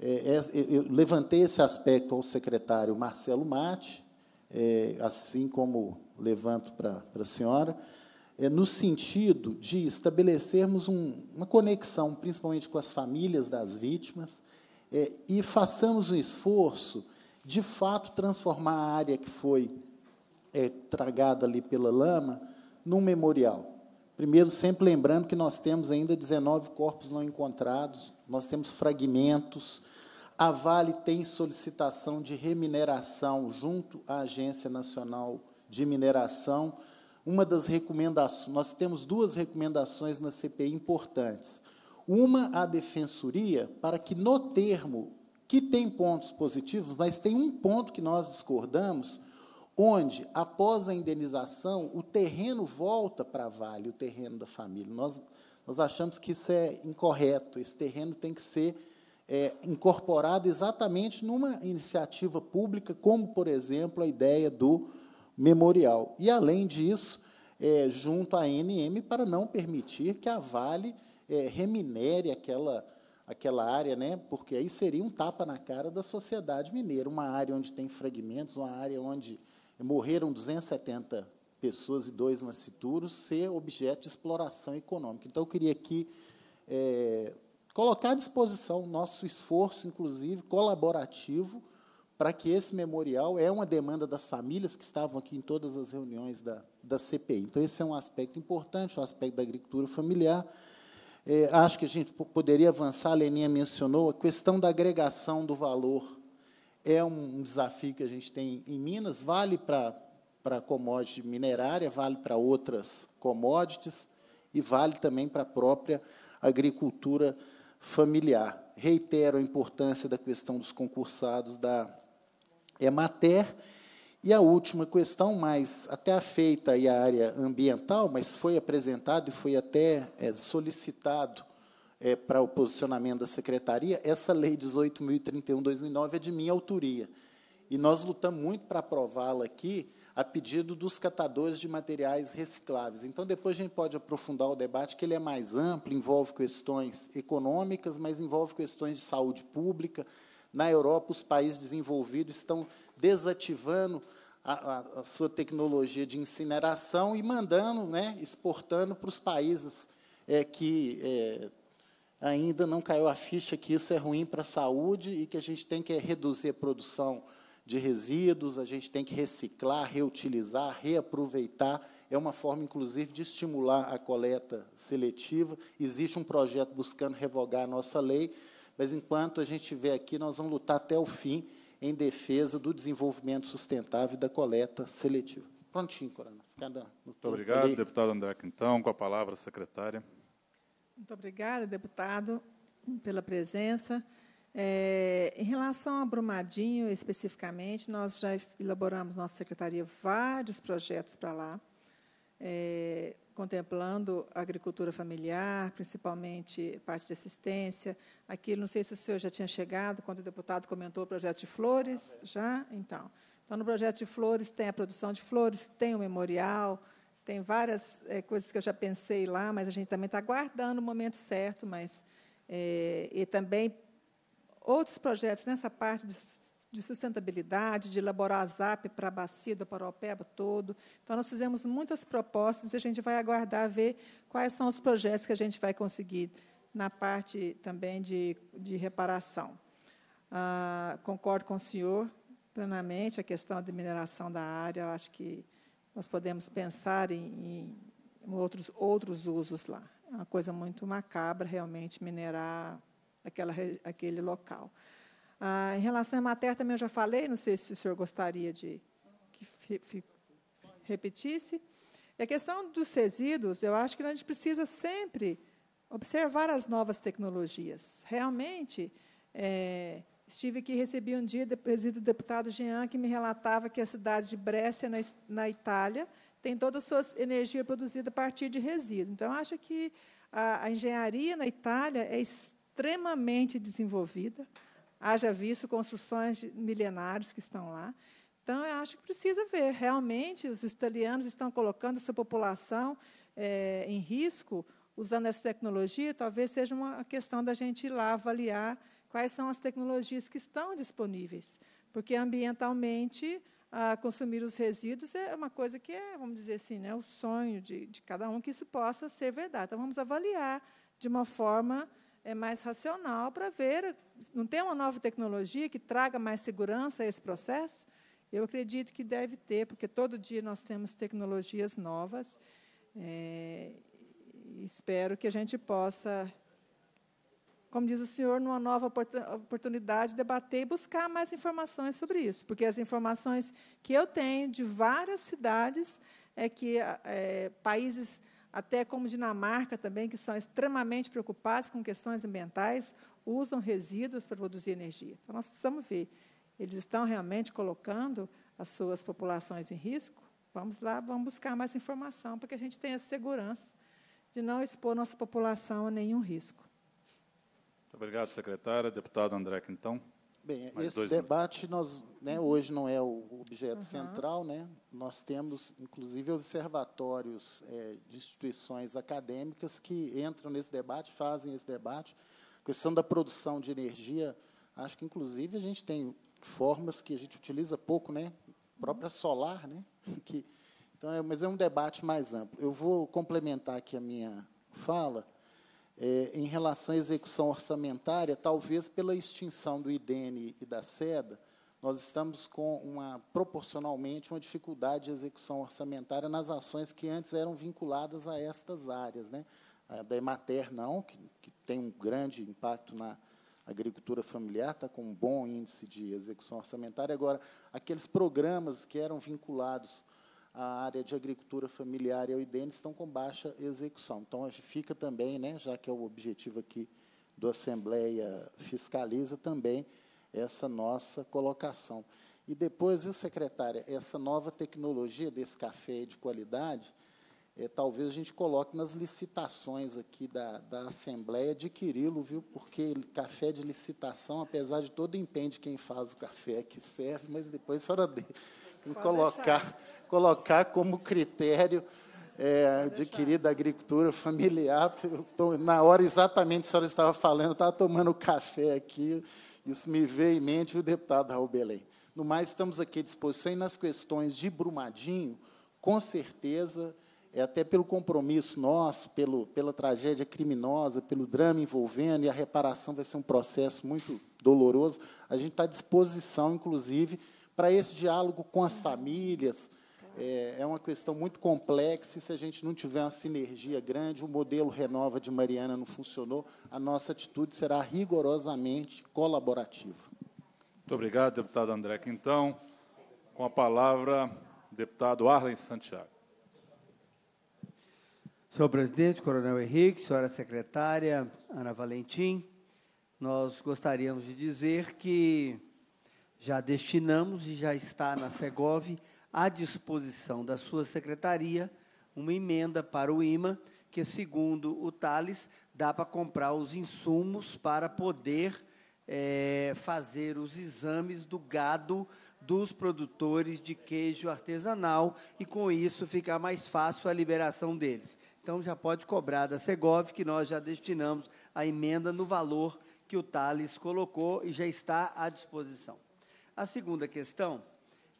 é, é, eu levantei esse aspecto ao secretário Marcelo Mate, é, assim como levanto para a senhora, no sentido de estabelecermos um, uma conexão, principalmente com as famílias das vítimas, e façamos um esforço de fato transformar a área que foi é, tragada ali pela lama num memorial. Primeiro, sempre lembrando que nós temos ainda 19 corpos não encontrados, nós temos fragmentos, a Vale tem solicitação de remineração junto à Agência Nacional de Mineração. Uma das recomendações, nós temos duas recomendações na CPI importantes. Uma à defensoria para que no termo que tem pontos positivos, mas tem um ponto que nós discordamos, onde, após a indenização, o terreno volta para a Vale, o terreno da família. Nós, nós achamos que isso é incorreto, esse terreno tem que ser é, incorporada exatamente numa iniciativa pública, como, por exemplo, a ideia do memorial. E, além disso, é, junto à NM para não permitir que a Vale é, reminere aquela, aquela área, né? porque aí seria um tapa na cara da sociedade mineira, uma área onde tem fragmentos, uma área onde morreram 270 pessoas e dois nascituros, ser objeto de exploração econômica. Então, eu queria aqui é, colocar à disposição nosso esforço, inclusive, colaborativo, para que esse memorial é uma demanda das famílias que estavam aqui em todas as reuniões da, da CPI. Então, esse é um aspecto importante, o um aspecto da agricultura familiar. É, acho que a gente poderia avançar, a Leninha mencionou, a questão da agregação do valor é um desafio que a gente tem em Minas, vale para para commodity minerária, vale para outras commodities e vale também para a própria agricultura familiar. Reitero a importância da questão dos concursados da Emater. E a última questão, mais até afeita à área ambiental, mas foi apresentado e foi até é, solicitado é, para o posicionamento da secretaria, essa lei 18.031-2009 é de minha autoria. E nós lutamos muito para aprová-la aqui, a pedido dos catadores de materiais recicláveis. Então, depois a gente pode aprofundar o debate, que ele é mais amplo, envolve questões econômicas, mas envolve questões de saúde pública. Na Europa, os países desenvolvidos estão desativando a, a sua tecnologia de incineração e mandando, né, exportando para os países é, que é, ainda não caiu a ficha que isso é ruim para a saúde e que a gente tem que é, reduzir a produção de resíduos, a gente tem que reciclar, reutilizar, reaproveitar. É uma forma, inclusive, de estimular a coleta seletiva. Existe um projeto buscando revogar a nossa lei, mas enquanto a gente estiver aqui, nós vamos lutar até o fim em defesa do desenvolvimento sustentável e da coleta seletiva. Prontinho, Coronel. Cada... Muito obrigado, ali. deputado André Quintão. Com a palavra, secretária. Muito obrigada, deputado, pela presença. É, em relação a Brumadinho, especificamente, nós já elaboramos, nossa secretaria, vários projetos para lá, é, contemplando a agricultura familiar, principalmente parte de assistência. Aqui, não sei se o senhor já tinha chegado, quando o deputado comentou o projeto de flores, já? Então, então no projeto de flores tem a produção de flores, tem o memorial, tem várias é, coisas que eu já pensei lá, mas a gente também está aguardando o momento certo, mas... É, e também Outros projetos nessa parte de, de sustentabilidade, de elaborar a ZAP para a bacia do Paropeba todo. Então, nós fizemos muitas propostas e a gente vai aguardar ver quais são os projetos que a gente vai conseguir na parte também de, de reparação. Ah, concordo com o senhor plenamente a questão da mineração da área. Eu acho que nós podemos pensar em, em outros, outros usos lá. É uma coisa muito macabra, realmente, minerar aquela, aquele local. Ah, em relação à matéria, também eu já falei, não sei se o senhor gostaria de que repetisse. E a questão dos resíduos, eu acho que a gente precisa sempre observar as novas tecnologias. Realmente, é, estive aqui, recebi um dia presídio do deputado Jean, que me relatava que a cidade de Brescia, na, na Itália, tem toda a sua energia produzida a partir de resíduo. Então, acho que a, a engenharia na Itália é extremamente extremamente desenvolvida, haja visto construções milenares que estão lá. Então, eu acho que precisa ver. Realmente, os italianos estão colocando sua população é, em risco usando essa tecnologia. Talvez seja uma questão da gente ir lá avaliar quais são as tecnologias que estão disponíveis. Porque, ambientalmente, a consumir os resíduos é uma coisa que é, vamos dizer assim, né, o sonho de, de cada um que isso possa ser verdade. Então, vamos avaliar de uma forma é mais racional para ver, não tem uma nova tecnologia que traga mais segurança a esse processo? Eu acredito que deve ter, porque todo dia nós temos tecnologias novas. É, espero que a gente possa, como diz o senhor, numa nova oportunidade, debater e buscar mais informações sobre isso, porque as informações que eu tenho de várias cidades é que é, países até como Dinamarca também, que são extremamente preocupados com questões ambientais, usam resíduos para produzir energia. Então, nós precisamos ver, eles estão realmente colocando as suas populações em risco? Vamos lá, vamos buscar mais informação para que a gente tenha segurança de não expor nossa população a nenhum risco. Muito obrigado, secretária. Deputado André Quintão. Bem, Mais esse debate nós, né, hoje não é o objeto uhum. central, né? Nós temos, inclusive, observatórios é, de instituições acadêmicas que entram nesse debate, fazem esse debate. A questão da produção de energia, acho que inclusive a gente tem formas que a gente utiliza pouco, né? A própria uhum. solar, né? Que, então, é, mas é um debate mais amplo. Eu vou complementar aqui a minha fala é, em relação à execução orçamentária, talvez pela extinção do IDN e da SEDA, nós estamos com uma proporcionalmente uma dificuldade de execução orçamentária nas ações que antes eram vinculadas a estas áreas, né? A da Emater não, que, que tem um grande impacto na agricultura familiar, está com um bom índice de execução orçamentária. Agora, aqueles programas que eram vinculados a área de agricultura familiar e o UIDENES estão com baixa execução. Então, fica também, né, já que é o objetivo aqui do Assembleia Fiscaliza, também essa nossa colocação. E depois, viu, secretária, essa nova tecnologia desse café de qualidade, é, talvez a gente coloque nas licitações aqui da, da Assembleia adquiri-lo, viu? Porque café de licitação, apesar de todo entende quem faz o café que serve, mas depois a senhora de, colocar deixar colocar como critério é, adquirir da agricultura familiar. Tô, na hora exatamente que a senhora estava falando, eu estava tomando café aqui, isso me veio em mente o deputado Raul Belém. No mais, estamos aqui à disposição e nas questões de Brumadinho, com certeza, é até pelo compromisso nosso, pelo, pela tragédia criminosa, pelo drama envolvendo, e a reparação vai ser um processo muito doloroso, a gente está à disposição, inclusive, para esse diálogo com as famílias, é, é uma questão muito complexa e se a gente não tiver uma sinergia grande, o modelo Renova de Mariana não funcionou, a nossa atitude será rigorosamente colaborativa. Muito obrigado, deputado André Quintão. Com a palavra, deputado Arlen Santiago. Senhor presidente, Coronel Henrique, senhora secretária Ana Valentim, nós gostaríamos de dizer que já destinamos e já está na Segov à disposição da sua secretaria uma emenda para o IMA, que, segundo o Thales, dá para comprar os insumos para poder é, fazer os exames do gado dos produtores de queijo artesanal e, com isso, ficar mais fácil a liberação deles. Então, já pode cobrar da Segov, que nós já destinamos a emenda no valor que o Thales colocou e já está à disposição. A segunda questão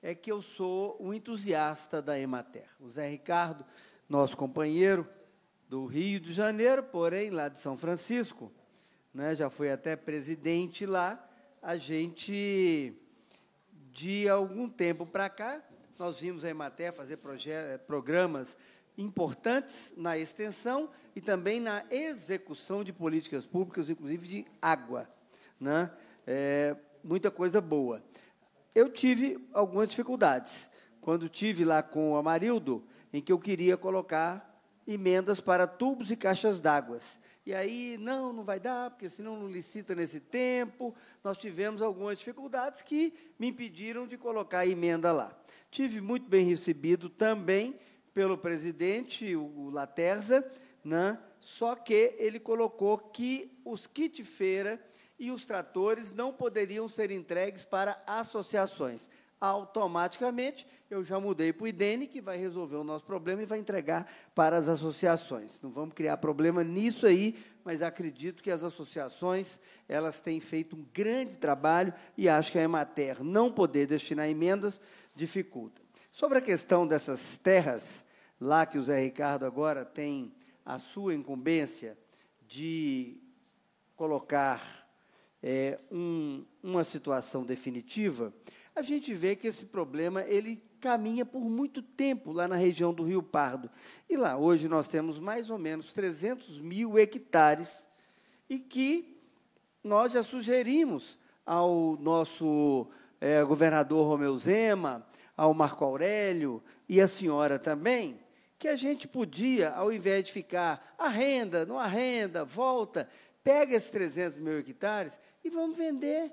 é que eu sou um entusiasta da Emater. O Zé Ricardo, nosso companheiro do Rio de Janeiro, porém lá de São Francisco, né, já foi até presidente lá, a gente, de algum tempo para cá, nós vimos a Emater fazer eh, programas importantes na extensão e também na execução de políticas públicas, inclusive de água. Né? É, muita coisa boa eu tive algumas dificuldades. Quando tive lá com o Amarildo, em que eu queria colocar emendas para tubos e caixas d'água. E aí, não, não vai dar, porque senão não licita nesse tempo. Nós tivemos algumas dificuldades que me impediram de colocar a emenda lá. Tive muito bem recebido também pelo presidente, o Laterza, né? só que ele colocou que os kit feira e os tratores não poderiam ser entregues para associações. Automaticamente, eu já mudei para o IDENE, que vai resolver o nosso problema e vai entregar para as associações. Não vamos criar problema nisso aí, mas acredito que as associações elas têm feito um grande trabalho e acho que a Emater não poder destinar emendas dificulta. Sobre a questão dessas terras, lá que o Zé Ricardo agora tem a sua incumbência de colocar é, um, uma situação definitiva, a gente vê que esse problema ele caminha por muito tempo lá na região do Rio Pardo. E lá hoje nós temos mais ou menos 300 mil hectares e que nós já sugerimos ao nosso é, governador Romeu Zema, ao Marco Aurélio e à senhora também, que a gente podia, ao invés de ficar arrenda, não arrenda, volta, pega esses 300 mil hectares e vamos vender.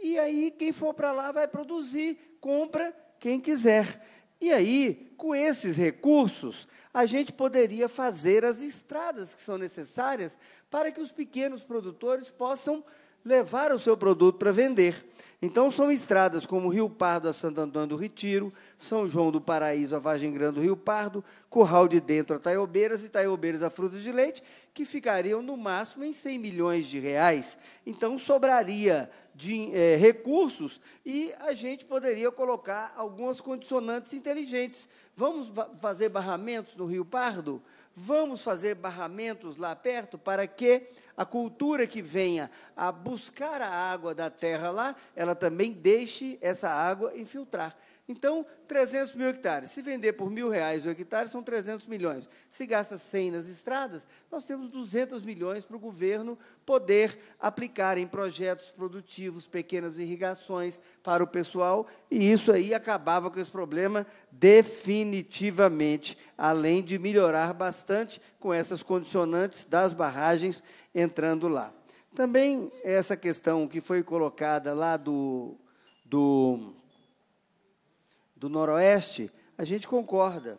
E aí, quem for para lá vai produzir, compra quem quiser. E aí, com esses recursos, a gente poderia fazer as estradas que são necessárias para que os pequenos produtores possam levar o seu produto para vender. Então, são estradas como Rio Pardo a Santo Antônio do Retiro, São João do Paraíso a Vargem Grande do Rio Pardo, Curral de Dentro a Taiobeiras e Taiobeiras a Fruta de Leite, que ficariam no máximo em 100 milhões de reais. Então, sobraria de é, recursos e a gente poderia colocar algumas condicionantes inteligentes. Vamos fazer barramentos no Rio Pardo? vamos fazer barramentos lá perto para que a cultura que venha a buscar a água da terra lá, ela também deixe essa água infiltrar. Então, 300 mil hectares. Se vender por mil reais o hectare, são 300 milhões. Se gasta 100 nas estradas, nós temos 200 milhões para o governo poder aplicar em projetos produtivos, pequenas irrigações para o pessoal, e isso aí acabava com esse problema definitivamente, além de melhorar bastante com essas condicionantes das barragens entrando lá. Também essa questão que foi colocada lá do. do do Noroeste, a gente concorda.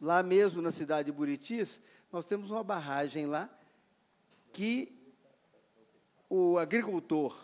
Lá mesmo na cidade de Buritis, nós temos uma barragem lá que o agricultor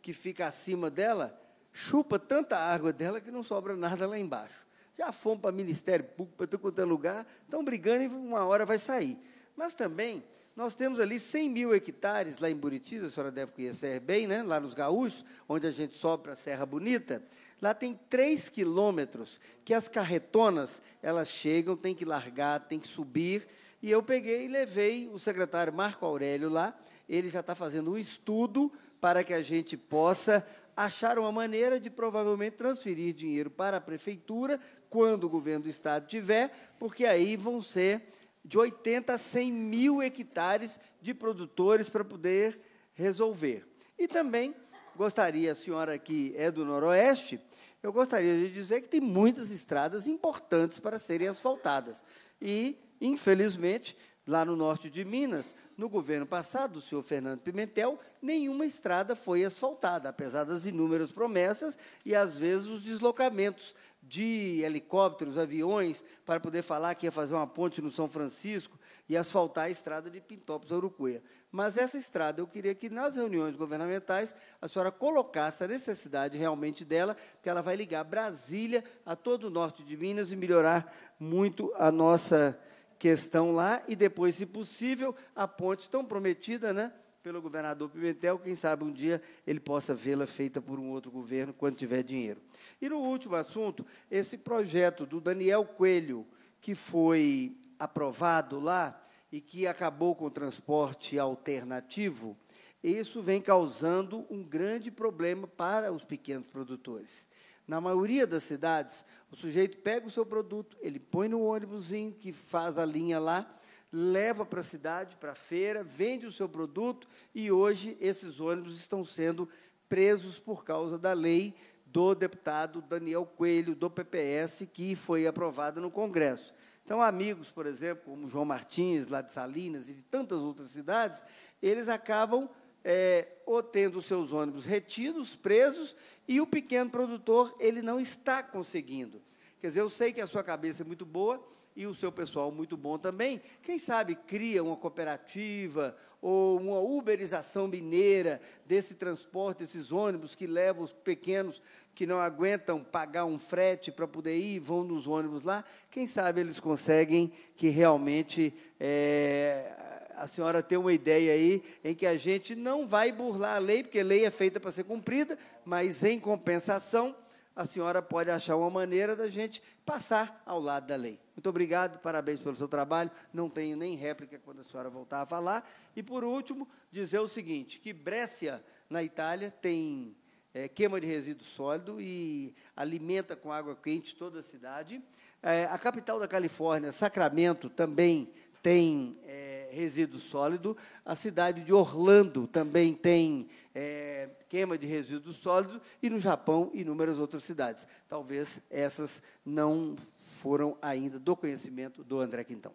que fica acima dela chupa tanta água dela que não sobra nada lá embaixo. Já fomos para Ministério Público, para tudo quanto é lugar, estão brigando e uma hora vai sair. Mas também, nós temos ali 100 mil hectares lá em Buritis, a senhora deve conhecer bem, né? lá nos Gaúchos, onde a gente sopra a Serra Bonita. Lá tem três quilômetros que as carretonas, elas chegam, tem que largar, tem que subir. E eu peguei e levei o secretário Marco Aurélio lá. Ele já está fazendo um estudo para que a gente possa achar uma maneira de provavelmente transferir dinheiro para a prefeitura quando o governo do estado tiver, porque aí vão ser de 80 a 100 mil hectares de produtores para poder resolver. E também gostaria, a senhora que é do Noroeste, eu gostaria de dizer que tem muitas estradas importantes para serem asfaltadas. E, infelizmente, lá no norte de Minas, no governo passado, o senhor Fernando Pimentel, nenhuma estrada foi asfaltada, apesar das inúmeras promessas e, às vezes, os deslocamentos de helicópteros, aviões, para poder falar que ia fazer uma ponte no São Francisco e asfaltar a estrada de Pintópolis a Urucuia. Mas essa estrada, eu queria que nas reuniões governamentais a senhora colocasse a necessidade realmente dela, porque ela vai ligar Brasília a todo o norte de Minas e melhorar muito a nossa questão lá e depois, se possível, a ponte tão prometida, né? pelo governador Pimentel, quem sabe um dia ele possa vê-la feita por um outro governo quando tiver dinheiro. E no último assunto, esse projeto do Daniel Coelho, que foi aprovado lá e que acabou com o transporte alternativo, isso vem causando um grande problema para os pequenos produtores. Na maioria das cidades, o sujeito pega o seu produto, ele põe no ônibusinho que faz a linha lá, leva para a cidade, para a feira, vende o seu produto e hoje esses ônibus estão sendo presos por causa da lei do deputado Daniel Coelho, do PPS, que foi aprovada no Congresso. Então, amigos, por exemplo, como João Martins, lá de Salinas e de tantas outras cidades, eles acabam é, ou tendo seus ônibus retidos, presos, e o pequeno produtor ele não está conseguindo. Quer dizer, eu sei que a sua cabeça é muito boa, e o seu pessoal muito bom também. Quem sabe cria uma cooperativa ou uma uberização mineira desse transporte, esses ônibus que levam os pequenos que não aguentam pagar um frete para poder ir, vão nos ônibus lá. Quem sabe eles conseguem que realmente é, a senhora tem uma ideia aí em que a gente não vai burlar a lei, porque a lei é feita para ser cumprida, mas em compensação a senhora pode achar uma maneira da gente passar ao lado da lei. Muito obrigado, parabéns pelo seu trabalho. Não tenho nem réplica quando a senhora voltar a falar. E, por último, dizer o seguinte: que Brécia, na Itália, tem é, queima de resíduo sólido e alimenta com água quente toda a cidade. É, a capital da Califórnia, Sacramento, também tem é, eh, resíduo sólido. A cidade de Orlando também tem é, queima de resíduos sólidos, e no Japão e inúmeras outras cidades. Talvez essas não foram ainda do conhecimento do André Quintão.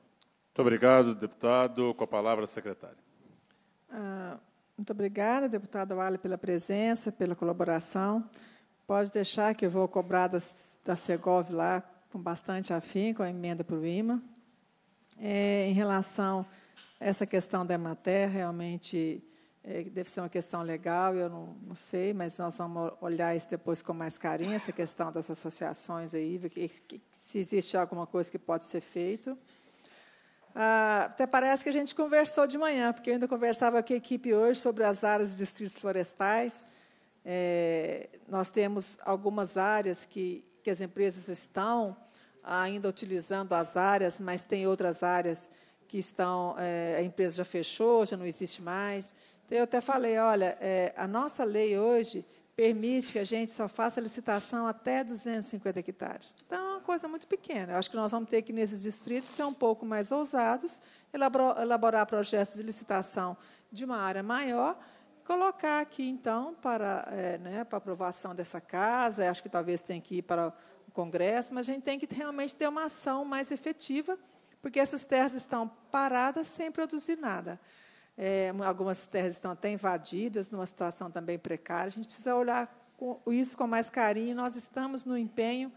Muito obrigado, deputado. Com a palavra, secretário. Ah, muito obrigada, deputado Wale, pela presença, pela colaboração. Pode deixar que eu vou cobrar da, da Segov lá com bastante afinco a emenda para o IMA. É, em relação a essa questão da Emater, realmente é, deve ser uma questão legal, eu não, não, sei, mas nós vamos olhar isso depois com mais carinho, essa questão das associações aí, se existe alguma coisa que pode ser feito. Ah, até parece que a gente conversou de manhã, porque eu ainda conversava com a equipe hoje sobre as áreas de distritos florestais. É, nós temos algumas áreas que, que as empresas estão ainda utilizando as áreas, mas tem outras áreas que estão, é, a empresa já fechou, já não existe mais. Eu até falei, olha, é, a nossa lei hoje permite que a gente só faça licitação até 250 hectares. Então, é uma coisa muito pequena. Eu acho que nós vamos ter que, nesses distritos, ser um pouco mais ousados, elaborar, elaborar projetos de licitação de uma área maior, colocar aqui, então, para, é, né, para aprovação dessa casa, acho que talvez tenha que ir para o Congresso, mas a gente tem que realmente ter uma ação mais efetiva, porque essas terras estão paradas sem produzir nada é, algumas terras estão até invadidas, numa situação também precária. A gente precisa olhar com isso com mais carinho. Nós estamos no empenho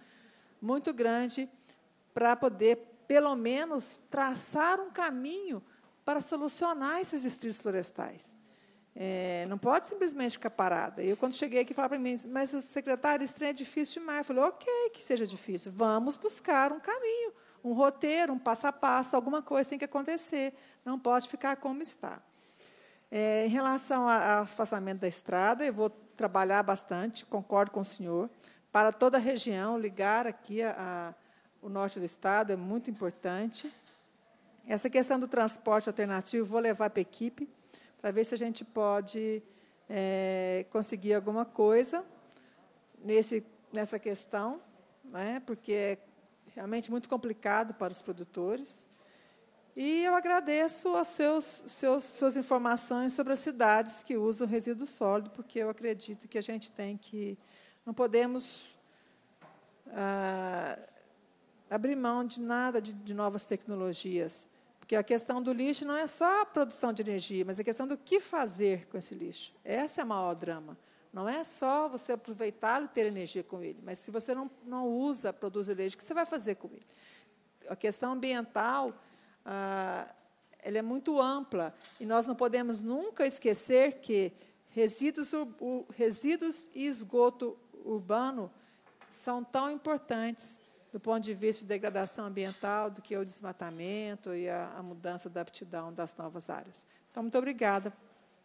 muito grande para poder, pelo menos, traçar um caminho para solucionar esses distritos florestais. É, não pode simplesmente ficar parada. Eu, quando cheguei aqui, falaram para mim, mas, secretário, esse trem é difícil demais. Eu falei, ok, que seja difícil. Vamos buscar um caminho, um roteiro, um passo a passo, alguma coisa tem que acontecer. Não pode ficar como está. É, em relação ao afastamento da estrada, eu vou trabalhar bastante, concordo com o senhor. Para toda a região, ligar aqui a, a, o norte do estado é muito importante. Essa questão do transporte alternativo, vou levar para a equipe, para ver se a gente pode é, conseguir alguma coisa nesse, nessa questão, né, porque é realmente muito complicado para os produtores. E eu agradeço as seus, seus, suas informações sobre as cidades que usam resíduo sólido, porque eu acredito que a gente tem que. Não podemos ah, abrir mão de nada de, de novas tecnologias. Porque a questão do lixo não é só a produção de energia, mas a questão do que fazer com esse lixo. Essa é o maior drama. Não é só você aproveitá-lo e ter energia com ele, mas se você não, não usa, produz energia, o que você vai fazer com ele? A questão ambiental ah, ela é muito ampla e nós não podemos nunca esquecer que resíduos, resíduos e esgoto urbano são tão importantes do ponto de vista de degradação ambiental do que o desmatamento e a, a mudança da aptidão das novas áreas. Então, muito obrigada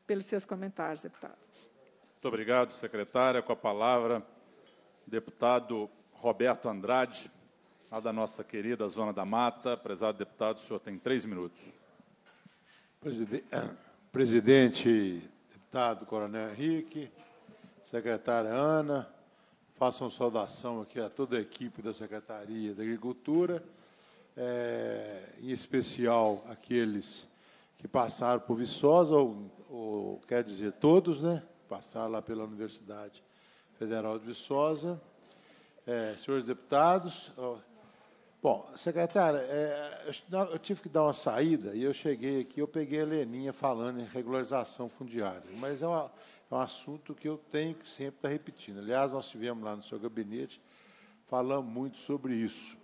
pelos seus comentários, deputado. Muito obrigado, secretária. Com a palavra, deputado Roberto Andrade a da nossa querida Zona da Mata. Prezado deputado, o senhor tem três minutos. Presidente, deputado Coronel Henrique, secretária Ana, façam saudação aqui a toda a equipe da Secretaria da Agricultura, é, em especial aqueles que passaram por Viçosa, ou, ou quer dizer todos, né? Passaram lá pela Universidade Federal de Viçosa. É, senhores deputados, Bom, secretária, é, eu tive que dar uma saída e eu cheguei aqui, eu peguei a Leninha falando em regularização fundiária, mas é, uma, é um assunto que eu tenho que sempre estar tá repetindo. Aliás, nós tivemos lá no seu gabinete, falando muito sobre isso.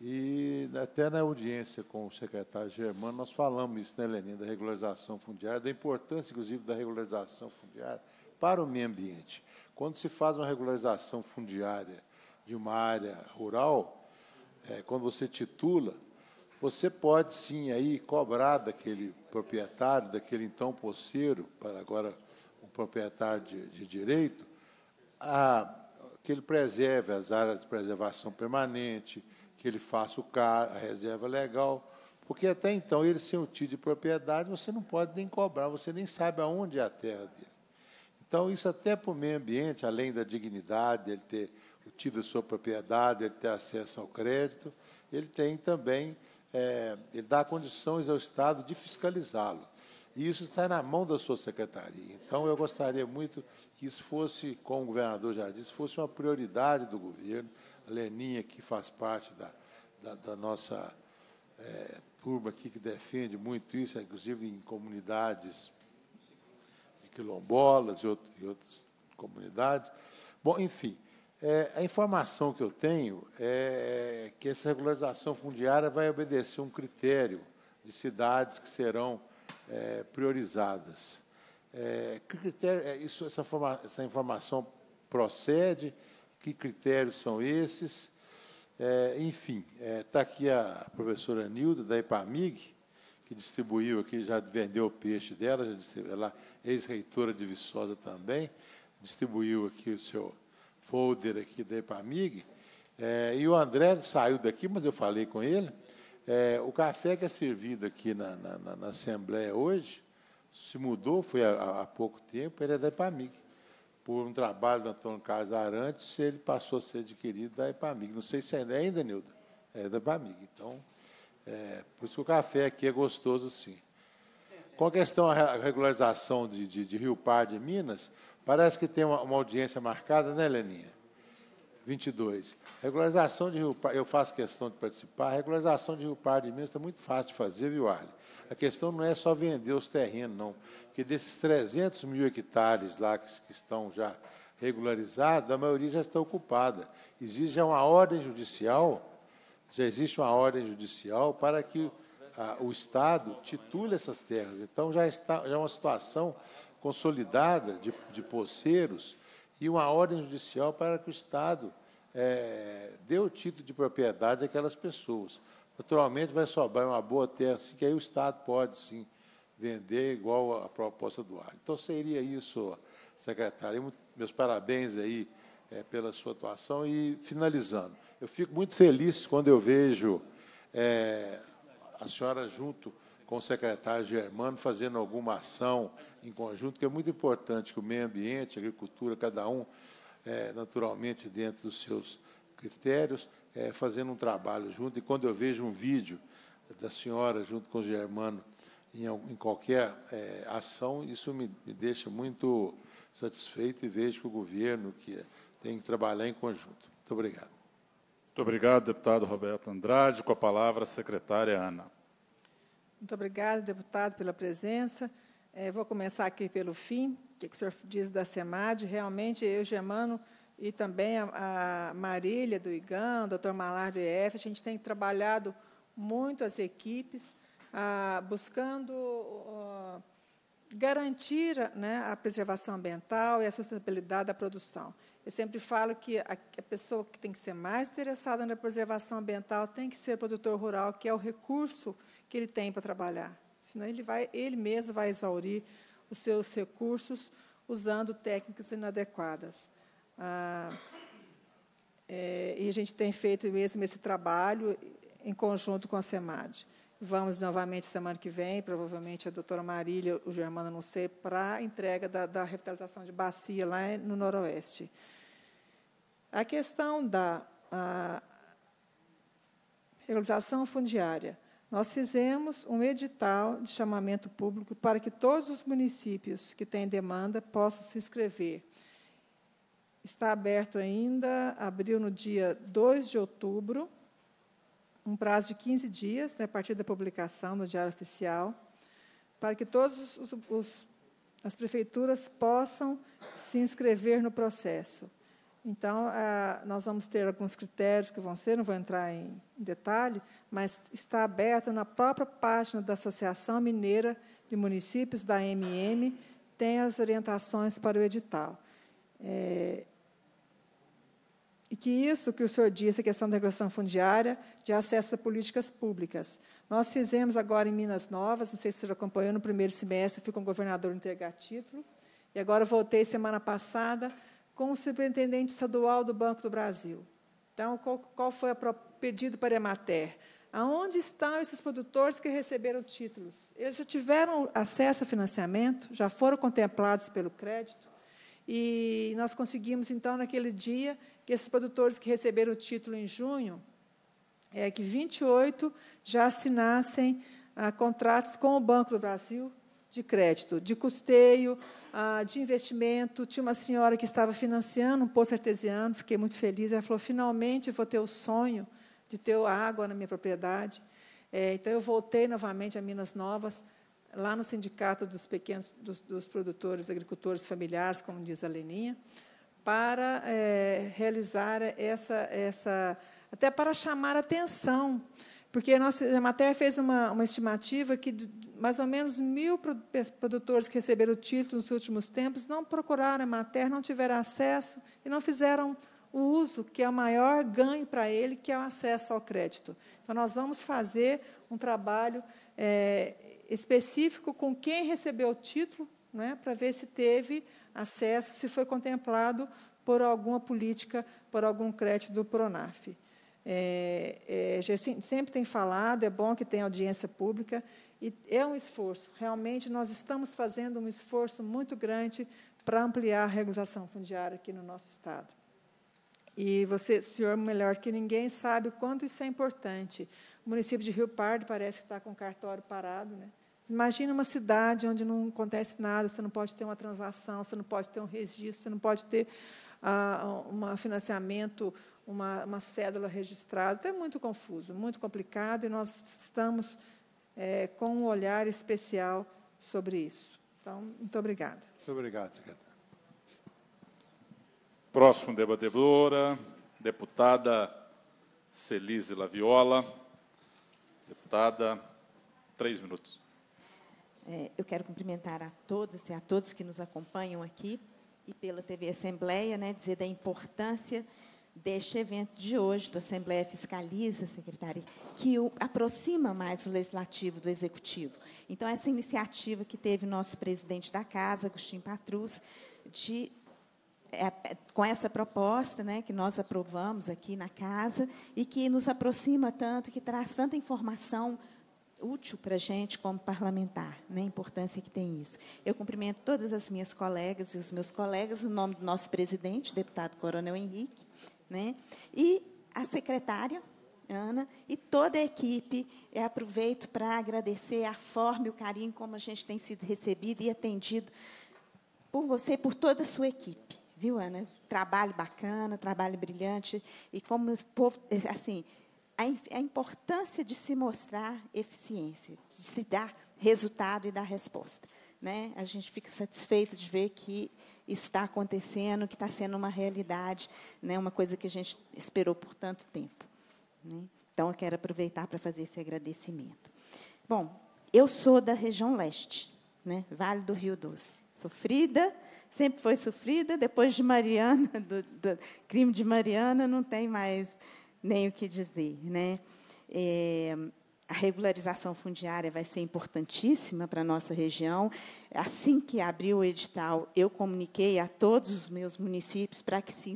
E até na audiência com o secretário Germano, nós falamos isso, né, Leninha, da regularização fundiária, da importância, inclusive, da regularização fundiária para o meio ambiente. Quando se faz uma regularização fundiária de uma área rural, é, quando você titula, você pode sim aí cobrar daquele proprietário, daquele então posseiro, para agora um proprietário de, de direito, a, que ele preserve as áreas de preservação permanente, que ele faça o car, a reserva legal, porque até então ele sem o título tipo de propriedade você não pode nem cobrar, você nem sabe aonde é a terra dele. Então isso até para o meio ambiente, além da dignidade dele ter tido sua propriedade, ele tem acesso ao crédito, ele tem também, é, ele dá condições ao Estado de fiscalizá-lo. E isso está na mão da sua secretaria. Então, eu gostaria muito que isso fosse, como o governador já disse, fosse uma prioridade do governo. A Leninha, que faz parte da, da, da nossa é, turma aqui, que defende muito isso, inclusive em comunidades de quilombolas e, outro, e outras comunidades. Bom, enfim, é, a informação que eu tenho é que essa regularização fundiária vai obedecer um critério de cidades que serão é, priorizadas. É, que critério, é, isso, essa, forma, essa, informação procede? Que critérios são esses? É, enfim, está é, aqui a professora Nilda, da IPAMIG que distribuiu aqui, já vendeu o peixe dela, já ela ex-reitora de Viçosa também, distribuiu aqui o seu folder aqui da EPAMIG, é, e o André saiu daqui, mas eu falei com ele, é, o café que é servido aqui na, na, na Assembleia hoje, se mudou, foi há, há pouco tempo, ele é da EPAMIG. Por um trabalho do Antônio Carlos Arantes, ele passou a ser adquirido da EPAMIG. Não sei se ainda é, ainda, Nilda, é da EPAMIG. Então, é, por isso que o café aqui é gostoso, sim. É, é. Com a questão da regularização de, de, de Rio Pardo e Minas, Parece que tem uma, uma audiência marcada, né, Leninha? 22. Regularização de Rio Pardo, eu faço questão de participar, regularização de Rio Pardo de Minas está muito fácil de fazer, viu, Arle? A questão não é só vender os terrenos, não. Que desses 300 mil hectares lá que, que estão já regularizados, a maioria já está ocupada. Existe já uma ordem judicial, já existe uma ordem judicial para que a, ah, o Estado titule essas terras. Então, já, está, já é uma situação consolidada de, de poceiros e uma ordem judicial para que o Estado é, dê o título de propriedade àquelas pessoas. Naturalmente, vai sobrar uma boa terra, assim, que aí o Estado pode, sim, vender igual a proposta do ar. Então, seria isso, secretário. meus parabéns aí é, pela sua atuação. E, finalizando, eu fico muito feliz quando eu vejo é, a senhora junto com o secretário Germano, fazendo alguma ação em conjunto, que é muito importante que o meio ambiente, a agricultura, cada um, é, naturalmente, dentro dos seus critérios, é, fazendo um trabalho junto. E quando eu vejo um vídeo da senhora junto com o Germano em, em qualquer é, ação, isso me, me deixa muito satisfeito e vejo que o governo que é, tem que trabalhar em conjunto. Muito obrigado. Muito obrigado, deputado Roberto Andrade. Com a palavra, a secretária Ana. Muito obrigada, deputado, pela presença. É, vou começar aqui pelo fim, o que, o senhor diz da SEMAD. Realmente, eu, Germano, e também a, a Marília do IGAM, o doutor Malar do IF, a gente tem trabalhado muito as equipes, a, ah, buscando a, garantir né, a preservação ambiental e a sustentabilidade da produção. Eu sempre falo que a, a pessoa que tem que ser mais interessada na preservação ambiental tem que ser o produtor rural, que é o recurso que ele tem para trabalhar. Senão ele, vai, ele mesmo vai exaurir os seus recursos usando técnicas inadequadas. Ah, é, e a gente tem feito mesmo esse trabalho em conjunto com a SEMAD. Vamos novamente semana que vem, provavelmente a doutora Marília, o Germano, não sei, para a entrega da, da revitalização de bacia lá no Noroeste. A questão da a regularização fundiária. Nós fizemos um edital de chamamento público para que todos os municípios que têm demanda possam se inscrever. Está aberto ainda, abriu no dia 2 de outubro, um prazo de 15 dias, né, a partir da publicação no Diário Oficial, para que todas as prefeituras possam se inscrever no processo. Então, ah, nós vamos ter alguns critérios que vão ser, não vou entrar em detalhe, mas está aberta na própria página da Associação Mineira de Municípios, da MM, tem as orientações para o edital. É, e que isso que o senhor disse, a questão da regulação fundiária, de acesso a políticas públicas. Nós fizemos agora em Minas Novas, não sei se o senhor acompanhou, no primeiro semestre fui com o governador entregar título, e agora voltei semana passada com o superintendente estadual do Banco do Brasil. Então, qual, qual foi o pedido para a Emater? Aonde estão esses produtores que receberam títulos? Eles já tiveram acesso a financiamento, já foram contemplados pelo crédito, e nós conseguimos, então, naquele dia, que esses produtores que receberam o título em junho, é que 28 já assinassem ah, contratos com o Banco do Brasil de crédito, de custeio, ah, de investimento. Tinha uma senhora que estava financiando um poço artesiano, fiquei muito feliz. Ela falou: finalmente vou ter o sonho de ter água na minha propriedade. É, então, eu voltei novamente a Minas Novas, lá no Sindicato dos Pequenos dos, dos Produtores Agricultores Familiares, como diz a Leninha, para é, realizar essa, essa. até para chamar atenção. Porque a, nossa, a matéria fez uma, uma estimativa que mais ou menos mil produtores que receberam o título nos últimos tempos não procuraram a matéria, não tiveram acesso e não fizeram o uso que é o maior ganho para ele, que é o acesso ao crédito. Então, nós vamos fazer um trabalho é, específico com quem recebeu o título, né, para ver se teve acesso, se foi contemplado por alguma política, por algum crédito do Pronaf. É, é, a gente sempre tem falado, é bom que tenha audiência pública, e é um esforço. Realmente, nós estamos fazendo um esforço muito grande para ampliar a regularização fundiária aqui no nosso Estado. E você, senhor, melhor que ninguém, sabe o quanto isso é importante. O município de Rio Pardo parece que está com o cartório parado. Né? Imagina uma cidade onde não acontece nada, você não pode ter uma transação, você não pode ter um registro, você não pode ter ah, um financiamento, uma, uma cédula registrada. Então, é muito confuso, muito complicado, e nós estamos é, com um olhar especial sobre isso. Então, muito obrigada. Muito obrigado, secretário. Próximo debatedora, deputada Celise Laviola. Deputada, três minutos. É, eu quero cumprimentar a todas e a todos que nos acompanham aqui e pela TV Assembleia, né, dizer da importância deste evento de hoje, do Assembleia Fiscaliza, secretária, que o, aproxima mais o legislativo do executivo. Então, essa iniciativa que teve o nosso presidente da casa, Agostinho Patrus, de é, é, com essa proposta né, que nós aprovamos aqui na casa e que nos aproxima tanto, que traz tanta informação útil para a gente como parlamentar, né, a importância que tem isso. Eu cumprimento todas as minhas colegas e os meus colegas, no nome do nosso presidente, deputado Coronel Henrique, né, e a secretária, Ana, e toda a equipe. Eu aproveito para agradecer a forma e o carinho como a gente tem sido recebido e atendido por você, e por toda a sua equipe. Viu, Ana? Trabalho bacana, trabalho brilhante. E como o povo, assim, a, importância de se mostrar eficiência, de se dar resultado e dar resposta. Né? A gente fica satisfeito de ver que isso está acontecendo, que está sendo uma realidade, né? uma coisa que a gente esperou por tanto tempo. Né? Então, eu quero aproveitar para fazer esse agradecimento. Bom, eu sou da região leste, né? Vale do Rio Doce. Sofrida, sempre foi sofrida. Depois de Mariana, do, do crime de Mariana, não tem mais nem o que dizer, né? É, a regularização fundiária vai ser importantíssima para a nossa região. Assim que abriu o edital, eu comuniquei a todos os meus municípios para que se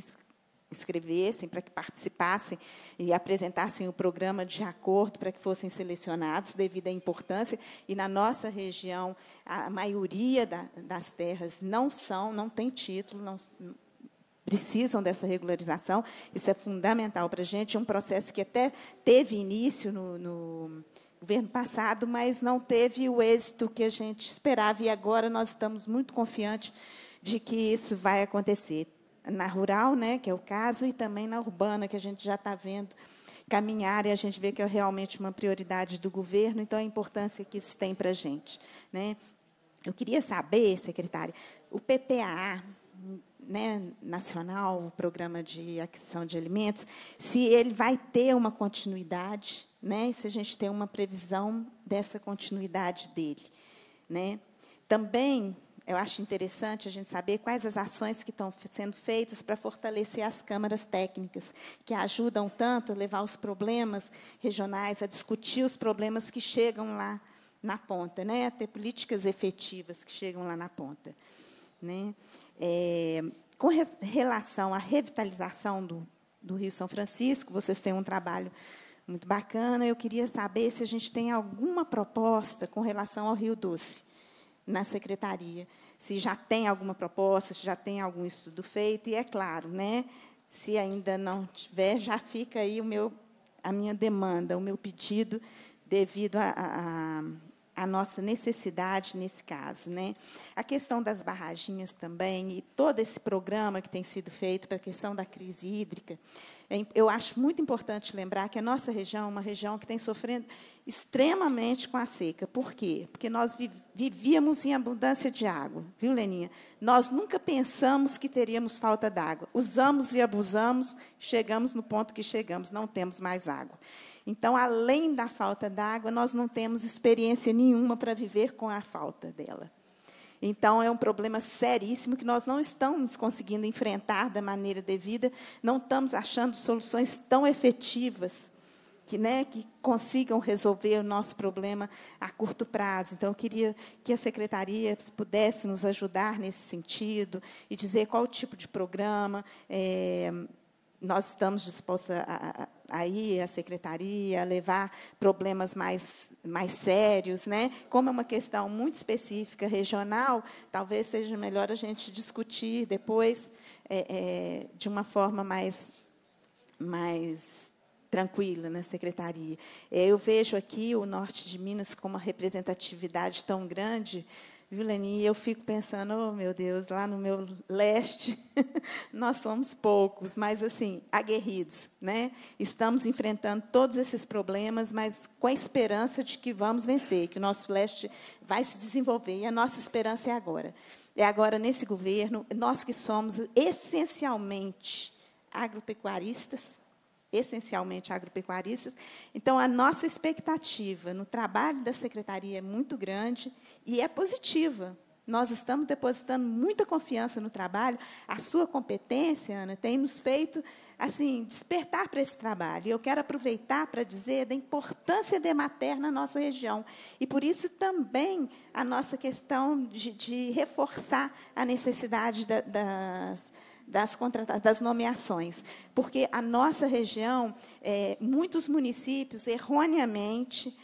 inscrevessem para que participassem e apresentassem o programa de acordo para que fossem selecionados devido à importância. E na nossa região, a maioria da, das terras não são, não tem título, não, precisam dessa regularização. Isso é fundamental para a gente. É um processo que até teve início no, no governo passado, mas não teve o êxito que a gente esperava. E agora nós estamos muito confiantes de que isso vai acontecer na rural, né, que é o caso, e também na urbana, que a gente já está vendo caminhar e a gente vê que é realmente uma prioridade do governo, então a importância que isso tem para a gente. Né? Eu queria saber, secretária, o PPAA né, nacional, o Programa de Aquisição de Alimentos, se ele vai ter uma continuidade, né, se a gente tem uma previsão dessa continuidade dele. Né? Também eu acho interessante a gente saber quais as ações que estão sendo feitas para fortalecer as câmaras técnicas, que ajudam tanto a levar os problemas regionais, a discutir os problemas que chegam lá na ponta, né? a ter políticas efetivas que chegam lá na ponta. Né? É, com re relação à revitalização do, do Rio São Francisco, vocês têm um trabalho muito bacana. Eu queria saber se a gente tem alguma proposta com relação ao Rio Doce na secretaria, se já tem alguma proposta, se já tem algum estudo feito, e é claro, né, se ainda não tiver, já fica aí o meu, a minha demanda, o meu pedido, devido a a nossa necessidade nesse caso, né? A questão das barragens também e todo esse programa que tem sido feito para a questão da crise hídrica, eu acho muito importante lembrar que a nossa região é uma região que tem sofrendo extremamente com a seca. Por quê? Porque nós vivíamos em abundância de água, viu, Leninha? Nós nunca pensamos que teríamos falta d'água. Usamos e abusamos, chegamos no ponto que chegamos, não temos mais água. Então, além da falta d'água, nós não temos experiência nenhuma para viver com a falta dela. Então, é um problema seríssimo que nós não estamos conseguindo enfrentar da maneira devida, não estamos achando soluções tão efetivas que, né, que consigam resolver o nosso problema a curto prazo. Então, eu queria que a secretaria pudesse nos ajudar nesse sentido e dizer qual tipo de programa. É, nós estamos dispostos a, a, a ir à secretaria, levar problemas mais, mais sérios, né? Como é uma questão muito específica, regional, talvez seja melhor a gente discutir depois é, é, de uma forma mais, mais tranquila na secretaria. É, eu vejo aqui o norte de Minas com uma representatividade tão grande Viu, Eu fico pensando, oh, meu Deus, lá no meu leste, nós somos poucos, mas assim, aguerridos, né? Estamos enfrentando todos esses problemas, mas com a esperança de que vamos vencer, que o nosso leste vai se desenvolver, e a nossa esperança é agora. É agora nesse governo, nós que somos essencialmente agropecuaristas, essencialmente agropecuaristas. Então, a nossa expectativa no trabalho da secretaria é muito grande e é positiva. Nós estamos depositando muita confiança no trabalho. A sua competência, Ana, tem nos feito assim despertar para esse trabalho. E eu quero aproveitar para dizer da importância da Emater na nossa região. E por isso também a nossa questão de, de reforçar a necessidade da, das das, das nomeações. Porque a nossa região, é, muitos municípios, erroneamente,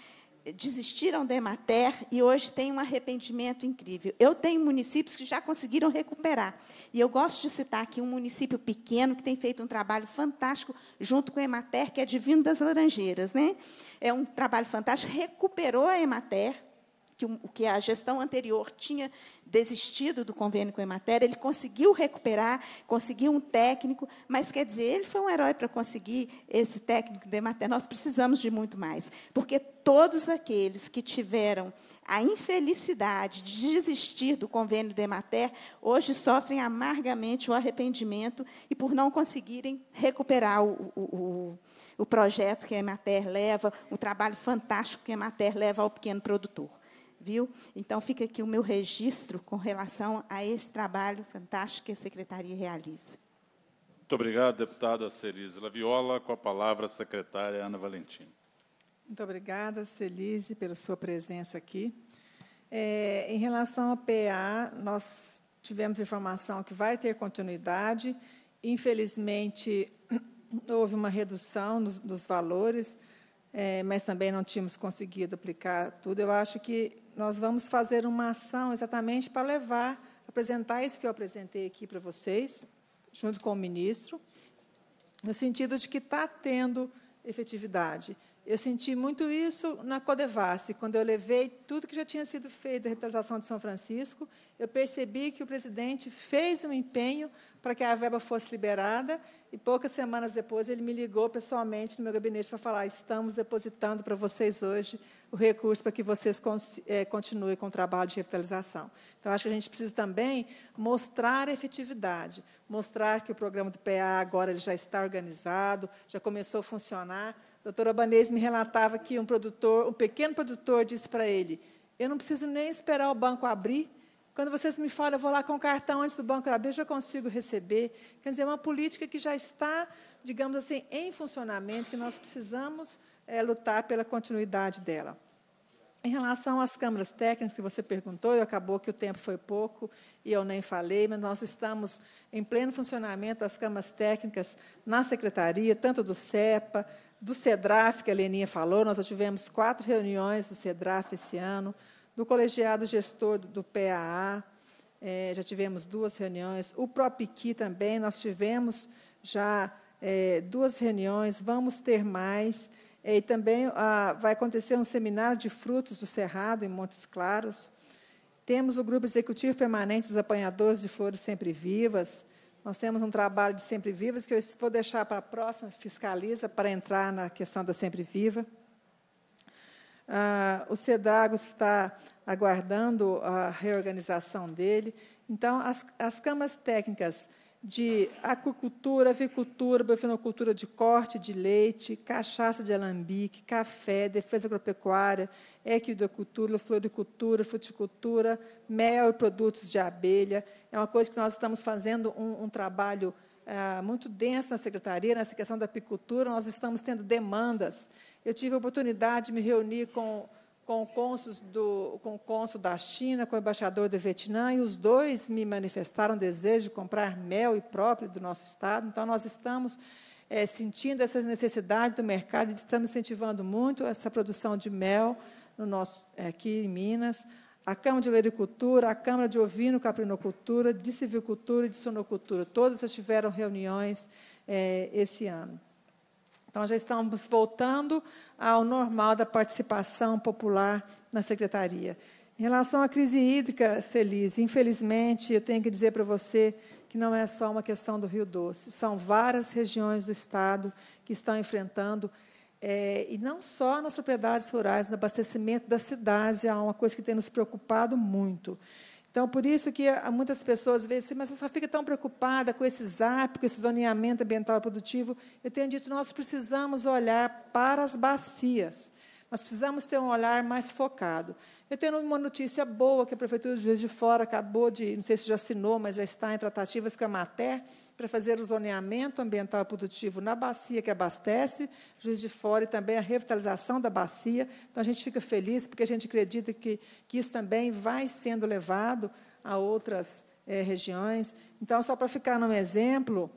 desistiram da Emater e hoje tem um arrependimento incrível. Eu tenho municípios que já conseguiram recuperar. E eu gosto de citar aqui um município pequeno que tem feito um trabalho fantástico junto com a Emater, que é Divino das Laranjeiras. Né? É um trabalho fantástico, recuperou a Emater, que, o, que a gestão anterior tinha desistido do convênio com a Emater, ele conseguiu recuperar, conseguiu um técnico, mas quer dizer, ele foi um herói para conseguir esse técnico da Emater. Nós precisamos de muito mais, porque todos aqueles que tiveram a infelicidade de desistir do convênio da Emater, hoje sofrem amargamente o arrependimento e por não conseguirem recuperar o, o, o projeto que a Emater leva, o trabalho fantástico que a Emater leva ao pequeno produtor viu? Então fica aqui o meu registro com relação a esse trabalho fantástico que a secretaria realiza. Muito obrigado, deputada Celise Laviola. Com a palavra, a secretária Ana Valentim. Muito obrigada, Celise, pela sua presença aqui. É, em relação ao PA, nós tivemos informação que vai ter continuidade. Infelizmente, houve uma redução nos, valores, é, mas também não tínhamos conseguido aplicar tudo. Eu acho que nós vamos fazer uma ação exatamente para levar, apresentar isso que eu apresentei aqui para vocês, junto com o ministro, no sentido de que está tendo efetividade. Eu senti muito isso na Codevasse, quando eu levei tudo que já tinha sido feito da revitalização de São Francisco, eu percebi que o presidente fez um empenho para que a verba fosse liberada, e poucas semanas depois ele me ligou pessoalmente no meu gabinete para falar: estamos depositando para vocês hoje o recurso para que vocês eh, continuem com o trabalho de revitalização. Então, acho que a gente precisa também mostrar a efetividade, mostrar que o programa do PA agora ele já está organizado, já começou a funcionar. A doutora Banese me relatava que um produtor, um pequeno produtor, disse para ele: Eu não preciso nem esperar o banco abrir. Quando vocês me falam, eu vou lá com o cartão antes do banco abrir, eu já consigo receber. Quer dizer, é uma política que já está, digamos assim, em funcionamento, que nós precisamos é, lutar pela continuidade dela. Em relação às câmaras técnicas que você perguntou, eu acabou que o tempo foi pouco e eu nem falei, mas nós estamos em pleno funcionamento das câmaras técnicas na secretaria, tanto do CEPA, do CEDRAF, que a Leninha falou, nós já tivemos quatro reuniões do CEDRAF esse ano, do colegiado gestor do PAA, é, já tivemos duas reuniões. O PROPIQUI também, nós tivemos já é, duas reuniões, vamos ter mais. E também ah, vai acontecer um seminário de frutos do Cerrado, em Montes Claros. Temos o grupo executivo permanente dos apanhadores de flores sempre vivas. Nós temos um trabalho de sempre vivas que eu vou deixar para a próxima, fiscaliza, para entrar na questão da sempre viva. Ah, o SEDAGO está aguardando a reorganização dele. Então, as, as camas técnicas de aquicultura, avicultura, bovinocultura de corte de leite, cachaça de alambique, café, defesa agropecuária, equidocultura, floricultura, fruticultura, mel e produtos de abelha. É uma coisa que nós estamos fazendo um, um trabalho eh, muito denso na secretaria, nessa questão da apicultura. Nós estamos tendo demandas. Eu tive a oportunidade de me reunir com com o cônsul, do, com o cônsul da China, com o embaixador do Vietnã, e os dois me manifestaram desejo de comprar mel e próprio do nosso Estado. Então, nós estamos é, sentindo essa necessidade do mercado e estamos incentivando muito essa produção de mel no nosso, é, aqui em Minas. A Câmara de Lericultura, a Câmara de Ovino Caprinocultura, de Civicultura e de Sonocultura, todas tiveram reuniões é, esse ano. Então, já estamos voltando ao normal da participação popular na secretaria. Em relação à crise hídrica, Celise, infelizmente, eu tenho que dizer para você que não é só uma questão do Rio Doce, são várias regiões do Estado que estão enfrentando, é, e não só nas propriedades rurais, no abastecimento das cidades, é uma coisa que tem nos preocupado muito. Então, por isso que muitas pessoas veem assim, mas você só fica tão preocupada com esse ZAP, com esse zoneamento ambiental e produtivo. Eu tenho dito, nós precisamos olhar para as bacias. Nós precisamos ter um olhar mais focado. Eu tenho uma notícia boa que a Prefeitura de Juiz de Fora acabou de, não sei se já assinou, mas já está em tratativas com a Maté para fazer o zoneamento ambiental produtivo na bacia que abastece, Juiz de Fora, e também a revitalização da bacia. Então, a gente fica feliz, porque a gente acredita que, que isso também vai sendo levado a outras é, regiões. Então, só para ficar num exemplo,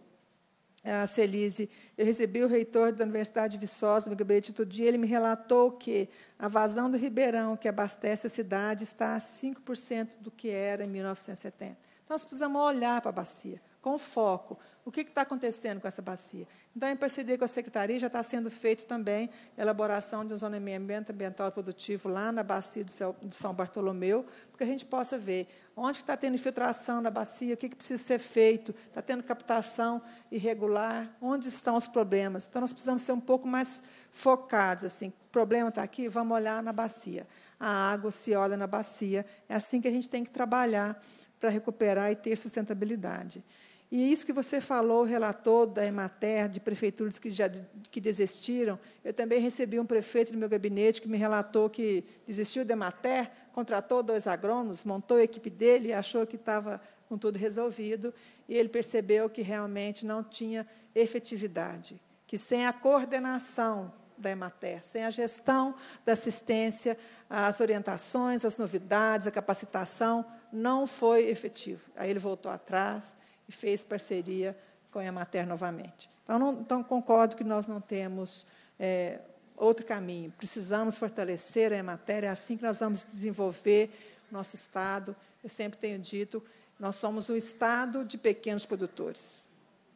eh, a Celise, eu recebi o reitor da Universidade de Viçosa, no gabinete dia, ele me relatou que a vazão do Ribeirão, que abastece a cidade, está a 5% do que era em 1970. Então, nós precisamos olhar para a bacia, com foco. O que está acontecendo com essa bacia? Então, em parceria com a Secretaria, já está sendo feito também a elaboração de um zoneamento ambiental produtivo lá na bacia de São Bartolomeu, para que a gente possa ver onde está tendo infiltração na bacia, o que, que precisa ser feito, está tendo captação irregular, onde estão os problemas. Então, nós precisamos ser um pouco mais focados. Assim, o problema está aqui, vamos olhar na bacia. A água se olha na bacia. É assim que a gente tem que trabalhar para recuperar e ter sustentabilidade. E isso que você falou, relatou da Emater, de prefeituras que já que desistiram, eu também recebi um prefeito no meu gabinete que me relatou que desistiu da Emater, contratou dois agrônomos, montou a equipe dele, achou que estava com tudo resolvido, e ele percebeu que realmente não tinha efetividade, que sem a coordenação da Emater, sem a gestão da assistência, as orientações, as novidades, a capacitação, não foi efetivo. Aí ele voltou atrás e fez parceria com a Emater novamente. Então, não, então concordo que nós não temos é, outro caminho. Precisamos fortalecer a Emater, é assim que nós vamos desenvolver nosso Estado. Eu sempre tenho dito, nós somos um Estado de pequenos produtores.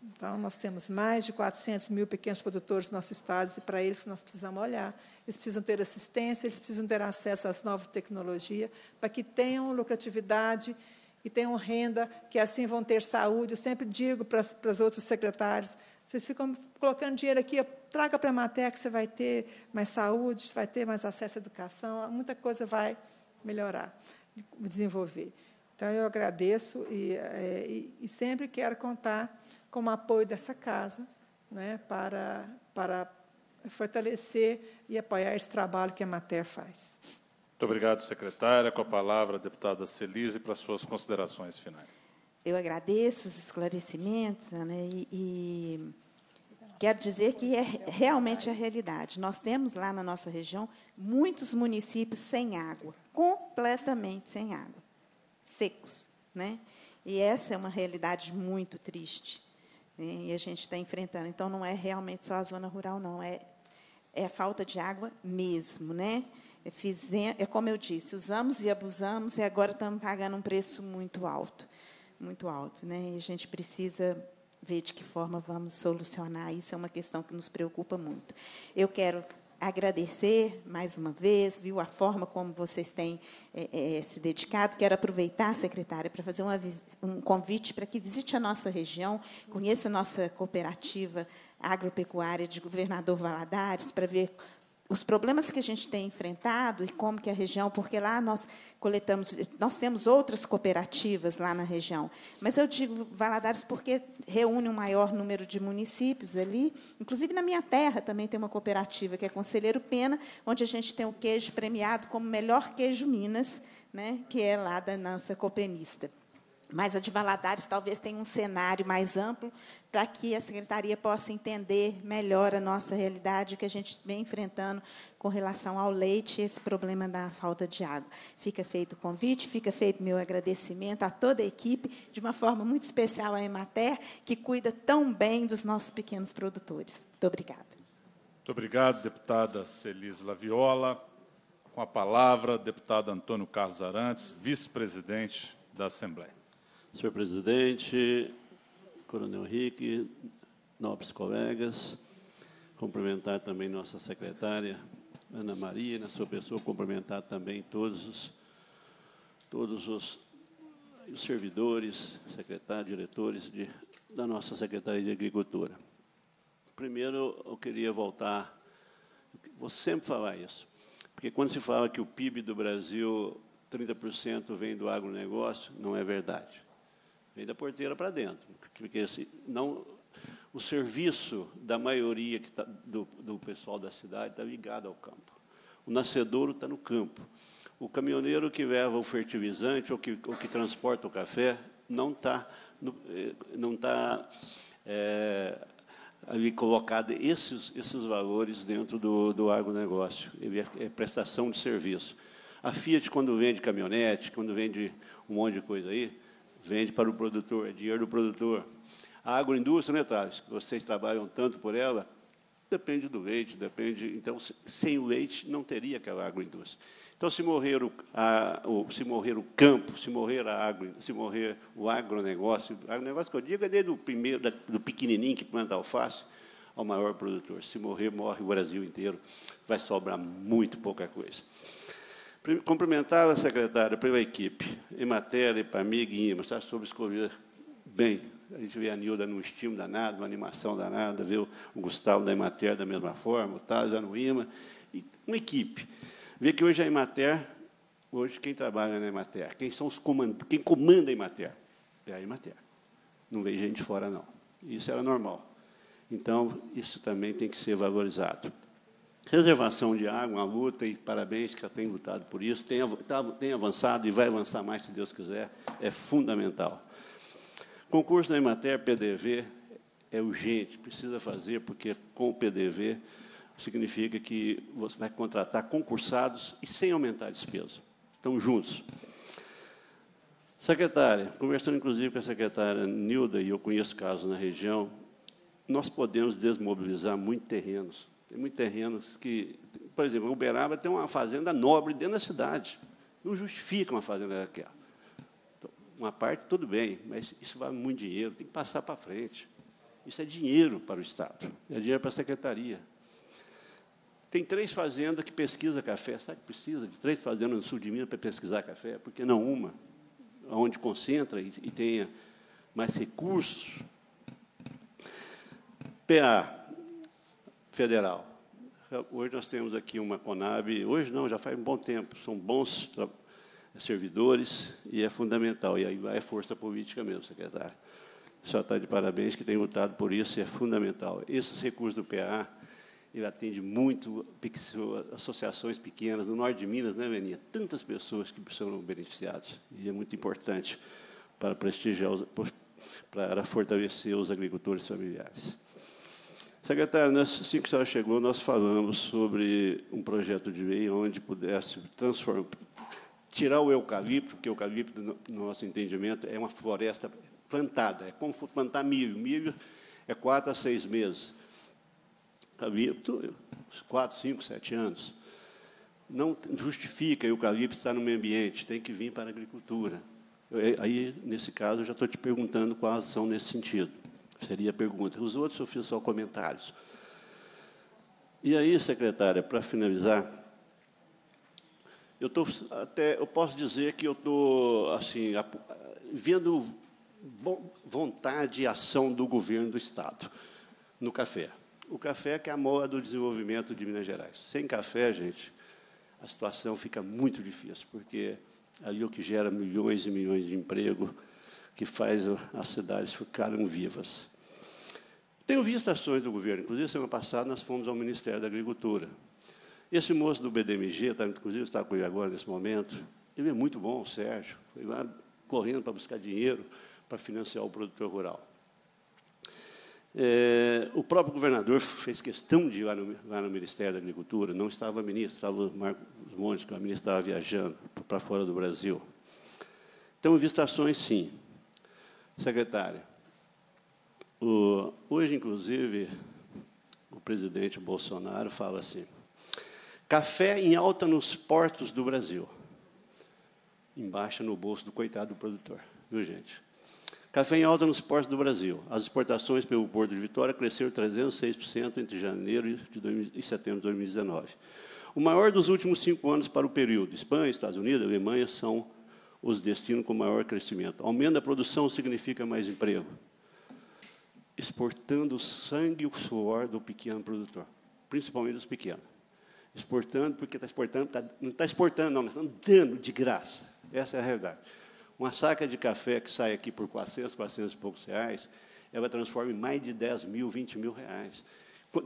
Então, nós temos mais de 400 mil pequenos produtores no nosso estado, e para eles nós precisamos olhar. Eles precisam ter assistência, eles precisam ter acesso às novas tecnologias, para que tenham lucratividade e tenham renda, que assim vão ter saúde. Eu sempre digo para, para os outros secretários, vocês ficam colocando dinheiro aqui, traga para a Matec, você vai ter mais saúde, vai ter mais acesso à educação, muita coisa vai melhorar, desenvolver. Então, eu agradeço e, é, e, e sempre quero contar com o apoio dessa casa né, para, para fortalecer e apoiar esse trabalho que a Mater faz. Muito obrigado, secretária. Com a palavra, a deputada Celise, para suas considerações finais. Eu agradeço os esclarecimentos, Ana, e, e quero dizer que é realmente a realidade. Nós temos lá na nossa região muitos municípios sem água, completamente sem água, secos, né? E essa é uma realidade muito triste né? e a gente está enfrentando. Então não é realmente só a zona rural, não é é a falta de água mesmo, né? É, é como eu disse, usamos e abusamos e agora estamos pagando um preço muito alto, muito alto, né? E a gente precisa ver de que forma vamos solucionar. Isso é uma questão que nos preocupa muito. Eu quero agradecer mais uma vez, viu a forma como vocês têm é, é, se dedicado. Quero aproveitar, secretária, para fazer uma, um convite para que visite a nossa região, conheça a nossa cooperativa agropecuária de Governador Valadares, para ver os problemas que a gente tem enfrentado e como que a região, porque lá nós coletamos, nós temos outras cooperativas lá na região, mas eu digo Valadares porque reúne um maior número de municípios ali, inclusive na minha terra também tem uma cooperativa que é Conselheiro Pena, onde a gente tem o queijo premiado como melhor queijo Minas, né, que é lá da nossa copemista. Mas a de Valadares talvez tenha um cenário mais amplo para que a secretaria possa entender melhor a nossa realidade que a gente vem enfrentando com relação ao leite e esse problema da falta de água. Fica feito o convite, fica feito meu agradecimento a toda a equipe, de uma forma muito especial à Emater, que cuida tão bem dos nossos pequenos produtores. Muito obrigada. Muito obrigado, deputada Celis Laviola. Com a palavra, deputado Antônio Carlos Arantes, vice-presidente da Assembleia. Senhor presidente, Coronel Henrique, nobres colegas, cumprimentar também nossa secretária, Ana Maria, na sua pessoa, cumprimentar também todos os, todos os, servidores, secretários, diretores de, da nossa Secretaria de Agricultura. Primeiro, eu queria voltar, vou sempre falar isso, porque quando se fala que o PIB do Brasil, 30% vem do agronegócio, não é verdade. Veio da porteira para dentro. Porque não, o serviço da maioria que tá, do, do pessoal da cidade está ligado ao campo. O nascedouro está no campo. O caminhoneiro que leva o fertilizante ou que, ou que transporta o café não está eh, não tá, é, ali colocado esses, esses valores dentro do, do agronegócio. Ele é, é prestação de serviço. A Fiat, quando vende caminhonete, quando vende um monte de coisa aí, vende para o produtor, é dinheiro do produtor. A agroindústria, né, Thales? Vocês trabalham tanto por ela, depende do leite, depende. Então, sem o leite, não teria aquela agroindústria. Então, se morrer o, a, o, se morrer o campo, se morrer, a agro, se morrer o agronegócio, o agronegócio que eu digo é desde o primeiro, da, do pequenininho que planta alface ao maior produtor. Se morrer, morre o Brasil inteiro. Vai sobrar muito pouca coisa. Cumprimentar a secretária pela equipe, Ematéria, Pamig e IMA, está sobre escolher bem. A gente vê a Nilda num estímulo danado, uma animação danada, viu o Gustavo da Emater da mesma forma, o Taz, no IMA, e uma equipe. Vê que hoje a Emater, hoje quem trabalha na Emater, quem, são os comand... quem comanda a Emater, é a Emater. Não vem gente fora, não. Isso era normal. Então, isso também tem que ser valorizado. Reservação de água, uma luta, e parabéns que ela tem lutado por isso, tem, tá, tem avançado e vai avançar mais, se Deus quiser, é fundamental. Concurso da Emater PDV é urgente, precisa fazer, porque com o PDV significa que você vai contratar concursados e sem aumentar a despesa. Estão juntos. Secretária, conversando inclusive com a secretária Nilda, e eu conheço casos na região, nós podemos desmobilizar muitos terrenos tem muitos terrenos que, por exemplo, Uberaba tem uma fazenda nobre dentro da cidade. Não justifica uma fazenda daquela. Então, uma parte, tudo bem, mas isso vale muito dinheiro, tem que passar para frente. Isso é dinheiro para o Estado, é dinheiro para a secretaria. Tem três fazendas que pesquisa café. Sabe que precisa de três fazendas no sul de Minas para pesquisar café? Por que não uma? Onde concentra e tenha mais recursos. PA federal. Hoje nós temos aqui uma Conab, hoje não, já faz um bom tempo, são bons servidores e é fundamental, e aí é força política mesmo, secretário. Só está de parabéns que tem lutado por isso, e é fundamental. Esses recursos do PA, ele atende muito associações pequenas, no norte de Minas, né, Veninha? Tantas pessoas que são beneficiadas, e é muito importante para prestigiar, os, para fortalecer os agricultores familiares. Secretário, assim que a senhora chegou, nós falamos sobre um projeto de lei onde pudesse transformar, tirar o eucalipto, que o eucalipto, no nosso entendimento, é uma floresta plantada, é como plantar milho. Milho é quatro a seis meses. Eucalipto, quatro, cinco, sete anos. Não justifica o eucalipto estar no meio ambiente, tem que vir para a agricultura. Eu, aí, nesse caso, eu já estou te perguntando quais são nesse sentido seria a pergunta. Os outros eu fiz só comentários. E aí, secretária, para finalizar, eu tô até eu posso dizer que eu estou assim vendo vontade e ação do governo do estado no café. O café que é a mola do desenvolvimento de Minas Gerais. Sem café, gente, a situação fica muito difícil, porque ali é o que gera milhões e milhões de emprego, que faz as cidades ficarem vivas. Tenho visto ações do governo, inclusive semana passada nós fomos ao Ministério da Agricultura. Esse moço do BDMG, tá, inclusive está com ele agora nesse momento, ele é muito bom, o Sérgio, foi lá correndo para buscar dinheiro para financiar o produtor rural. É, o próprio governador fez questão de ir lá no, lá no Ministério da Agricultura, não estava ministro, estava o Marcos Montes, que o ministro estava viajando para fora do Brasil. Então, ações, sim. Secretária, o, hoje, inclusive, o presidente Bolsonaro fala assim: café em alta nos portos do Brasil, embaixo no bolso do coitado do produtor, viu, gente? Café em alta nos portos do Brasil. As exportações pelo Porto de Vitória cresceram 306% entre janeiro de 2000, e setembro de 2019. O maior dos últimos cinco anos para o período. Espanha, Estados Unidos, Alemanha são os destinos com maior crescimento. Aumento da produção significa mais emprego exportando o sangue e o suor do pequeno produtor, principalmente dos pequenos. Exportando, porque está exportando, tá, não está exportando, não, mas está dando de graça. Essa é a realidade. Uma saca de café que sai aqui por 400, 400 e poucos reais, ela transforma em mais de 10 mil, 20 mil reais.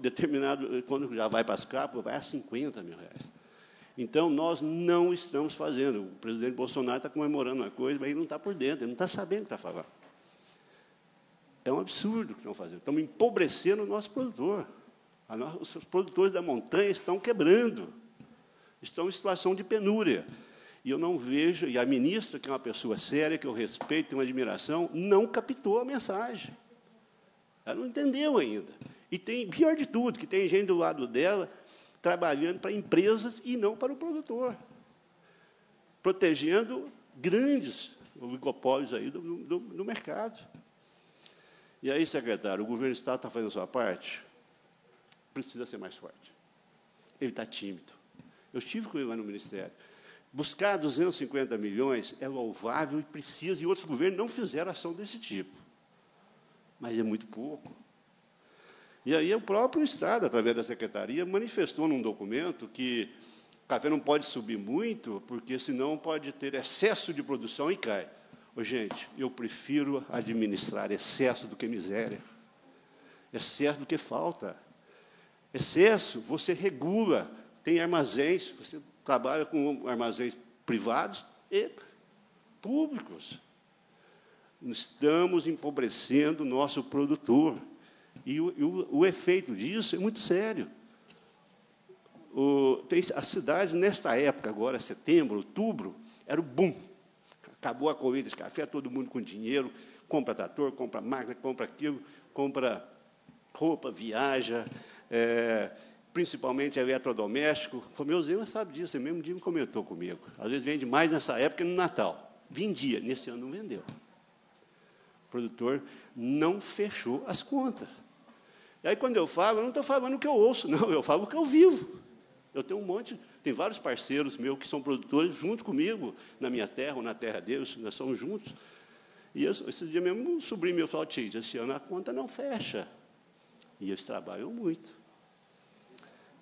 Determinado, quando já vai para as capas, vai a 50 mil reais. Então, nós não estamos fazendo. O presidente Bolsonaro está comemorando uma coisa, mas ele não está por dentro, ele não está sabendo o que está falando. É um absurdo o que estão fazendo. Estamos empobrecendo o nosso produtor. os seus produtores da montanha estão quebrando. Estão em situação de penúria. E eu não vejo, e a ministra, que é uma pessoa séria, que eu respeito, e tenho admiração, não captou a mensagem. Ela não entendeu ainda. E tem, pior de tudo, que tem gente do lado dela trabalhando para empresas e não para o produtor, protegendo grandes oligopólios aí do, do, do mercado. E aí, secretário, o governo do Estado está fazendo a sua parte? Precisa ser mais forte. Ele está tímido. Eu estive com ele lá no Ministério. Buscar 250 milhões é louvável e precisa, e outros governos não fizeram ação desse tipo. Mas é muito pouco. E aí o próprio Estado, através da Secretaria, manifestou num documento que o café não pode subir muito, porque senão pode ter excesso de produção e cai gente, eu prefiro administrar excesso do que miséria, excesso do que falta. Excesso, você regula, tem armazéns, você trabalha com armazéns privados e públicos. Estamos empobrecendo o nosso produtor. E o, o, o, efeito disso é muito sério. O, tem, a cidade, nesta época, agora, setembro, outubro, era o boom Acabou a corrida de café, todo mundo com dinheiro, compra trator, compra máquina, compra aquilo, compra roupa, viaja, é, principalmente é eletrodoméstico. O meu Zema sabe disso, ele é mesmo dia me comentou comigo. Às vezes vende mais nessa época no Natal. Vendia, nesse ano não vendeu. O produtor não fechou as contas. E aí, quando eu falo, eu não estou falando o que eu ouço, não, eu falo o que eu vivo. Eu tenho um monte, tem vários parceiros meus que são produtores junto comigo, na minha terra ou na terra deles, nós somos juntos. E esses esse dia mesmo, um sobrinho meu falou, Tite, esse ano a conta não fecha. E eles trabalham muito.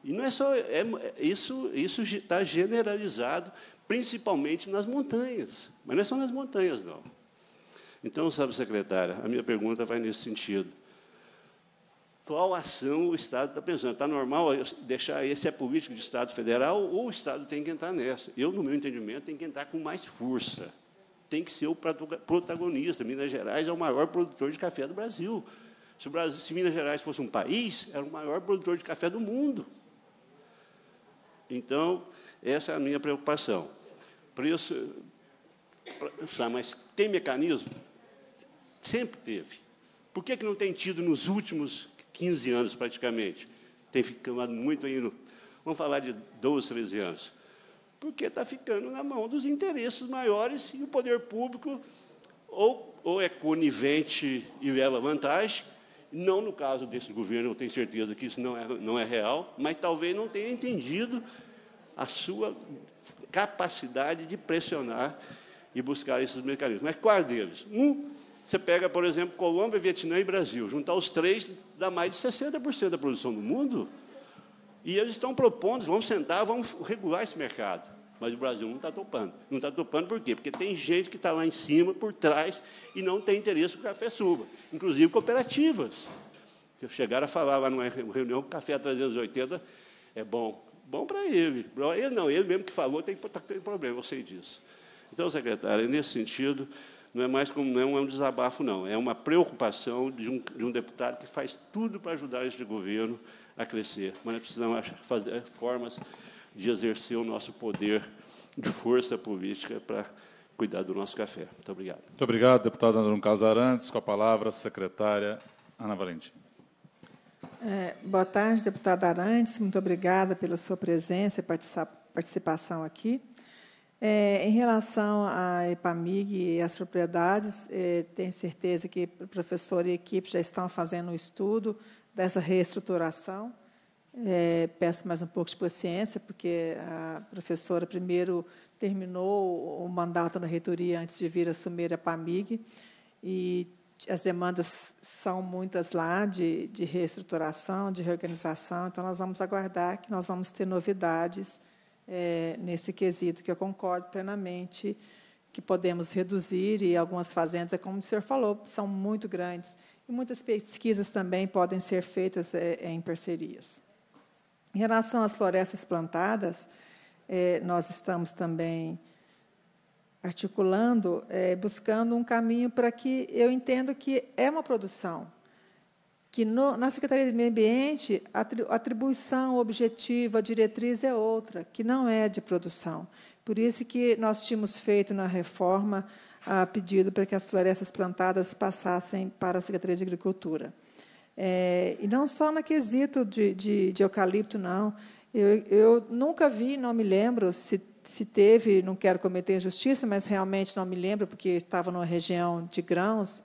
E não é só... É, é isso está generalizado, principalmente nas montanhas. Mas não é só nas montanhas, não. Então, sabe, secretária, a minha pergunta vai nesse sentido qual ação o Estado está pensando. Está normal deixar esse é político de Estado federal ou o Estado tem que entrar nessa? Eu, no meu entendimento, tem que entrar com mais força. Tem que ser o protagonista. Minas Gerais é o maior produtor de café do Brasil. Se, Brasil, se Minas Gerais fosse um país, era o maior produtor de café do mundo. Então, essa é a minha preocupação. Preço, mas tem mecanismo? Sempre teve. Por que, que não tem tido nos últimos 15 anos praticamente. Tem ficado muito aí, no, vamos falar de 12, 13 anos. Porque está ficando na mão dos interesses maiores e o poder público ou, ou é conivente e leva vantagem, não no caso desse governo, eu tenho certeza que isso não é, não é real, mas talvez não tenha entendido a sua capacidade de pressionar e buscar esses mecanismos. Mas quais deles? Um, você pega, por exemplo, Colômbia, Vietnã e Brasil. Juntar os três dá mais de 60% da produção do mundo. E eles estão propondo, vamos sentar, vamos regular esse mercado. Mas o Brasil não está topando. Não está topando por quê? Porque tem gente que está lá em cima, por trás, e não tem interesse no café suba. Inclusive cooperativas. Chegaram a falar lá numa reunião, café a 380 é bom. Bom para ele. Ele não, ele mesmo que falou tem, tá, tem problema, eu sei disso. Então, secretário, é nesse sentido, não é mais como não é um desabafo, não. É uma preocupação de um, de um deputado que faz tudo para ajudar este governo a crescer. Mas nós precisamos fazer formas de exercer o nosso poder de força política para cuidar do nosso café. Muito obrigado. Muito obrigado, deputado Andrão Casarantes. Com a palavra, a secretária Ana Valentim. É, boa tarde, deputada Arantes. Muito obrigada pela sua presença e participação aqui. É, em relação à EPAMIG e às propriedades, é, tenho certeza que o professor e a equipe já estão fazendo o um estudo dessa reestruturação. É, peço mais um pouco de paciência, porque a professora primeiro terminou o mandato na reitoria antes de vir assumir a PAMIG, e as demandas são muitas lá de, de reestruturação, de reorganização, então nós vamos aguardar que nós vamos ter novidades é, nesse quesito, que eu concordo plenamente que podemos reduzir, e algumas fazendas, é como o senhor falou, são muito grandes. E muitas pesquisas também podem ser feitas é, é, em parcerias. Em relação às florestas plantadas, é, nós estamos também articulando, é, buscando um caminho para que eu entendo que é uma produção que no, na Secretaria de Meio Ambiente a atribuição, o objetivo, a diretriz é outra, que não é de produção. Por isso que nós tínhamos feito na reforma a pedido para que as florestas plantadas passassem para a Secretaria de Agricultura. É, e não só no quesito de, de, de eucalipto, não. Eu, eu, nunca vi, não me lembro se, se teve, não quero cometer injustiça, mas realmente não me lembro, porque estava numa região de grãos,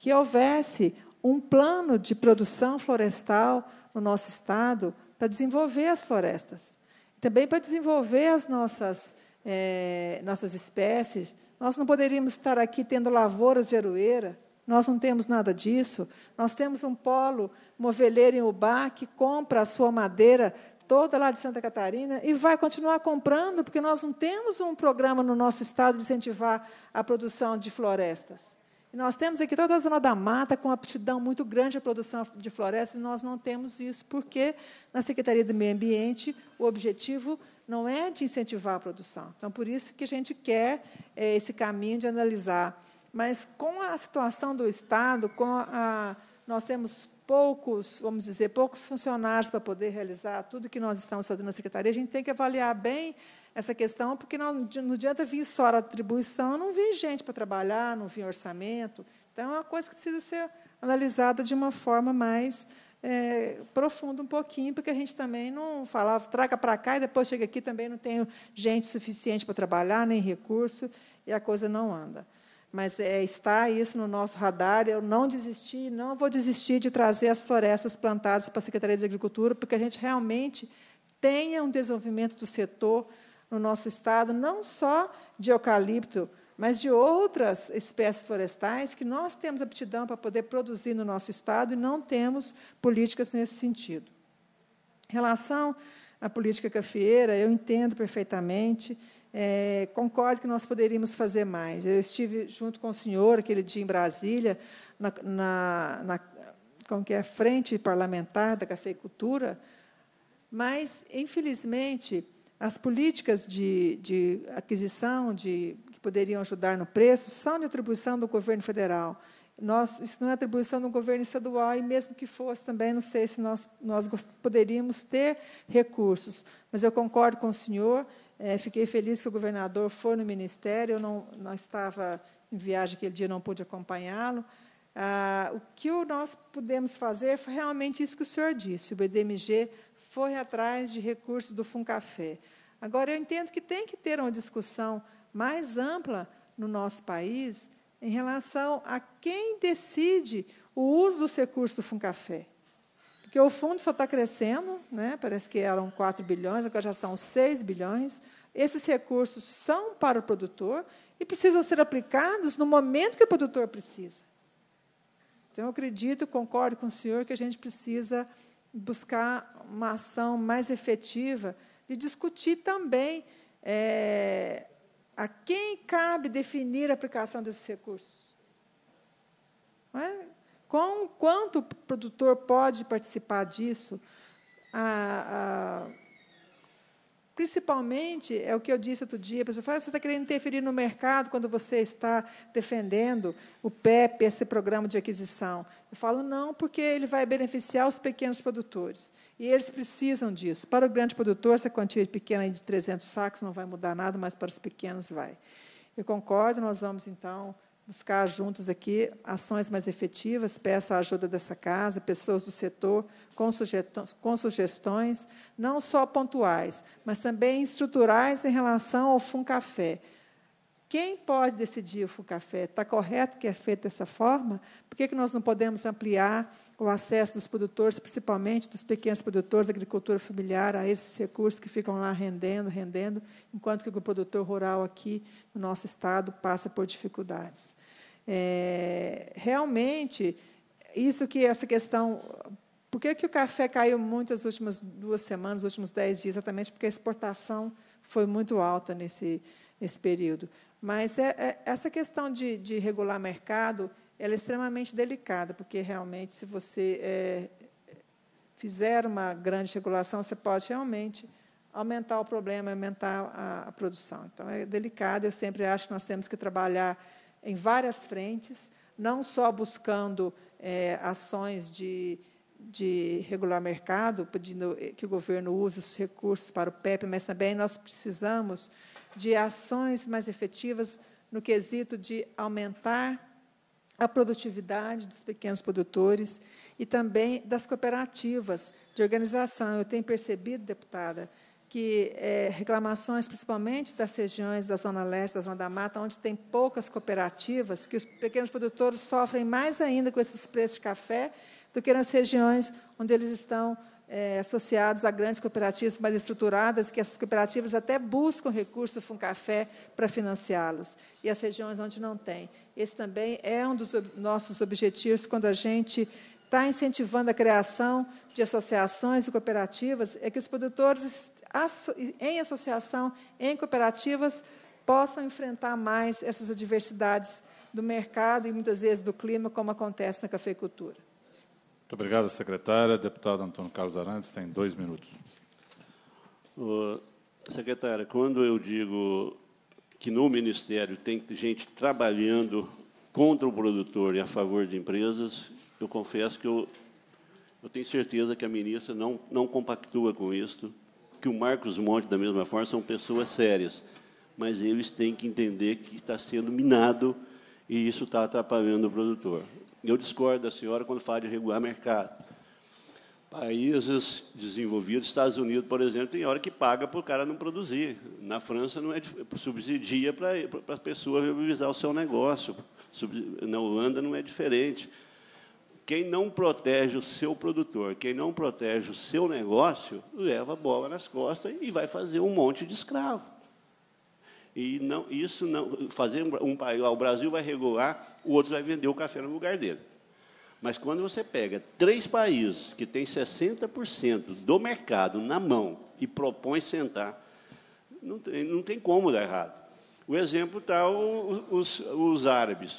que houvesse um plano de produção florestal no nosso estado para desenvolver as florestas. Também para desenvolver as nossas, é, nossas espécies. Nós não poderíamos estar aqui tendo lavouras de aroeira, nós não temos nada disso. Nós temos um polo, um em Ubá, que compra a sua madeira toda lá de Santa Catarina e vai continuar comprando, porque nós não temos um programa no nosso estado de incentivar a produção de florestas. E nós temos aqui toda a zona da mata com aptidão muito grande à produção de florestas, e nós não temos isso, porque na Secretaria do Meio Ambiente o objetivo não é de incentivar a produção. Então, por isso que a gente quer é, esse caminho de analisar. Mas com a situação do Estado, com a, nós temos poucos, vamos dizer, poucos funcionários para poder realizar tudo que nós estamos fazendo na secretaria, a gente tem que avaliar bem essa questão, porque não, não adianta vir só a atribuição, não vir gente para trabalhar, não vir orçamento. Então, é uma coisa que precisa ser analisada de uma forma mais é, profunda um pouquinho, porque a gente também não falava, ah, traga para cá e depois chega aqui, também não tenho gente suficiente para trabalhar, nem recurso, e a coisa não anda. Mas é, está isso no nosso radar, eu não desisti, não vou desistir de trazer as florestas plantadas para a Secretaria de Agricultura, porque a gente realmente tenha um desenvolvimento do setor no nosso estado, não só de eucalipto, mas de outras espécies florestais que nós temos aptidão para poder produzir no nosso estado e não temos políticas nesse sentido. Em relação à política cafeeira, eu entendo perfeitamente, é, concordo que nós poderíamos fazer mais. Eu estive junto com o senhor aquele dia em Brasília, na, na, na que é, frente parlamentar da cafeicultura, mas, infelizmente, as políticas de, de aquisição de, que poderiam ajudar no preço são de atribuição do governo federal. Nós, isso não é atribuição do governo estadual, e mesmo que fosse também, não sei se nós, nós poderíamos ter recursos. Mas eu concordo com o senhor, é, fiquei feliz que o governador foi no ministério, eu não, não estava em viagem aquele dia, não pude acompanhá-lo. Ah, o que nós pudemos fazer foi realmente isso que o senhor disse, o BDMG foi atrás de recursos do Funcafé. Agora, eu entendo que tem que ter uma discussão mais ampla no nosso país em relação a quem decide o uso dos recursos do Funcafé. Porque o fundo só está crescendo, né? parece que eram 4 bilhões, agora já são 6 bilhões. Esses recursos são para o produtor e precisam ser aplicados no momento que o produtor precisa. Então, eu acredito, concordo com o senhor, que a gente precisa buscar uma ação mais efetiva de discutir também é, a quem cabe definir a aplicação desses recursos. Não é? Com quanto o produtor pode participar disso? A, a, Principalmente, é o que eu disse outro dia, a pessoa fala, ah, você está querendo interferir no mercado quando você está defendendo o PEP, esse programa de aquisição. Eu falo, não, porque ele vai beneficiar os pequenos produtores. E eles precisam disso. Para o grande produtor, essa quantia pequena de 300 sacos não vai mudar nada, mas para os pequenos vai. Eu concordo, nós vamos, então, buscar juntos aqui ações mais efetivas. Peço a ajuda dessa casa, pessoas do setor, com, com sugestões, não só pontuais, mas também estruturais em relação ao FUNCAFÉ. Quem pode decidir o FUCAFÉ? Está correto que é feito dessa forma? Por que, que nós não podemos ampliar o acesso dos produtores, principalmente dos pequenos produtores da agricultura familiar, a esses recursos que ficam lá rendendo, rendendo, enquanto que o produtor rural aqui no nosso estado passa por dificuldades? É, realmente, isso que essa questão. Por que, que o café caiu muito nas últimas duas semanas, nos últimos dez dias? Exatamente porque a exportação foi muito alta nesse, nesse período. Mas é, é, essa questão de, de regular mercado é extremamente delicada, porque realmente, se você é, fizer uma grande regulação, você pode realmente aumentar o problema, aumentar a, a, produção. Então, é delicado. Eu sempre acho que nós temos que trabalhar em várias frentes, não só buscando é, ações de, de regular mercado, pedindo que o governo use os recursos para o PEP, mas também nós precisamos de ações mais efetivas no quesito de aumentar a produtividade dos pequenos produtores e também das cooperativas de organização. Eu tenho percebido, deputada, que é, reclamações, principalmente das regiões da Zona Leste, da Zona da Mata, onde tem poucas cooperativas, que os pequenos produtores sofrem mais ainda com esses preços de café do que nas regiões onde eles estão é, associados a grandes cooperativas mais estruturadas, que essas cooperativas até buscam recursos do Funcafé para financiá-los, e as regiões onde não tem. Esse também é um dos nossos objetivos quando a gente está incentivando a criação de associações e cooperativas, é que os produtores em associação, em cooperativas, possam enfrentar mais essas adversidades do mercado e muitas vezes do clima, como acontece na cafeicultura. Muito obrigado, secretária. Deputado Antônio Carlos Arantes tem dois minutos. secretária, quando eu digo que no Ministério tem gente trabalhando contra o produtor e a favor de empresas, eu confesso que eu, eu tenho certeza que a ministra não, não compactua com isso, que o Marcos Monte, da mesma forma, são pessoas sérias, mas eles têm que entender que está sendo minado e isso está atrapalhando o produtor. Eu discordo da senhora quando fala de regular mercado. Países desenvolvidos, Estados Unidos, por exemplo, tem hora que paga para o cara não produzir. Na França, não é subsidia para a pessoa revisar o seu negócio. Na Holanda, não é diferente. Quem não protege o seu produtor, quem não protege o seu negócio, leva a bola nas costas e vai fazer um monte de escravo. E não, isso não. Fazer um, um, o Brasil vai regular, o outro vai vender o café no lugar dele. Mas quando você pega três países que têm 60% do mercado na mão e propõe sentar, não tem, não tem como dar errado. O exemplo está os, os árabes.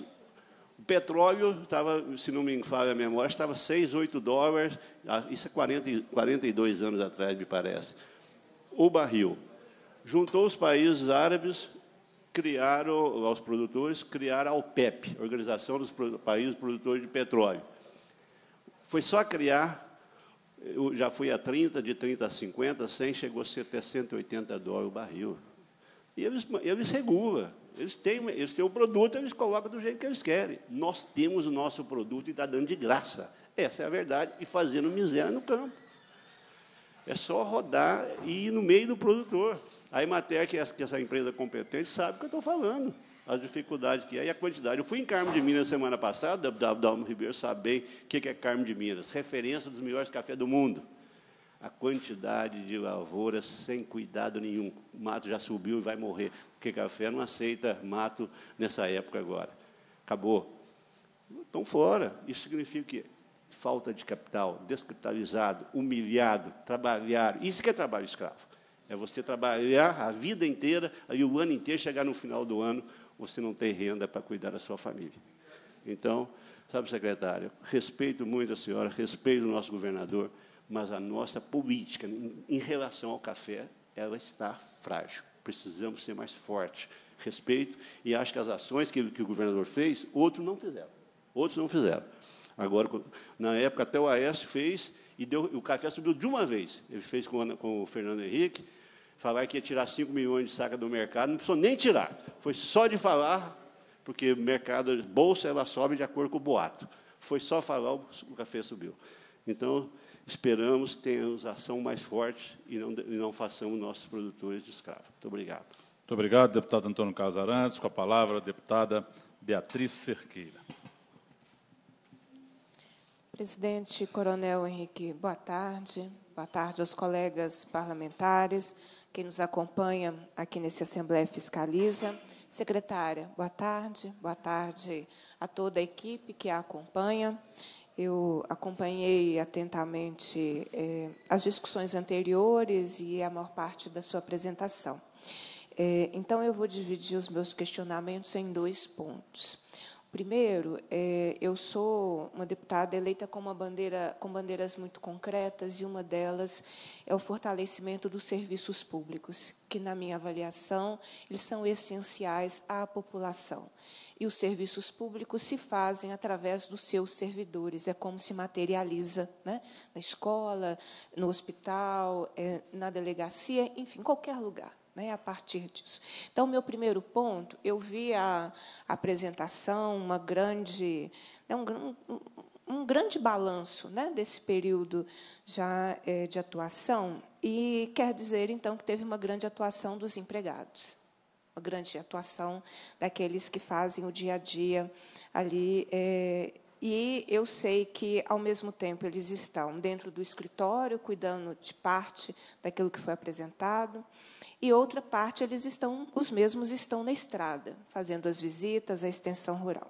O petróleo estava, se não me falha a memória, estava 6, 8 dólares, ah, isso é 40, 42 anos atrás, me parece, o barril juntou os países árabes, criaram, aos produtores, criaram a OPEP, Organização dos Países Produtores de Petróleo. Foi só criar, já fui a 30, de 30 a 50, 100, chegou a ser até 180 dólares o barril. E eles, eles regulam, eles têm, eles têm o produto, eles colocam do jeito que eles querem. Nós temos o nosso produto e está dando de graça. Essa é a verdade, e fazendo miséria no campo. É só rodar e ir no meio do produtor. A Imatec, que essa empresa competente, sabe o que eu estou falando, as dificuldades que é e a quantidade. Eu fui em Carmo de Minas semana passada, O Dalmo Ribeiro sabe bem o que é Carmo de Minas, referência dos melhores cafés do mundo. A quantidade de lavouras sem cuidado nenhum. O mato já subiu e vai morrer, porque café não aceita mato nessa época agora. Acabou. Estão fora. Isso significa que falta de capital, descapitalizado, humilhado, trabalhado. Isso que é trabalho escravo. É você trabalhar a vida inteira e o ano inteiro chegar no final do ano você não tem renda para cuidar da sua família. Então, sabe, secretário, respeito muito a senhora, respeito o nosso governador, mas a nossa política em relação ao café, ela está frágil. Precisamos ser mais fortes. Respeito e acho que as ações que, que o governador fez, outros não fizeram. Outros não fizeram. Agora, na época, até o AES fez e deu, o café subiu de uma vez. Ele fez com, com o Fernando Henrique, Falar que ia tirar 5 milhões de saca do mercado, não precisou nem tirar. Foi só de falar, porque o mercado, bolsa, ela sobe de acordo com o boato. Foi só falar, o café subiu. Então, esperamos tenhamos ação mais forte e não, e não façamos nossos produtores de escravo. Muito obrigado. Muito obrigado, deputado Antônio Casarantes. Com a palavra, a deputada Beatriz Cerqueira. Presidente Coronel Henrique, boa tarde. Boa tarde aos colegas parlamentares, quem nos acompanha aqui nesse Assembleia Fiscaliza. Secretária, boa tarde. Boa tarde a toda a equipe que a acompanha. Eu acompanhei atentamente eh, as discussões anteriores e a maior parte da sua apresentação. Eh, então, eu vou dividir os meus questionamentos em dois pontos. Primeiro, é, eu sou uma deputada eleita com, uma bandeira, com bandeiras muito concretas, e uma delas é o fortalecimento dos serviços públicos, que, na minha avaliação, eles são essenciais à população. E os serviços públicos se fazem através dos seus servidores, é como se materializa né? na escola, no hospital, é, na delegacia, enfim, qualquer lugar né, a partir disso. Então, meu primeiro ponto, eu vi a apresentação, uma grande, né, um, um, um grande balanço né, desse período já é, de atuação, e quer dizer, então, que teve uma grande atuação dos empregados, uma grande atuação daqueles que fazem o dia a dia ali é, e eu sei que, ao mesmo tempo, eles estão dentro do escritório, cuidando de parte daquilo que foi apresentado, e outra parte, eles estão, os mesmos estão na estrada, fazendo as visitas à extensão rural.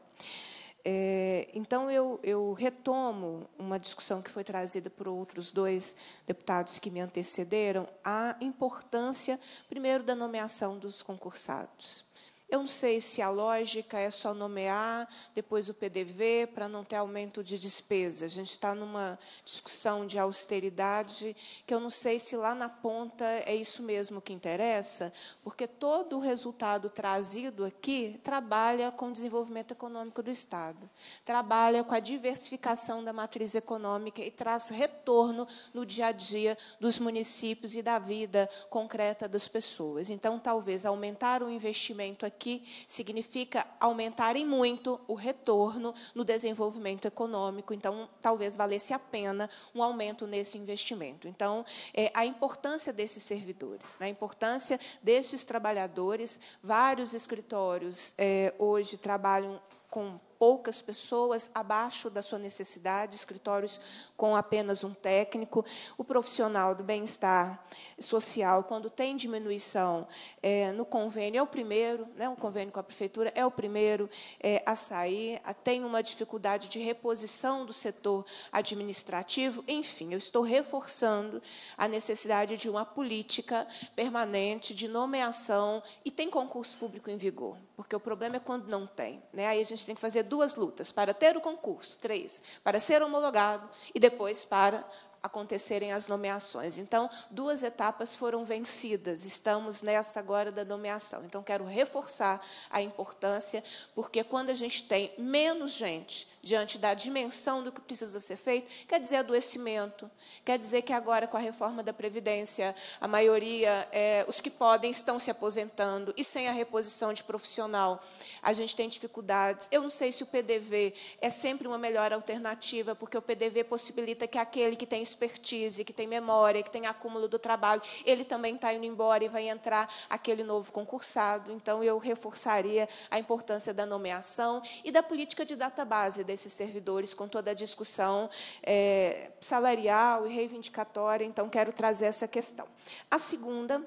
É, então, eu, eu retomo uma discussão que foi trazida por outros dois deputados que me antecederam, a importância, primeiro, da nomeação dos concursados. Eu não sei se a lógica é só nomear, depois o PDV, para não ter aumento de despesa. A gente está numa discussão de austeridade que eu não sei se lá na ponta é isso mesmo que interessa, porque todo o resultado trazido aqui trabalha com o desenvolvimento econômico do Estado, trabalha com a diversificação da matriz econômica e traz retorno no dia a dia dos municípios e da vida concreta das pessoas. Então, talvez aumentar o investimento aqui aqui significa aumentar em muito o retorno no desenvolvimento econômico. Então, talvez valesse a pena um aumento nesse investimento. Então, é, a importância desses servidores, né, a importância desses trabalhadores. Vários escritórios é, hoje trabalham com poucas pessoas, abaixo da sua necessidade, escritórios com apenas um técnico. O profissional do bem-estar social, quando tem diminuição é, no convênio, é o primeiro, né, um convênio com a prefeitura, é o primeiro é, a sair, a, tem uma dificuldade de reposição do setor administrativo. Enfim, eu estou reforçando a necessidade de uma política permanente de nomeação e tem concurso público em vigor. Porque o problema é quando não tem. Né? Aí a gente tem que fazer duas lutas: para ter o concurso, três, para ser homologado e depois para acontecerem as nomeações. Então, duas etapas foram vencidas. Estamos nesta agora da nomeação. Então, quero reforçar a importância, porque quando a gente tem menos gente diante da dimensão do que precisa ser feito, quer dizer adoecimento, quer dizer que agora, com a reforma da Previdência, a maioria, é, os que podem, estão se aposentando, e sem a reposição de profissional, a gente tem dificuldades. Eu não sei se o PDV é sempre uma melhor alternativa, porque o PDV possibilita que aquele que tem expertise, que tem memória, que tem acúmulo do trabalho, ele também está indo embora e vai entrar aquele novo concursado. Então, eu reforçaria a importância da nomeação e da política de database desses servidores, com toda a discussão é, salarial e reivindicatória. Então, quero trazer essa questão. A segunda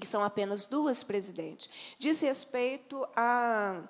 que são apenas duas, presidente, diz respeito a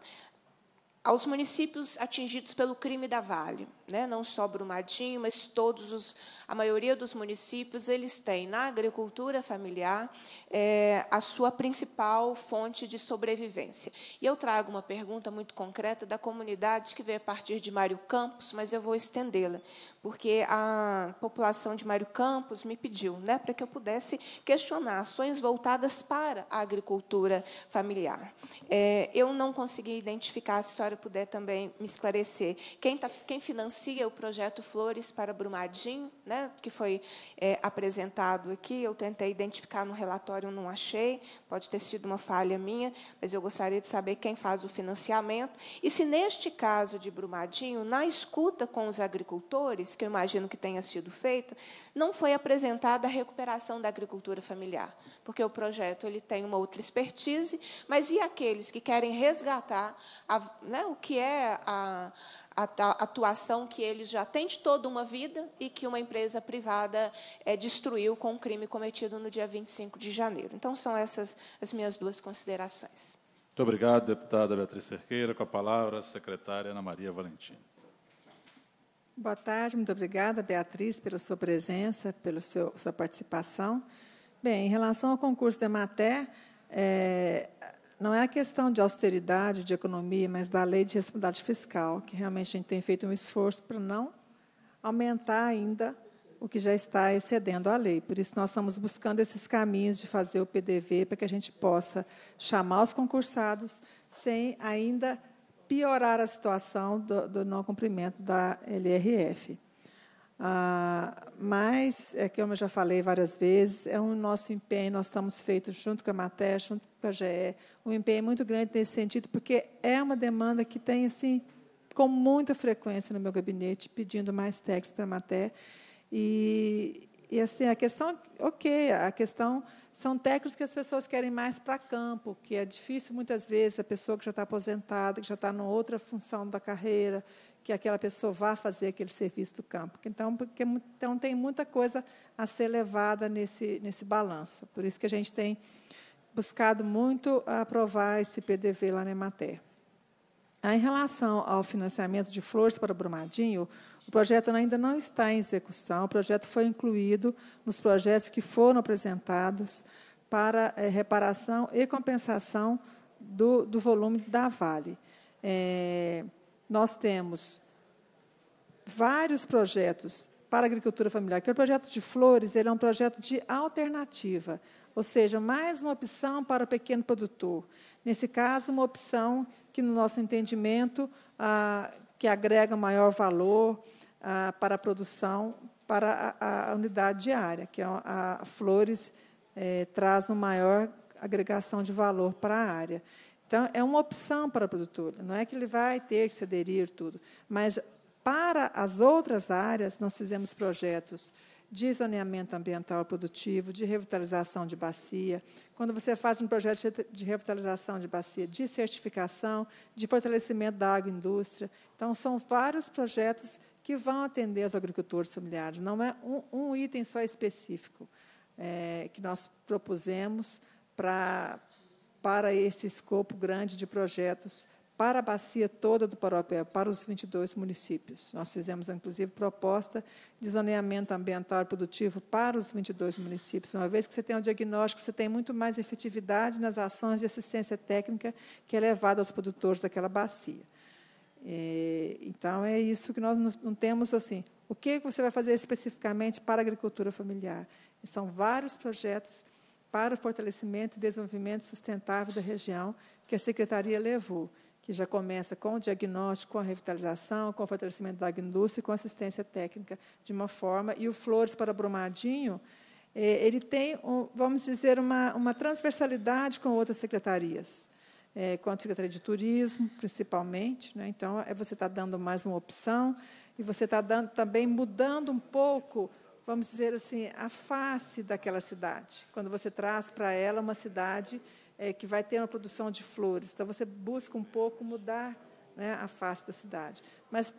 aos municípios atingidos pelo crime da Vale, né? não só Brumadinho, mas todos os, a maioria dos municípios, eles têm na agricultura familiar é, a sua principal fonte de sobrevivência. E eu trago uma pergunta muito concreta da comunidade que veio a partir de Mário Campos, mas eu vou estendê-la, porque a população de Mário Campos me pediu né, para que eu pudesse questionar ações voltadas para a agricultura familiar. É, eu não consegui identificar, se a senhora puder também me esclarecer, quem, tá, quem financia o projeto Flores para Brumadinho, né, que foi é, apresentado aqui, eu tentei identificar no relatório, não achei, pode ter sido uma falha minha, mas eu gostaria de saber quem faz o financiamento. E se, neste caso de Brumadinho, na escuta com os agricultores, antes, que eu imagino que tenha sido feita, não foi apresentada a recuperação da agricultura familiar, porque o projeto ele tem uma outra expertise, mas e aqueles que querem resgatar a, né, o que é a, a, atuação que eles já têm de toda uma vida e que uma empresa privada é, destruiu com o um crime cometido no dia 25 de janeiro. Então, são essas as minhas duas considerações. Muito obrigado, deputada Beatriz Cerqueira. Com a palavra, a secretária Ana Maria Valentim. Boa tarde, muito obrigada, Beatriz, pela sua presença, pela seu, sua participação. Bem, em relação ao concurso da maté, é, não é a questão de austeridade, de economia, mas da lei de responsabilidade fiscal, que realmente a gente tem feito um esforço para não aumentar ainda o que já está excedendo a lei. Por isso, nós estamos buscando esses caminhos de fazer o PDV para que a gente possa chamar os concursados sem ainda piorar a situação do, do não cumprimento da LRF. Ah, mas, é que eu já falei várias vezes, é um nosso empenho, nós estamos feitos junto com a Maté, junto com a GE, um empenho muito grande nesse sentido, porque é uma demanda que tem, assim, com muita frequência no meu gabinete, pedindo mais textos para a Maté. E, e, assim, a questão, ok, a questão são técnicos que as pessoas querem mais para campo, que é difícil muitas vezes a pessoa que já está aposentada, que já está numa outra função da carreira, que aquela pessoa vá fazer aquele serviço do campo. Então, porque, então tem muita coisa a ser levada nesse, nesse balanço. Por isso que a gente tem buscado muito aprovar esse PDV lá na Emater. Ah, em relação ao financiamento de flores para o Brumadinho, o projeto ainda não está em execução, o projeto foi incluído nos projetos que foram apresentados para é, reparação e compensação do, do volume da Vale. É, nós temos vários projetos para a agricultura familiar, que é o projeto de flores ele é um projeto de alternativa, ou seja, mais uma opção para o pequeno produtor. Nesse caso, uma opção que, no nosso entendimento, que agrega maior valor ah, para a produção para a, a unidade diária, que é a, a flores eh, traz uma maior agregação de valor para a área. Então, é uma opção para o produtor. não é que ele vai ter que se aderir tudo, mas para as outras áreas, nós fizemos projetos de zoneamento ambiental produtivo, de revitalização de bacia. Quando você faz um projeto de revitalização de bacia, de certificação, de fortalecimento da agroindústria. Então, são vários projetos que vão atender os agricultores familiares. Não é um, um item só específico é, que nós propusemos para, para esse escopo grande de projetos para a bacia toda do Paropé, para os 22 municípios. Nós fizemos, inclusive, proposta de zoneamento ambiental e produtivo para os 22 municípios, uma vez que você tem o um diagnóstico, você tem muito mais efetividade nas ações de assistência técnica que é levada aos produtores daquela bacia. É, então, é isso que nós não temos assim. O que você vai fazer especificamente para a agricultura familiar? São vários projetos para o fortalecimento e desenvolvimento sustentável da região que a secretaria levou que já começa com o diagnóstico, com a revitalização, com o fortalecimento da indústria, e com assistência técnica de uma forma. E o Flores para Brumadinho, é, ele tem, um, vamos dizer, uma, uma transversalidade com outras secretarias. É, com a Secretaria de Turismo, principalmente. Né? Então, é, você está dando mais uma opção e você está dando também mudando um pouco, vamos dizer assim, a face daquela cidade. Quando você traz para ela uma cidade é, que vai ter uma produção de flores. Então, você busca um pouco mudar né, a face da cidade, mas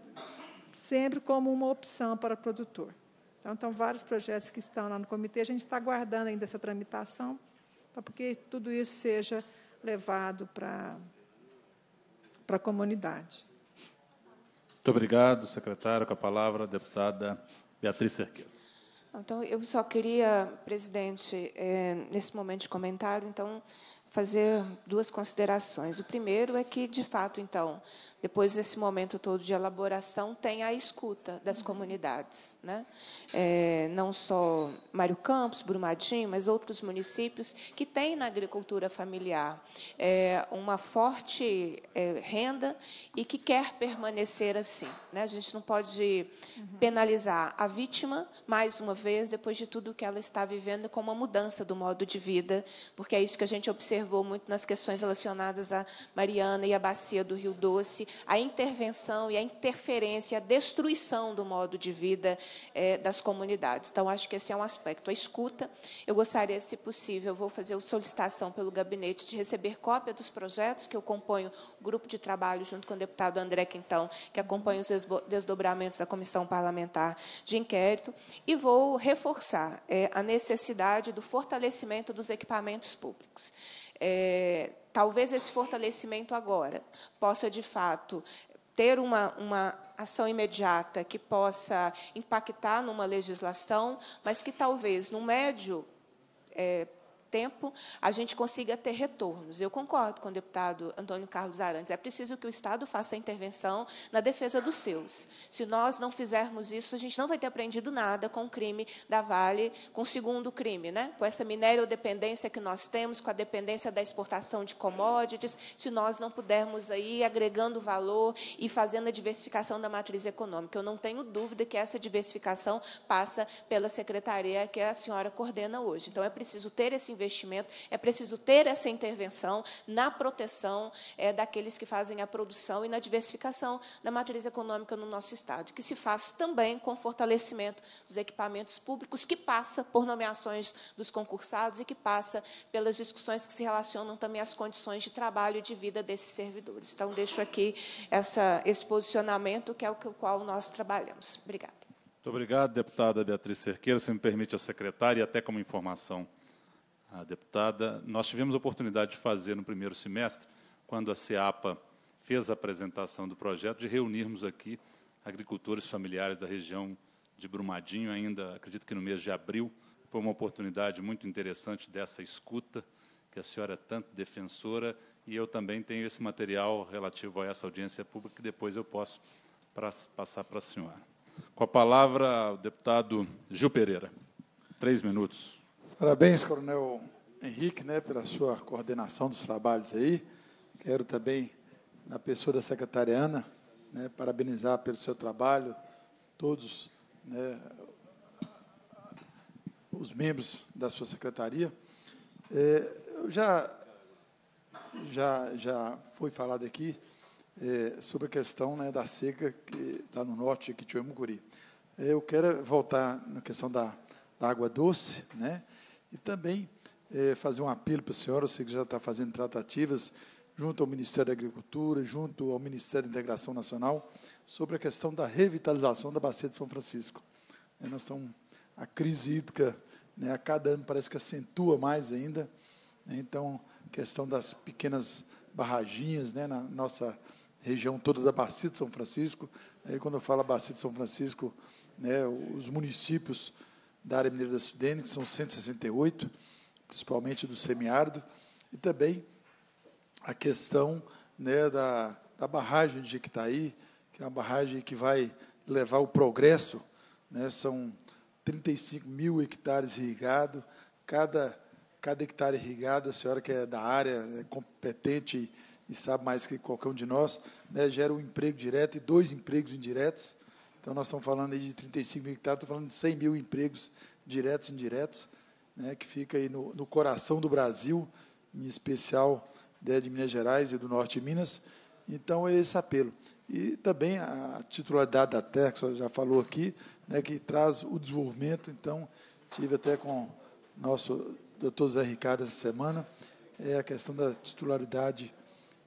sempre como uma opção para o produtor. Então, estão vários projetos que estão lá no comitê. A gente está aguardando ainda essa tramitação, para que tudo isso seja levado para, para a comunidade. Muito obrigado, secretário. Com a palavra, a deputada Beatriz Cerqueira. Então, eu só queria, presidente, é, nesse momento de comentário, então, fazer duas considerações. O primeiro é que, de fato, então, depois desse momento todo de elaboração, tem a escuta das uhum. comunidades. Né? É, não só Mário Campos, Brumadinho, mas outros municípios que têm na agricultura familiar é, uma forte é, renda e que quer permanecer assim. Né? A gente não pode uhum. penalizar a vítima, mais uma vez, depois de tudo que ela está vivendo, com uma mudança do modo de vida, porque é isso que a gente observa observou muito nas questões relacionadas à Mariana e à bacia do Rio Doce, a intervenção e a interferência, a destruição do modo de vida é, das comunidades. Então, acho que esse é um aspecto. A escuta, eu gostaria, se possível, vou fazer solicitação pelo gabinete de receber cópia dos projetos que eu componho o grupo de trabalho junto com o deputado André Quintão, que acompanha os desdobramentos da comissão parlamentar de inquérito, e vou reforçar é, a necessidade do fortalecimento dos equipamentos públicos. É, talvez esse fortalecimento agora possa, de fato, ter uma, uma ação imediata que possa impactar numa legislação, mas que talvez no médio é, tempo, a gente consiga ter retornos. Eu concordo com o deputado Antônio Carlos Arantes. É preciso que o Estado faça a intervenção na defesa dos seus. Se nós não fizermos isso, a gente não vai ter aprendido nada com o crime da Vale, com o segundo crime, né? com essa minério-dependência que nós temos, com a dependência da exportação de commodities, se nós não pudermos aí agregando valor e fazendo a diversificação da matriz econômica. Eu não tenho dúvida que essa diversificação passa pela secretaria que a senhora coordena hoje. Então, é preciso ter esse investimento, é preciso ter essa intervenção na proteção é, daqueles que fazem a produção e na diversificação da matriz econômica no nosso Estado, que se faz também com fortalecimento dos equipamentos públicos, que passa por nomeações dos concursados e que passa pelas discussões que se relacionam também às condições de trabalho e de vida desses servidores. Então, deixo aqui essa, esse posicionamento, que é o qual nós trabalhamos. Obrigada. Muito obrigado, deputada Beatriz Cerqueira. Se me permite, a secretária, e até como informação a deputada, nós tivemos a oportunidade de fazer no primeiro semestre, quando a CEAPA fez a apresentação do projeto, de reunirmos aqui agricultores familiares da região de Brumadinho, ainda acredito que no mês de abril. Foi uma oportunidade muito interessante dessa escuta, que a senhora é tanto defensora, e eu também tenho esse material relativo a essa audiência pública, que depois eu posso pra, passar para a senhora. Com a palavra, o deputado Gil Pereira. Três minutos. Parabéns, Coronel Henrique, né, pela sua coordenação dos trabalhos aí. Quero também, na pessoa da secretária Ana, né, parabenizar pelo seu trabalho, todos né, os membros da sua secretaria. É, eu já, já, já foi falado aqui é, sobre a questão né, da seca que está no norte, que tinha é, Eu quero voltar na questão da, da água doce, né? E também é, fazer um apelo para a senhora, eu sei que já está fazendo tratativas junto ao Ministério da Agricultura, junto ao Ministério da Integração Nacional, sobre a questão da revitalização da bacia de São Francisco. É, nós estamos, a crise hídrica, né, a cada ano parece que acentua mais ainda, né, então, a questão das pequenas barraginhas né, na nossa região toda da bacia de São Francisco, aí quando eu falo bacia de São Francisco, né, os municípios da área mineira da Sudene, que são 168, principalmente do semiárido, e também a questão né, da, da barragem de Jequitaí, que é uma barragem que vai levar o progresso, né, são 35 mil hectares irrigados, cada, cada hectare irrigado, a senhora que é da área, é competente e sabe mais que qualquer um de nós, né, gera um emprego direto e dois empregos indiretos, então, nós estamos falando aí de 35 mil hectares, estamos falando de 100 mil empregos diretos e indiretos, né, que fica aí no, no coração do Brasil, em especial né, de Minas Gerais e do norte de Minas. Então, é esse apelo. E também a titularidade da terra, que você já falou aqui, né, que traz o desenvolvimento. Então, tive até com nosso doutor Zé Ricardo essa semana, é a questão da titularidade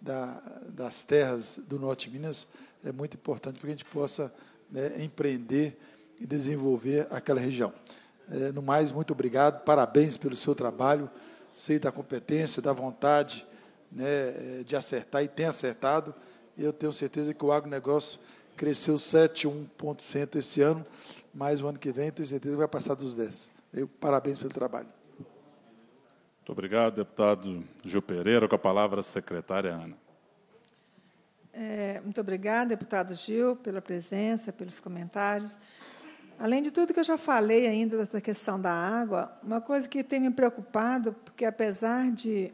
da, das terras do norte de Minas é muito importante para que a gente possa né, empreender e desenvolver aquela região. É, no mais, muito obrigado, parabéns pelo seu trabalho, sei da competência, da vontade né, é, de acertar e tem acertado. Eu tenho certeza que o agronegócio cresceu 7,1% esse ano, mas o ano que vem, tenho certeza que vai passar dos 10%. Eu, parabéns pelo trabalho. Muito obrigado, deputado Gil Pereira. Com a palavra, a secretária Ana. É, muito obrigada, deputado Gil, pela presença, pelos comentários. Além de tudo que eu já falei ainda dessa questão da água, uma coisa que tem me preocupado, porque apesar de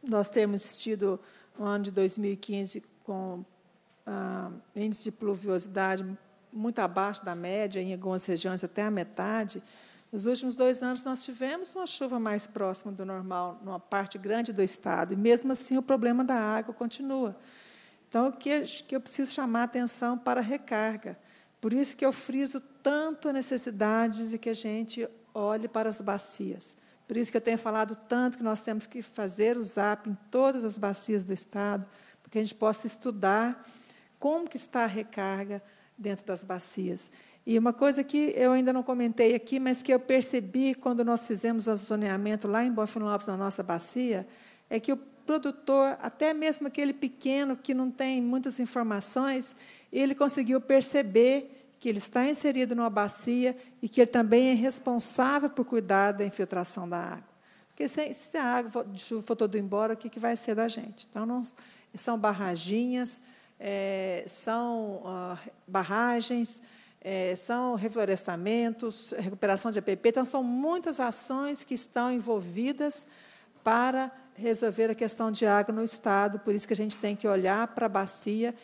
nós termos tido o um ano de 2015 com ah, índice de pluviosidade muito abaixo da média, em algumas regiões até a metade, nos últimos dois anos nós tivemos uma chuva mais próxima do normal numa parte grande do estado, e mesmo assim o problema da água continua. Então, que, que eu preciso chamar a atenção para a recarga. Por isso que eu friso tanto a necessidade de que a gente olhe para as bacias. Por isso que eu tenho falado tanto que nós temos que fazer o ZAP em todas as bacias do Estado, para que a gente possa estudar como que está a recarga dentro das bacias. E uma coisa que eu ainda não comentei aqui, mas que eu percebi quando nós fizemos o zoneamento lá em Bofino Lopes, na nossa bacia, é que o produtor, até mesmo aquele pequeno que não tem muitas informações, ele conseguiu perceber que ele está inserido numa bacia e que ele também é responsável por cuidar da infiltração da água. Porque se, a água de chuva for toda embora, o que, que vai ser da gente? Então, não, são barraginhas, é, são ah, barragens, é, são reflorestamentos, recuperação de APP. Então, são muitas ações que estão envolvidas para resolver a questão de água no Estado, por isso que a gente tem que olhar para a bacia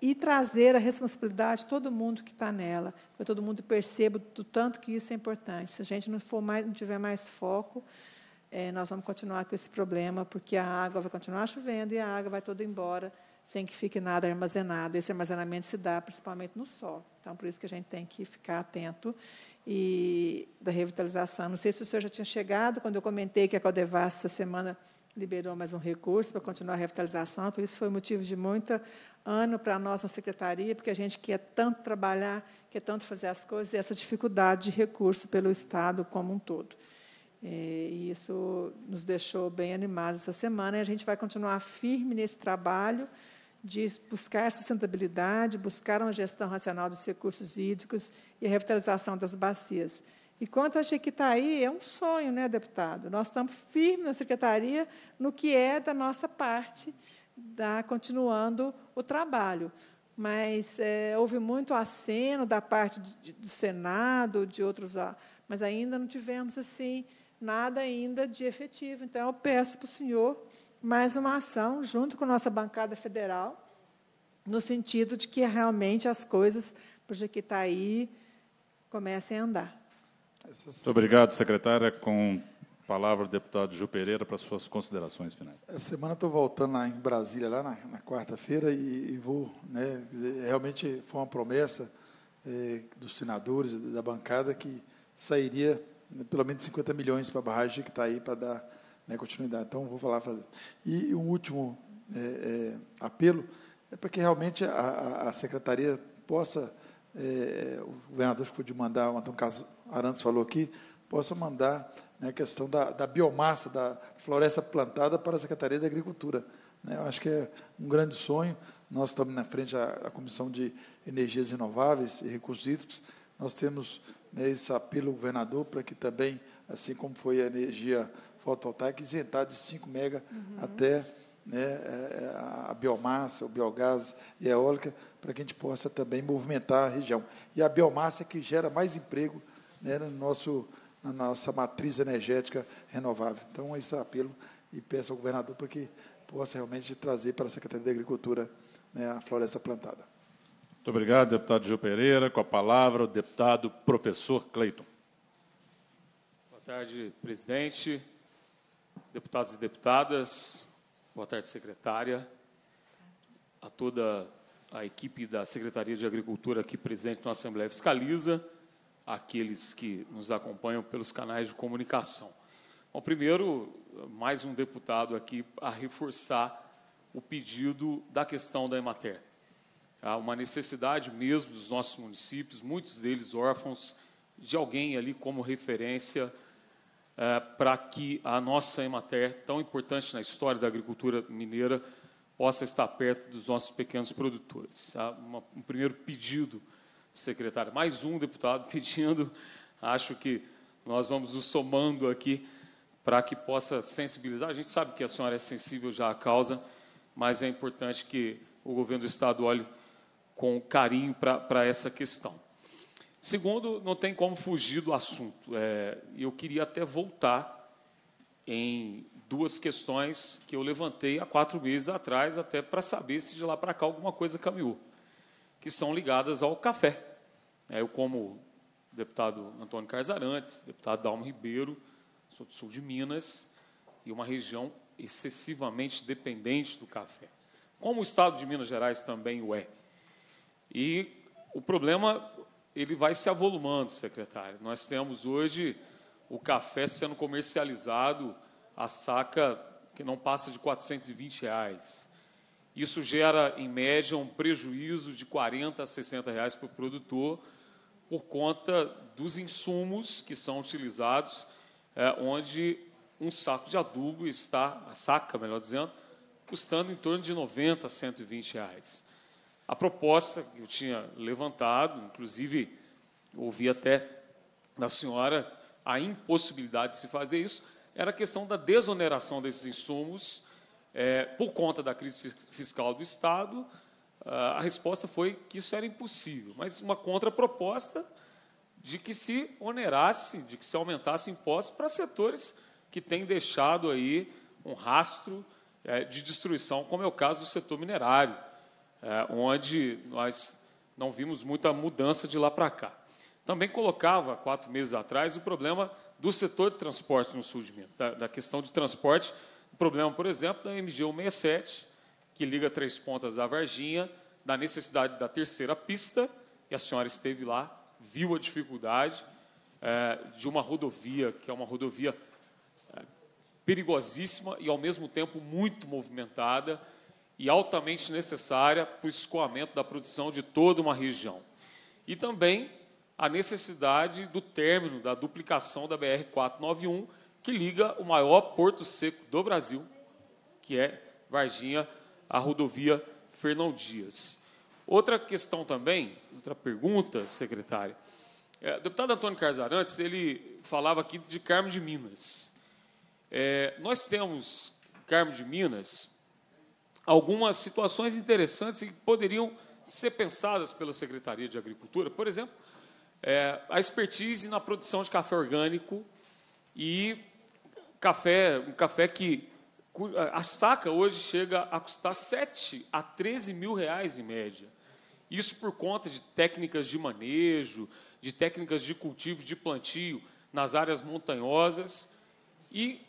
e trazer a responsabilidade de todo mundo que está nela, para todo mundo perceba do tanto que isso é importante. Se a gente não, for mais, não tiver mais foco, é, nós vamos continuar com esse problema, porque a água vai continuar chovendo e a água vai toda embora, sem que fique nada armazenado. Esse armazenamento se dá principalmente no sol. Então, por isso que a gente tem que ficar atento e da revitalização. Não sei se o senhor já tinha chegado, quando eu comentei que a Codevas, essa semana, liberou mais um recurso para continuar a revitalização, isso foi motivo de muito ano para nós na secretaria, porque a gente quer tanto trabalhar, quer tanto fazer as coisas, e essa dificuldade de recurso pelo Estado como um todo. É, e isso nos deixou bem animados essa semana, e a gente vai continuar firme nesse trabalho de buscar sustentabilidade, buscar uma gestão racional dos recursos hídricos e a revitalização das bacias. E quanto a Jequitaí, é um sonho, né, deputado? Nós estamos firmes na secretaria no que é da nossa parte, da, continuando o trabalho. Mas é, houve muito aceno da parte de, do Senado, de outros, ah, mas ainda não tivemos assim nada ainda de efetivo. Então, eu peço para o senhor mais uma ação junto com a nossa bancada federal, no sentido de que realmente as coisas para o Jequitaí comecem a andar. Muito obrigado, secretária. Com palavra o deputado Gil Pereira para suas considerações finais. Essa semana estou voltando lá em Brasília, lá na, na quarta-feira, e, e, vou. Né, realmente foi uma promessa é, dos senadores, da bancada, que sairia né, pelo menos 50 milhões para a barragem que está aí para dar né, continuidade. Então, vou falar. Fazer. E o um último é, é, apelo é para que realmente a, a, a secretaria possa. o governador ficou de mandar o Antônio Carlos Arantes falou aqui, possa mandar né, a questão da, da, biomassa da floresta plantada para a Secretaria da Agricultura. Né, eu acho que é um grande sonho. Nós estamos na frente da Comissão de Energias Renováveis e Recursos Hídricos. Nós temos né, esse apelo ao governador para que também, assim como foi a energia fotovoltaica, isentar de 5 mega uhum. até né, é, é, a biomassa, o biogás e a eólica, para que a gente possa também movimentar a região. E a biomassa é que gera mais emprego né, no nosso, na nossa matriz energética renovável. Então, esse é apelo e peço ao governador para que possa realmente trazer para a Secretaria de Agricultura né, a floresta plantada. Muito obrigado, deputado Gil Pereira. Com a palavra, o deputado professor Cleiton. Boa tarde, presidente, deputados e deputadas, boa tarde, secretária, a toda a equipe da Secretaria de Agricultura aqui presente na Assembleia Fiscaliza, aqueles que nos acompanham pelos canais de comunicação. Bom, primeiro, mais um deputado aqui a reforçar o pedido da questão da Emater. Há uma necessidade mesmo dos nossos municípios, muitos deles órfãos, de alguém ali como referência eh, para que a nossa Emater, tão importante na história da agricultura mineira, possa estar perto dos nossos pequenos produtores. Há uma, um primeiro pedido secretário. Mais um deputado pedindo, acho que nós vamos nos somando aqui para que possa sensibilizar. A gente sabe que a senhora é sensível já à causa, mas é importante que o governo do Estado olhe com carinho para essa questão. Segundo, não tem como fugir do assunto. É, eu queria até voltar em duas questões que eu levantei há quatro meses atrás, até para saber se de lá para cá alguma coisa caminhou que são ligadas ao café. É, eu, como deputado Antônio Carzarantes, deputado Dalmo Ribeiro, sou do sul de Minas, e uma região excessivamente dependente do café. Como o estado de Minas Gerais também o é. E o problema ele vai se avolumando, secretário. Nós temos hoje o café sendo comercializado a saca que não passa de 420 reais. Isso gera, em média, um prejuízo de 40 a 60 reais para o produtor por conta dos insumos que são utilizados, é, onde um saco de adubo está, a saca, melhor dizendo, custando em torno de 90 a 120 reais. A proposta que eu tinha levantado, inclusive ouvi até da senhora a impossibilidade de se fazer isso, era a questão da desoneração desses insumos é, por conta da crise fiscal do Estado, a resposta foi que isso era impossível. Mas uma contraproposta de que se onerasse, de que se aumentasse impostos para setores que têm deixado aí um rastro é, de destruição, como é o caso do setor minerário, é, onde nós não vimos muita mudança de lá para cá. Também colocava, quatro meses atrás, o problema do setor de transporte no sul de Minas, da questão de transporte problema, por exemplo, da MG 167, que liga Três Pontas à Varginha, da necessidade da terceira pista, e a senhora esteve lá, viu a dificuldade é, de uma rodovia, que é uma rodovia é, perigosíssima e, ao mesmo tempo, muito movimentada e altamente necessária para o escoamento da produção de toda uma região. E também a necessidade do término da duplicação da BR-491, que liga o maior porto seco do Brasil, que é Varginha, à rodovia Fernão Dias. Outra questão também, outra pergunta, secretária. É, o deputado Antônio Carzarantes, ele falava aqui de Carmo de Minas. É, nós temos, Carmo de Minas, algumas situações interessantes que poderiam ser pensadas pela Secretaria de Agricultura. Por exemplo, é, a expertise na produção de café orgânico e Café, um café que a saca hoje chega a custar 7 a 13 mil reais em média. Isso por conta de técnicas de manejo, de técnicas de cultivo, de plantio nas áreas montanhosas. E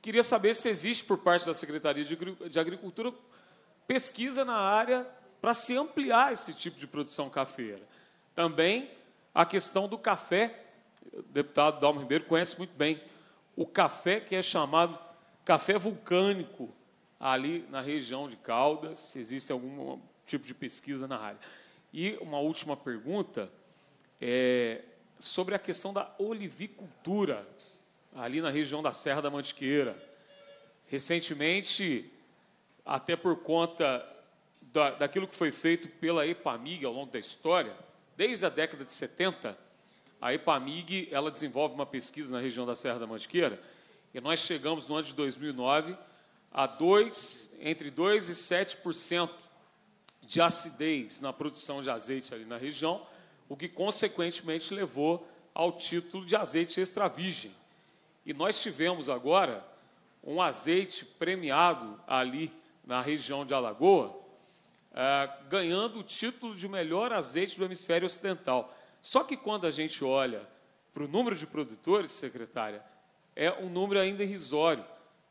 queria saber se existe, por parte da Secretaria de Agricultura, pesquisa na área para se ampliar esse tipo de produção cafeira. Também a questão do café, o deputado Dalmo Ribeiro conhece muito bem o café que é chamado café vulcânico ali na região de Caldas, se existe algum tipo de pesquisa na área. E uma última pergunta é sobre a questão da olivicultura ali na região da Serra da Mantiqueira. Recentemente, até por conta da, daquilo que foi feito pela EPAMIG ao longo da história, desde a década de 70, a EPAMIG ela desenvolve uma pesquisa na região da Serra da Mantiqueira e nós chegamos no ano de 2009 a dois entre 2% e 7% de acidez na produção de azeite ali na região, o que consequentemente levou ao título de azeite extra virgem. E nós tivemos agora um azeite premiado ali na região de Alagoa, eh, ganhando o título de melhor azeite do hemisfério ocidental. Só que quando a gente olha para o número de produtores, secretária, é um número ainda irrisório,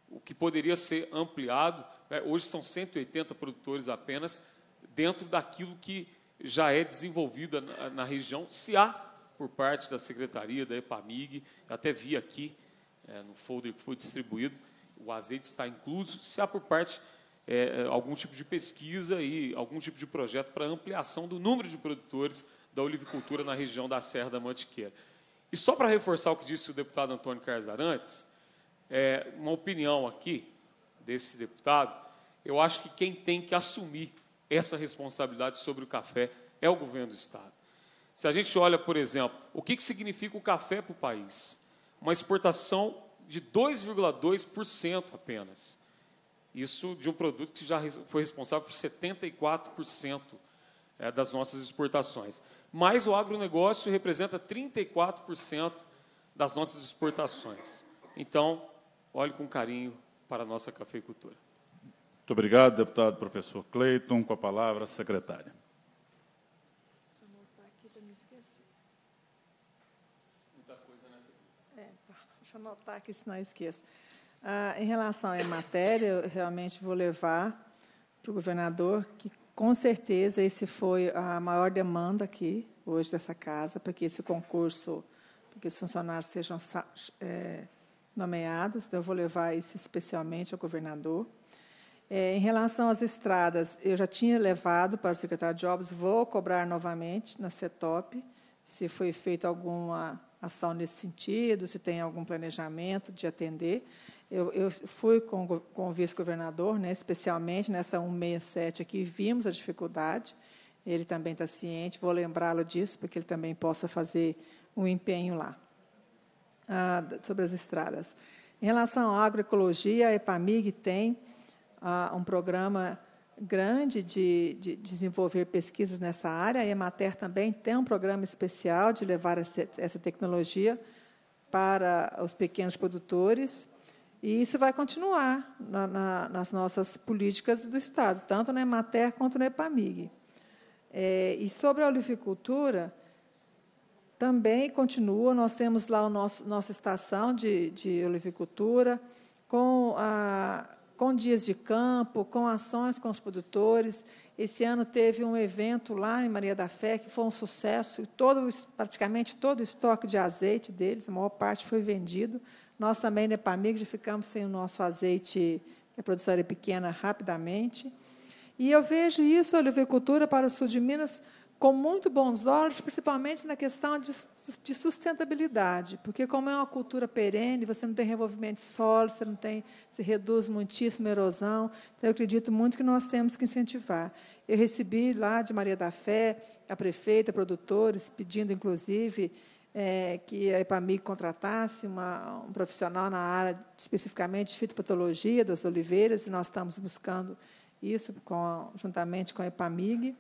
o que poderia ser ampliado. Né? Hoje são 180 produtores apenas, dentro daquilo que já é desenvolvido na, na região, se há por parte da secretaria, da EPAMIG, até vi aqui é, no folder que foi distribuído, o azeite está incluso, se há por parte é, é algum tipo de pesquisa e algum tipo de projeto para ampliação do número de produtores da olivicultura na região da Serra da Mantiqueira. E só para reforçar o que disse o deputado Antônio Carlos Arantes, é, uma opinião aqui desse deputado, eu acho que quem tem que assumir essa responsabilidade sobre o café é o governo do Estado. Se a gente olha, por exemplo, o que, que significa o café para o país? Uma exportação de 2,2% apenas. Isso de um produto que já foi responsável por 74% é, das nossas exportações mas o agronegócio representa 34% das nossas exportações. Então, olhe com carinho para a nossa cafeicultura. Muito obrigado, deputado professor Cleiton. Com a palavra, a secretária. É, tá. Deixa eu anotar aqui, senão eu esqueço. Ah, em relação à matéria, eu realmente vou levar para o governador que com certeza, esse foi a maior demanda aqui hoje dessa casa, para que esse concurso, para que os funcionários sejam é, nomeados. Então, eu vou levar isso especialmente ao governador. É, em relação às estradas, eu já tinha levado para o secretário de Obras, vou cobrar novamente na CETOP, se foi feita alguma ação nesse sentido, se tem algum planejamento de atender. Eu, eu fui com, com o vice-governador, né, especialmente nessa 167 aqui, vimos a dificuldade, ele também está ciente, vou lembrá-lo disso, para que ele também possa fazer um empenho lá, ah, sobre as estradas. Em relação à agroecologia, a EPAMIG tem ah, um programa grande de, de, desenvolver pesquisas nessa área. A Emater também tem um programa especial de levar essa, essa tecnologia para os pequenos produtores. E isso vai continuar na, na, nas nossas políticas do Estado, tanto na EMATER quanto na EPAMIG. É, e sobre a olivicultura, também continua, nós temos lá a nossa estação de, de olivicultura, com, a, com dias de campo, com ações com os produtores. Esse ano teve um evento lá em Maria da Fé, que foi um sucesso, todo, praticamente todo o estoque de azeite deles, a maior parte foi vendido, nós também, da né, Pamigd, ficamos sem o nosso azeite, a produção era pequena, rapidamente. E eu vejo isso, a olivicultura, para o sul de Minas, com muito bons olhos, principalmente na questão de, de, sustentabilidade, porque como é uma cultura perene, você não tem revolvimento de solo, você não tem, se reduz muitíssimo a erosão. Então eu acredito muito que nós temos que incentivar. Eu recebi lá de Maria da Fé, a prefeita, produtores, pedindo inclusive é, que a EPAMIG contratasse uma, um profissional na área especificamente de fitopatologia das oliveiras, e nós estamos buscando isso com, juntamente com a EPAMIG,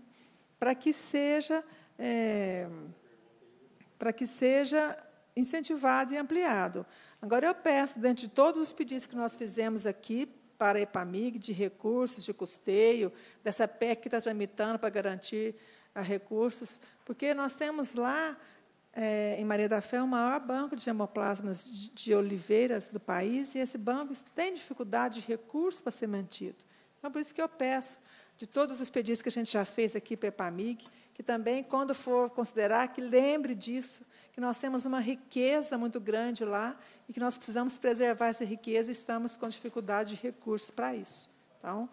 para que seja é, para que seja incentivado e ampliado. Agora eu peço, dentro de todos os pedidos que nós fizemos aqui para a EPAMIG, de recursos, de custeio, dessa PEC que está tramitando para garantir a recursos, porque nós temos lá é, em Maria da Fé, é o maior banco de hemoplasmas de, de oliveiras do país, e esse banco tem dificuldade de recursos para ser mantido. Então, por isso que eu peço, de todos os pedidos que a gente já fez aqui para a EPAMIG, que também, quando for considerar, que lembre disso, que nós temos uma riqueza muito grande lá e que nós precisamos preservar essa riqueza e estamos com dificuldade de recursos para isso. Então,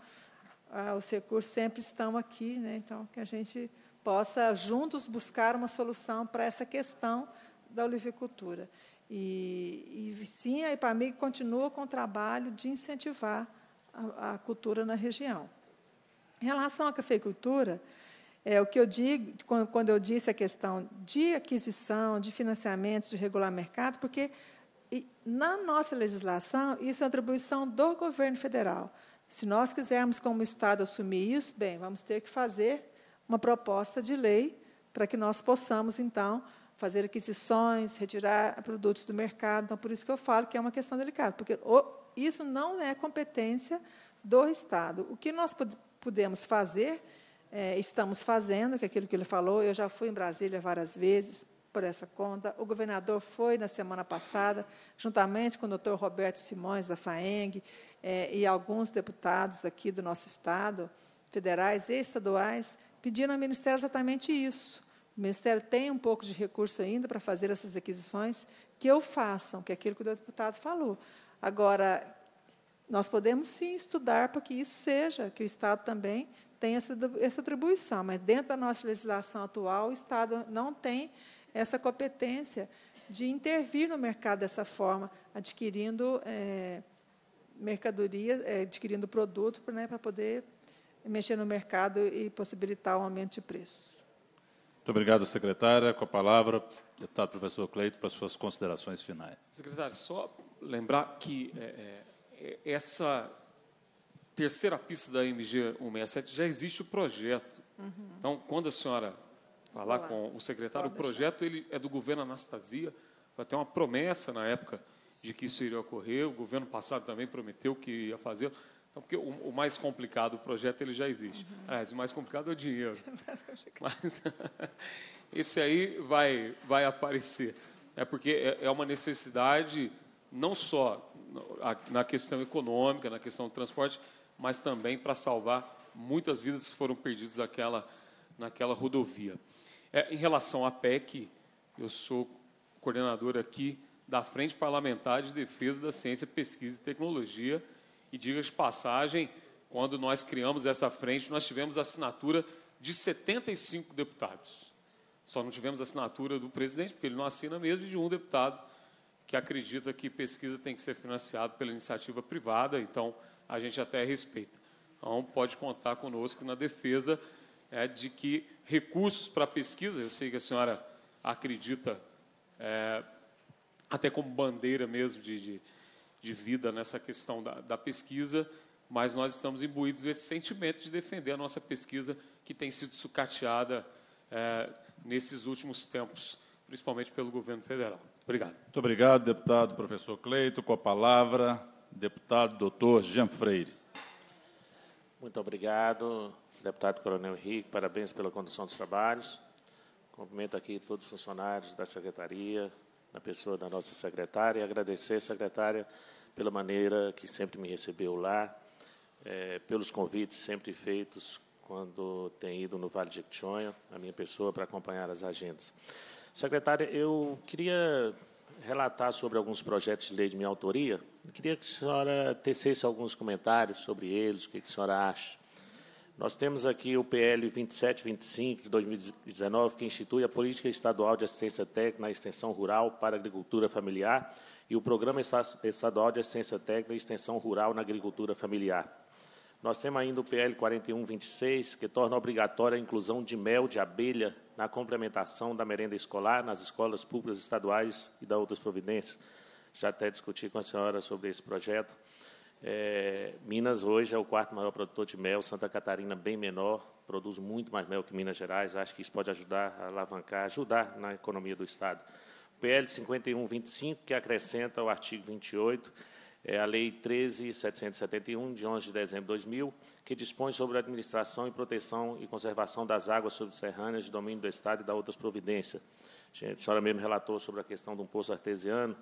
ah, os recursos sempre estão aqui, né? então, que a gente possa juntos buscar uma solução para essa questão da olivicultura. E, e sim, a IPAMIG continua com o trabalho de incentivar a, a cultura na região. Em relação à cafeicultura, é, o que eu digo, quando eu disse a questão de aquisição, de financiamento, de regular mercado, porque e, na nossa legislação isso é atribuição do governo federal. Se nós quisermos, como Estado, assumir isso, bem, vamos ter que fazer uma proposta de lei para que nós possamos, então, fazer aquisições, retirar produtos do mercado. Então, por isso que eu falo que é uma questão delicada, porque isso não é competência do Estado. O que nós podemos fazer, é, estamos fazendo, que é aquilo que ele falou, eu já fui em Brasília várias vezes por essa conta, o governador foi na semana passada, juntamente com o doutor Roberto Simões, da FAENG, é, e alguns deputados aqui do nosso Estado, federais e estaduais, pedindo ao Ministério exatamente isso. O Ministério tem um pouco de recurso ainda para fazer essas aquisições, que eu façam, que é aquilo que o deputado falou. Agora, nós podemos sim estudar para que isso seja, que o Estado também tenha essa, essa atribuição, mas dentro da nossa legislação atual, o Estado não tem essa competência de intervir no mercado dessa forma, adquirindo é, é, adquirindo produto né, para poder mexer no mercado e possibilitar um aumento de preço. Muito obrigado, secretária. Com a palavra, deputado professor Cleito, para suas considerações finais. Secretário, só lembrar que é, é, é, essa terceira pista da MG 167 já existe o projeto. Uhum. Então, quando a senhora falar com o secretário, Pode o projeto ele é do governo Anastasia, vai ter uma promessa na época de que isso iria ocorrer, o governo passado também prometeu que ia fazer. Então, porque o, o, mais complicado, o projeto, ele já existe. Uhum. Aliás, o mais complicado é o dinheiro. Mas esse aí vai, vai aparecer. É porque é, é uma necessidade não só na questão econômica, na questão do transporte, mas também para salvar muitas vidas que foram perdidas naquela, naquela rodovia. É, em relação à PEC, eu sou coordenador aqui da Frente Parlamentar de Defesa da Ciência, Pesquisa e Tecnologia, e diga-se passagem, quando nós criamos essa frente, nós tivemos assinatura de 75 deputados. Só não tivemos assinatura do presidente, porque ele não assina mesmo, de um deputado que acredita que pesquisa tem que ser financiado pela iniciativa privada, então a gente até respeita. Então, pode contar conosco na defesa é, de que recursos para pesquisa, eu sei que a senhora acredita, é, até como bandeira mesmo de, de de vida nessa questão da, da pesquisa, mas nós estamos imbuídos desse sentimento de defender a nossa pesquisa que tem sido sucateada é, nesses últimos tempos, principalmente pelo governo federal. Obrigado. Muito obrigado, deputado professor Cleito. Com a palavra, deputado doutor Jean Freire. Muito obrigado, deputado Coronel Henrique. Parabéns pela condução dos trabalhos. Cumprimento aqui todos os funcionários da secretaria, na pessoa da nossa secretária, e agradecer, secretária, pela maneira que sempre me recebeu lá, é, pelos convites sempre feitos quando tem ido no Vale de Jequitinhonha, a minha pessoa, para acompanhar as agendas. Secretária, eu queria relatar sobre alguns projetos de lei de minha autoria. Eu queria que a senhora tecesse alguns comentários sobre eles, o que a senhora acha. Nós temos aqui o PL 2725 de 2019, que institui a Política Estadual de Assistência Técnica na Extensão Rural para Agricultura Familiar e o Programa Estadual de Assistência Técnica e Extensão Rural na Agricultura Familiar. Nós temos ainda o PL 4126, que torna obrigatória a inclusão de mel de abelha na complementação da merenda escolar nas escolas públicas estaduais e da outras providências. Já até discuti com a senhora sobre esse projeto. É, Minas hoje é o quarto maior produtor de mel, Santa Catarina bem menor, produz muito mais mel que Minas Gerais. Acho que isso pode ajudar a alavancar, ajudar na economia do Estado. PL 5125, que acrescenta o artigo 28, é a Lei 13.771, de 11 de dezembro de 2000, que dispõe sobre a administração e proteção e conservação das águas subterrâneas de domínio do Estado e da outras providências. A senhora mesmo relatou sobre a questão de um poço artesiano,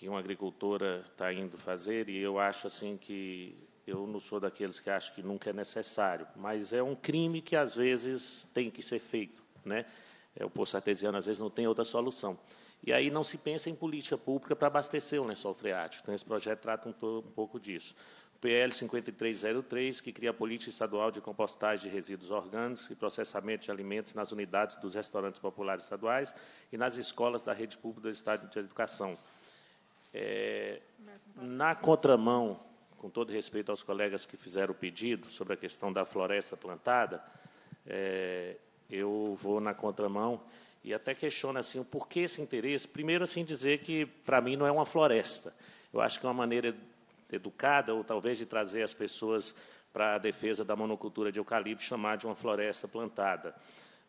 que uma agricultora está indo fazer e eu acho assim que eu não sou daqueles que acham que nunca é necessário, mas é um crime que às vezes tem que ser feito, né? É, o poço artesiano às vezes não tem outra solução. E aí não se pensa em política pública para abastecer o lençol freático. Então esse projeto trata um, um pouco disso. O PL 5303, que cria a política estadual de compostagem de resíduos orgânicos e processamento de alimentos nas unidades dos restaurantes populares estaduais e nas escolas da rede pública do Estado de Educação é, então. na contramão, com todo respeito aos colegas que fizeram o pedido sobre a questão da floresta plantada, é, eu vou na contramão e até questiono assim, o porquê esse interesse. Primeiro, assim, dizer que, para mim, não é uma floresta. Eu acho que é uma maneira educada, ou talvez de trazer as pessoas para a defesa da monocultura de eucalipto, chamar de uma floresta plantada.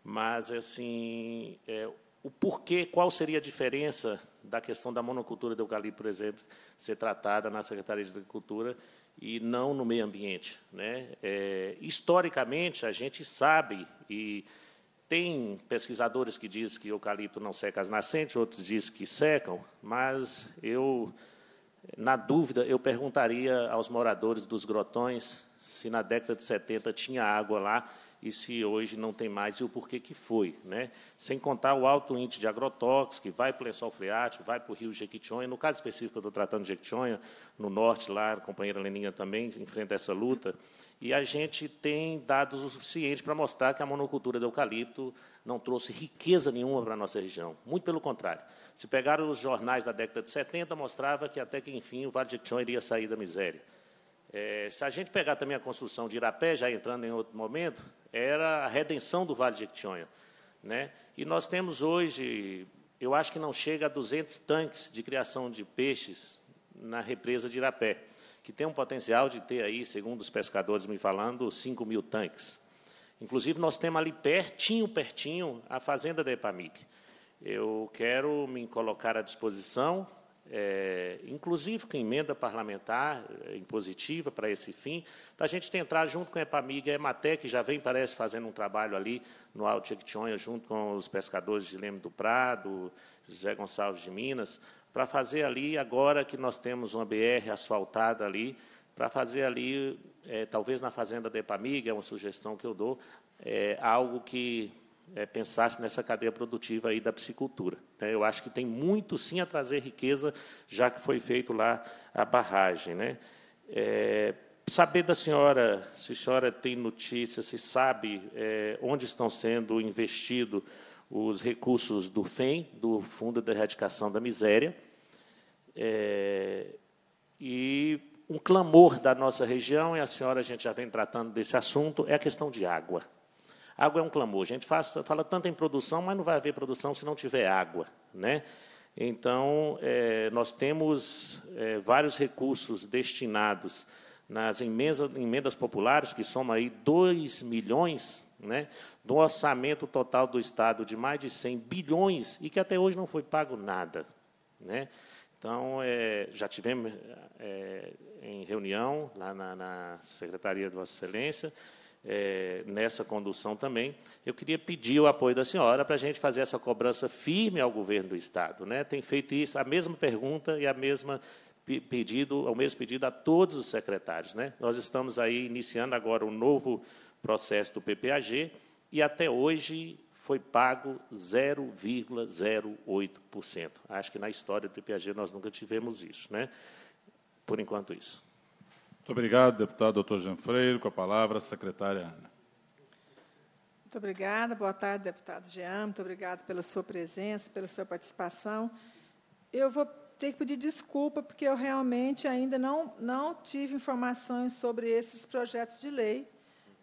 Mas, assim, é, o porquê, qual seria a diferença da questão da monocultura do eucalipto, por exemplo, ser tratada na Secretaria de Agricultura e não no meio ambiente. Né? É, historicamente, a gente sabe, e tem pesquisadores que dizem que eucalipto não seca as nascentes, outros dizem que secam, mas eu, na dúvida, eu perguntaria aos moradores dos grotões se na década de 70 tinha água lá e se hoje não tem mais e o porquê que foi. Né? Sem contar o alto índice de agrotóxicos que vai para o lençol freático, vai para o rio Jequitinhonha. No caso específico, eu estou tratando de Jequitinhonha, no norte lá, a companheira Leninha também enfrenta essa luta. E a gente tem dados o suficiente para mostrar que a monocultura do eucalipto não trouxe riqueza nenhuma para a nossa região. Muito pelo contrário. Se pegaram os jornais da década de 70, mostrava que até que, enfim, o Vale de Jequitinhonha iria sair da miséria. É, se a gente pegar também a construção de Irapé, já entrando em outro momento, era a redenção do Vale de Jequitinhonha. Né? E nós temos hoje, eu acho que não chega a 200 tanques de criação de peixes na represa de Irapé, que tem um potencial de ter aí, segundo os pescadores me falando, 5 mil tanques. Inclusive, nós temos ali pertinho, pertinho, a fazenda da EPAMIC. Eu quero me colocar à disposição é, inclusive com emenda parlamentar é, impositiva para esse fim, a gente tentar, junto com a EPAMIG e a EMATEC, que já vem, parece, fazendo um trabalho ali no Alto Jequitinhonha, junto com os pescadores de Leme do Prado, José Gonçalves de Minas, para fazer ali, agora que nós temos uma BR asfaltada ali, para fazer ali, é, talvez na fazenda da EPAMIG, é uma sugestão que eu dou, é, algo que é, pensasse nessa cadeia produtiva aí da piscicultura. Né? Eu acho que tem muito sim a trazer riqueza, já que foi feito lá a barragem. Né? É, saber da senhora, se a senhora tem notícia, se sabe é, onde estão sendo investidos os recursos do FEM, do Fundo de Erradicação da Miséria, é, e um clamor da nossa região, e a senhora, a gente já vem tratando desse assunto, é a questão de água. Água é um clamor. A gente faz, fala tanto em produção, mas não vai haver produção se não tiver água. Né? Então, é, nós temos é, vários recursos destinados nas emendas populares, que soma aí 2 milhões, né, do orçamento total do Estado de mais de 100 bilhões, e que até hoje não foi pago nada. Né? Então, é, já tivemos é, em reunião lá na, na Secretaria de Vossa Excelência, é, nessa condução também, eu queria pedir o apoio da senhora para a gente fazer essa cobrança firme ao governo do Estado. Né? Tem feito isso, a mesma pergunta e a mesma pedido, o mesmo pedido a todos os secretários. Né? Nós estamos aí iniciando agora um novo processo do PPAG e até hoje foi pago 0,08%. Acho que na história do PPAG nós nunca tivemos isso. Né? Por enquanto, isso. Muito obrigado, deputado doutor Jean Freire. Com a palavra, a secretária Ana. Muito obrigada. Boa tarde, deputado Jean. Muito obrigado pela sua presença, pela sua participação. Eu vou ter que pedir desculpa, porque eu realmente ainda não, não tive informações sobre esses projetos de lei.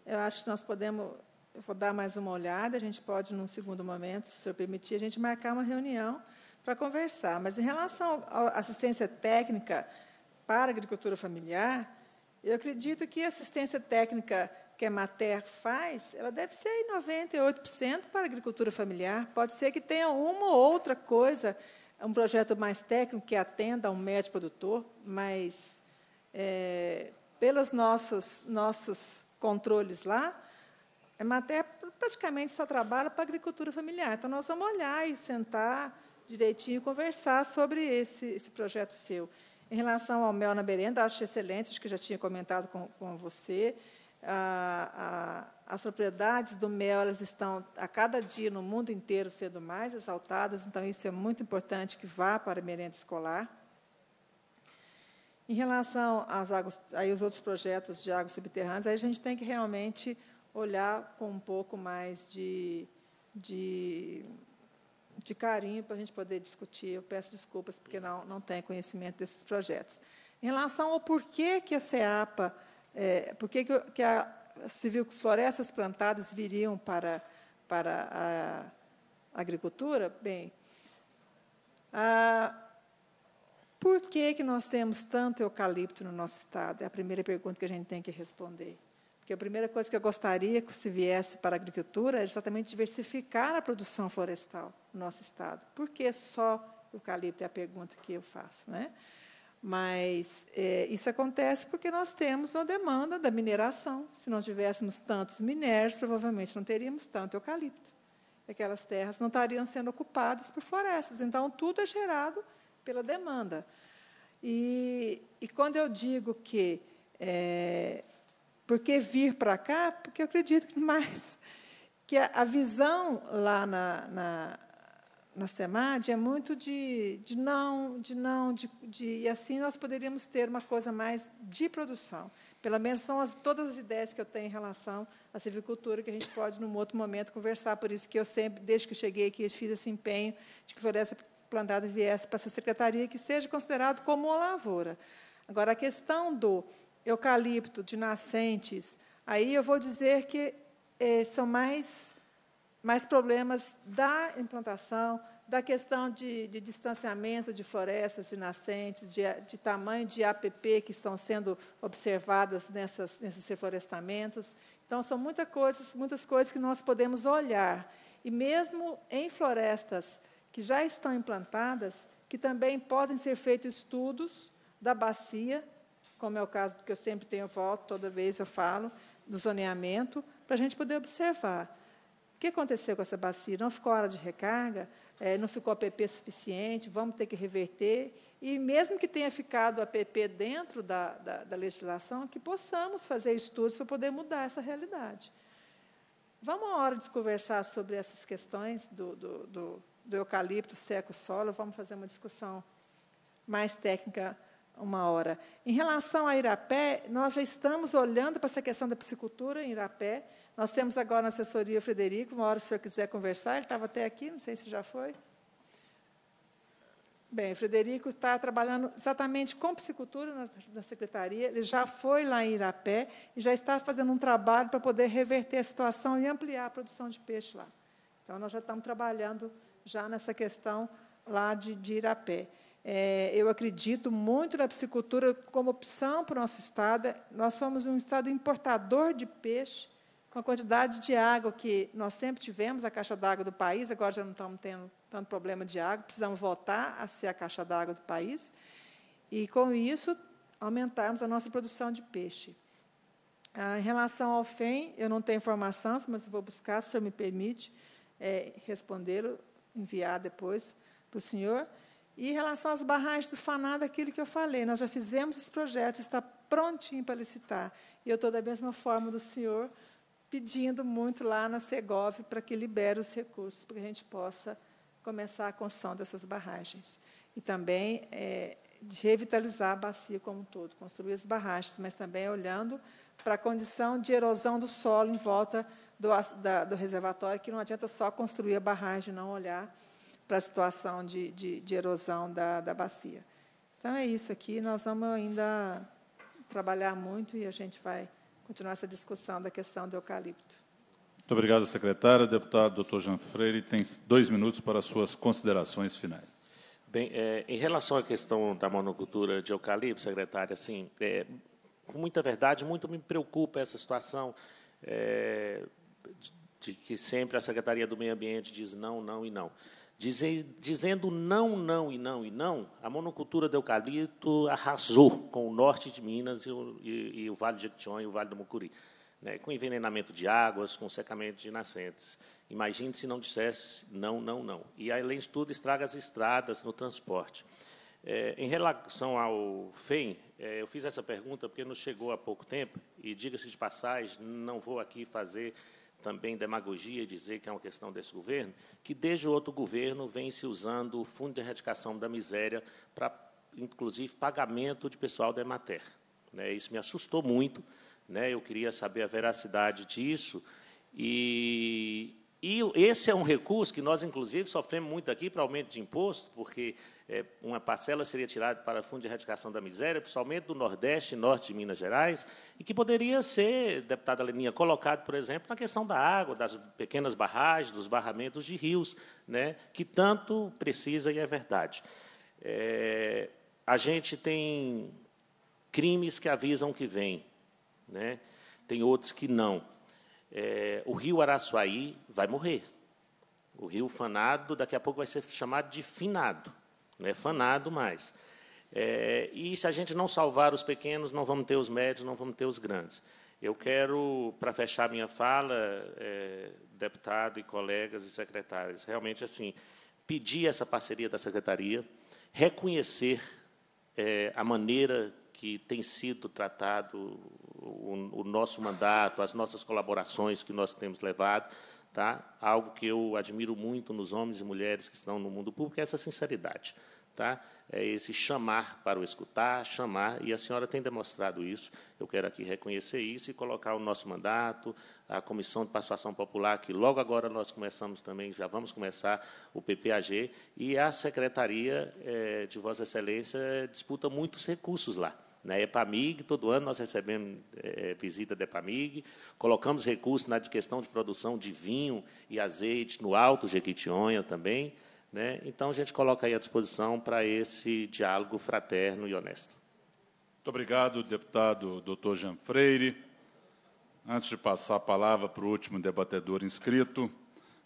Eu acho que nós podemos, eu vou dar mais uma olhada, a gente pode, num segundo momento, se o senhor permitir, a gente marcar uma reunião para conversar. Mas, em relação à assistência técnica para a agricultura familiar, eu acredito que a assistência técnica que a Mater faz, ela deve ser 98% para a agricultura familiar. Pode ser que tenha uma ou outra coisa, um projeto mais técnico que atenda a um médio produtor, mas é, pelos nossos, nossos controles lá, a Mater praticamente só trabalha para a agricultura familiar. Então, nós vamos olhar e sentar direitinho e conversar sobre esse, esse projeto seu. Em relação ao mel na merenda, acho excelente, acho que já tinha comentado com, com você. A, ah, a, as propriedades do mel elas estão a cada dia no mundo inteiro sendo mais exaltadas, então isso é muito importante que vá para a merenda escolar. Em relação às águas, aí os outros projetos de águas subterrâneas, aí a gente tem que realmente olhar com um pouco mais de, de de carinho para a gente poder discutir. Eu peço desculpas porque não, não tenho conhecimento desses projetos. Em relação ao porquê que a CEAPA, é, porquê que, que a Civil Florestas Plantadas viriam para, para a agricultura, bem, a, por que, que nós temos tanto eucalipto no nosso estado? É a primeira pergunta que a gente tem que responder que a primeira coisa que eu gostaria que se viesse para a agricultura era é exatamente diversificar a produção florestal no nosso estado. Por que só eucalipto? É a pergunta que eu faço. Né? Mas é, isso acontece porque nós temos uma demanda da mineração. Se não tivéssemos tantos minérios, provavelmente não teríamos tanto eucalipto. Aquelas terras não estariam sendo ocupadas por florestas. Então, tudo é gerado pela demanda. E, e quando eu digo que é, porque vir para cá, porque eu acredito que mais que a, a visão lá na, na, na SEMAD é muito de, de não, de não, de, de, e assim nós poderíamos ter uma coisa mais de produção. Pelo menos são as, todas as ideias que eu tenho em relação à silvicultura, que a gente pode, num outro momento, conversar. Por isso que eu sempre, desde que cheguei aqui, fiz esse empenho de que floresta plantada viesse para essa secretaria, que seja considerado como uma lavoura. Agora, a questão do eucalipto, de nascentes, aí eu vou dizer que eh, são mais, mais problemas da implantação, da questão de, de distanciamento de florestas, de nascentes, de, de, tamanho de APP que estão sendo observadas nessas, nesses reflorestamentos. Então, são muita coisas, muitas coisas que nós podemos olhar. E mesmo em florestas que já estão implantadas, que também podem ser feitos estudos da bacia como é o caso que eu sempre tenho volto, toda vez eu falo, do zoneamento, para a gente poder observar. O que aconteceu com essa bacia? Não ficou hora de recarga? É, não ficou APP suficiente? Vamos ter que reverter? E mesmo que tenha ficado APP dentro da, da, da legislação, que possamos fazer estudos para poder mudar essa realidade. Vamos, uma hora, de conversar sobre essas questões do, do, do, do eucalipto, seco, solo, vamos fazer uma discussão mais técnica uma hora. Em relação a Irapé, nós já estamos olhando para essa questão da psicultura em Irapé. Nós temos agora na assessoria o Frederico, uma hora, se o senhor quiser conversar, ele estava até aqui, não sei se já foi. Bem, o Frederico está trabalhando exatamente com psicultura na, na secretaria, ele já foi lá em Irapé e já está fazendo um trabalho para poder reverter a situação e ampliar a produção de peixe lá. Então, nós já estamos trabalhando já nessa questão lá de, de Irapé. É, eu acredito muito na piscicultura como opção para o nosso estado. Nós somos um estado importador de peixe, com a quantidade de água que nós sempre tivemos, a caixa d'água do país, agora já não estamos tendo tanto problema de água, precisamos voltar a ser a caixa d'água do país. E, com isso, aumentarmos a nossa produção de peixe. Ah, em relação ao FEM, eu não tenho informação, mas vou buscar, se o senhor me permite, é, respondê-lo, enviar depois para o senhor. E em relação às barragens do Fanado, aquilo que eu falei, nós já fizemos os projetos, está prontinho para licitar. E eu estou da mesma forma do senhor, pedindo muito lá na Segov para que libere os recursos, para que a gente possa começar a construção dessas barragens. E também é, de revitalizar a bacia como um todo, construir as barragens, mas também olhando para a condição de erosão do solo em volta do, da, do reservatório, que não adianta só construir a barragem, não olhar para a situação de, de, de erosão da, da bacia. Então, é isso aqui. Nós vamos ainda trabalhar muito e a gente vai continuar essa discussão da questão do eucalipto. Muito obrigado, secretária. Deputado doutor Jean Freire tem dois minutos para suas considerações finais. Bem, é, em relação à questão da monocultura de eucalipto, secretária, assim, é, com muita verdade, muito me preocupa essa situação é, de, de que sempre a Secretaria do Meio Ambiente diz não, não e não dizendo não, não e não e não, a monocultura do eucalipto arrasou com o norte de Minas e o, e, e o Vale de Jequitinhonha e o Vale do Mucuri, né, com envenenamento de águas, com secamento de nascentes. Imagine se não dissesse não, não, não. E, além de tudo, estraga as estradas no transporte. É, em relação ao FEM, é, eu fiz essa pergunta porque nos chegou há pouco tempo, e, diga-se de passagem, não vou aqui fazer também demagogia dizer que é uma questão desse governo, que desde o outro governo vem se usando o Fundo de Erradicação da Miséria para, inclusive, pagamento de pessoal da Emater. Né, isso me assustou muito. Né, eu queria saber a veracidade disso. E, e esse é um recurso que nós, inclusive, sofremos muito aqui para aumento de imposto, porque é, uma parcela seria tirada para o Fundo de Erradicação da Miséria, principalmente do Nordeste e Norte de Minas Gerais, e que poderia ser, deputada Leninha, colocado, por exemplo, na questão da água, das pequenas barragens, dos barramentos de rios, né, que tanto precisa e é verdade. É, a gente tem crimes que avisam que vem, né? tem outros que não é, o rio Araçuaí vai morrer. O rio Fanado, daqui a pouco, vai ser chamado de Finado. Não é Fanado mais. É, e se a gente não salvar os pequenos, não vamos ter os médios, não vamos ter os grandes. Eu quero, para fechar minha fala, é, deputado e colegas e secretários, realmente assim, pedir essa parceria da secretaria, reconhecer é, a maneira que tem sido tratado o, o nosso mandato, as nossas colaborações que nós temos levado, tá? Algo que eu admiro muito nos homens e mulheres que estão no mundo público é essa sinceridade, tá? É esse chamar para o escutar, chamar, e a senhora tem demonstrado isso. Eu quero aqui reconhecer isso e colocar o nosso mandato, a Comissão de Participação Popular, que logo agora nós começamos também, já vamos começar o PPAG, e a Secretaria é, de Vossa Excelência disputa muitos recursos lá na né? é EPAMIG, todo ano nós recebemos é, é visita da EPAMIG, colocamos recursos na questão de produção de vinho e azeite no Alto Jequitinhonha também. Né? Então, a gente coloca aí à disposição para esse diálogo fraterno e honesto. Muito obrigado, deputado doutor Jean Freire. Antes de passar a palavra para o último debatedor inscrito,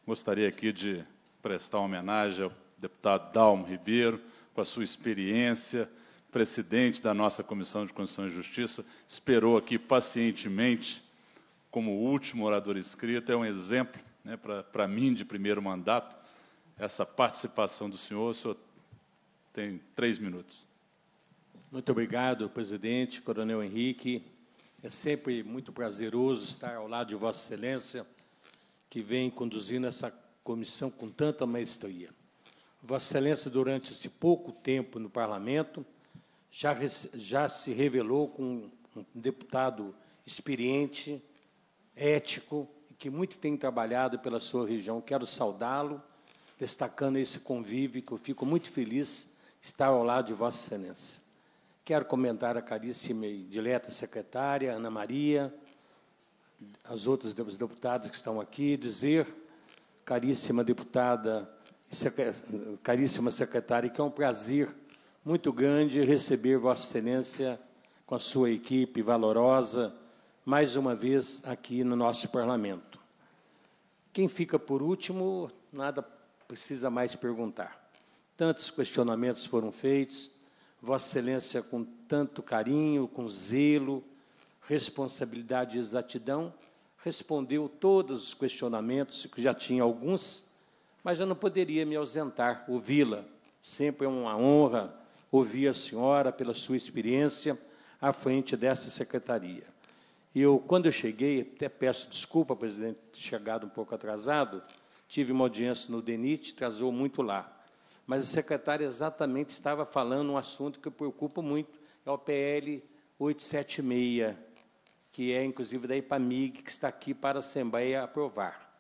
gostaria aqui de prestar homenagem ao deputado Dalmo Ribeiro, com a sua experiência, presidente da nossa Comissão de Constituição e Justiça, esperou aqui pacientemente, como último orador inscrito, é um exemplo né, para mim de primeiro mandato, essa participação do senhor. O senhor tem três minutos. Muito obrigado, presidente, Coronel Henrique. É sempre muito prazeroso estar ao lado de Vossa Excelência, que vem conduzindo essa comissão com tanta maestria. Vossa Excelência, durante esse pouco tempo no Parlamento, já, já se revelou com um deputado experiente, ético, que muito tem trabalhado pela sua região. Quero saudá-lo, destacando esse convívio, que eu fico muito feliz de estar ao lado de Vossa Excelência. Quero comentar a caríssima e dileta secretária, Ana Maria, as outras deputadas que estão aqui, dizer, caríssima deputada, caríssima secretária, que é um prazer muito grande receber Vossa Excelência com a sua equipe valorosa mais uma vez aqui no nosso parlamento. Quem fica por último, nada precisa mais perguntar. Tantos questionamentos foram feitos, Vossa Excelência, com tanto carinho, com zelo, responsabilidade e exatidão, respondeu todos os questionamentos, que já tinha alguns, mas eu não poderia me ausentar, ouvi-la. Sempre é uma honra ouvir a senhora pela sua experiência à frente dessa secretaria. Eu, quando eu cheguei, até peço desculpa, presidente, chegado um pouco atrasado, tive uma audiência no DENIT, atrasou muito lá. Mas a secretária exatamente estava falando um assunto que preocupa muito, é o PL 876, que é inclusive da IPAMIG, que está aqui para a Assembleia aprovar.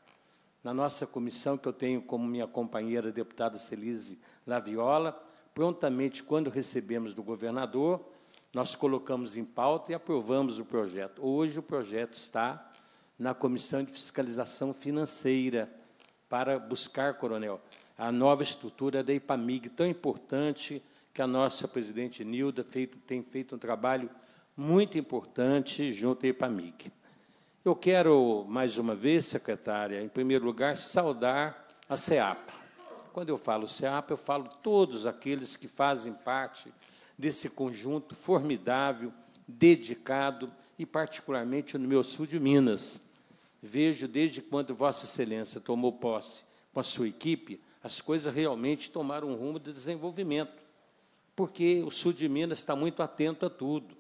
Na nossa comissão, que eu tenho como minha companheira a deputada Celise Laviola, Prontamente, quando recebemos do governador, nós colocamos em pauta e aprovamos o projeto. Hoje, o projeto está na Comissão de Fiscalização Financeira para buscar, coronel, a nova estrutura da IPAMIG, tão importante que a nossa presidente Nilda feito, tem feito um trabalho muito importante junto à IPAMIG. Eu quero, mais uma vez, secretária, em primeiro lugar, saudar a SEAPA. Quando eu falo SEAP, eu falo todos aqueles que fazem parte desse conjunto formidável, dedicado e, particularmente, no meu sul de Minas. Vejo desde quando Vossa Excelência tomou posse com a sua equipe, as coisas realmente tomaram um rumo de desenvolvimento, porque o sul de Minas está muito atento a tudo.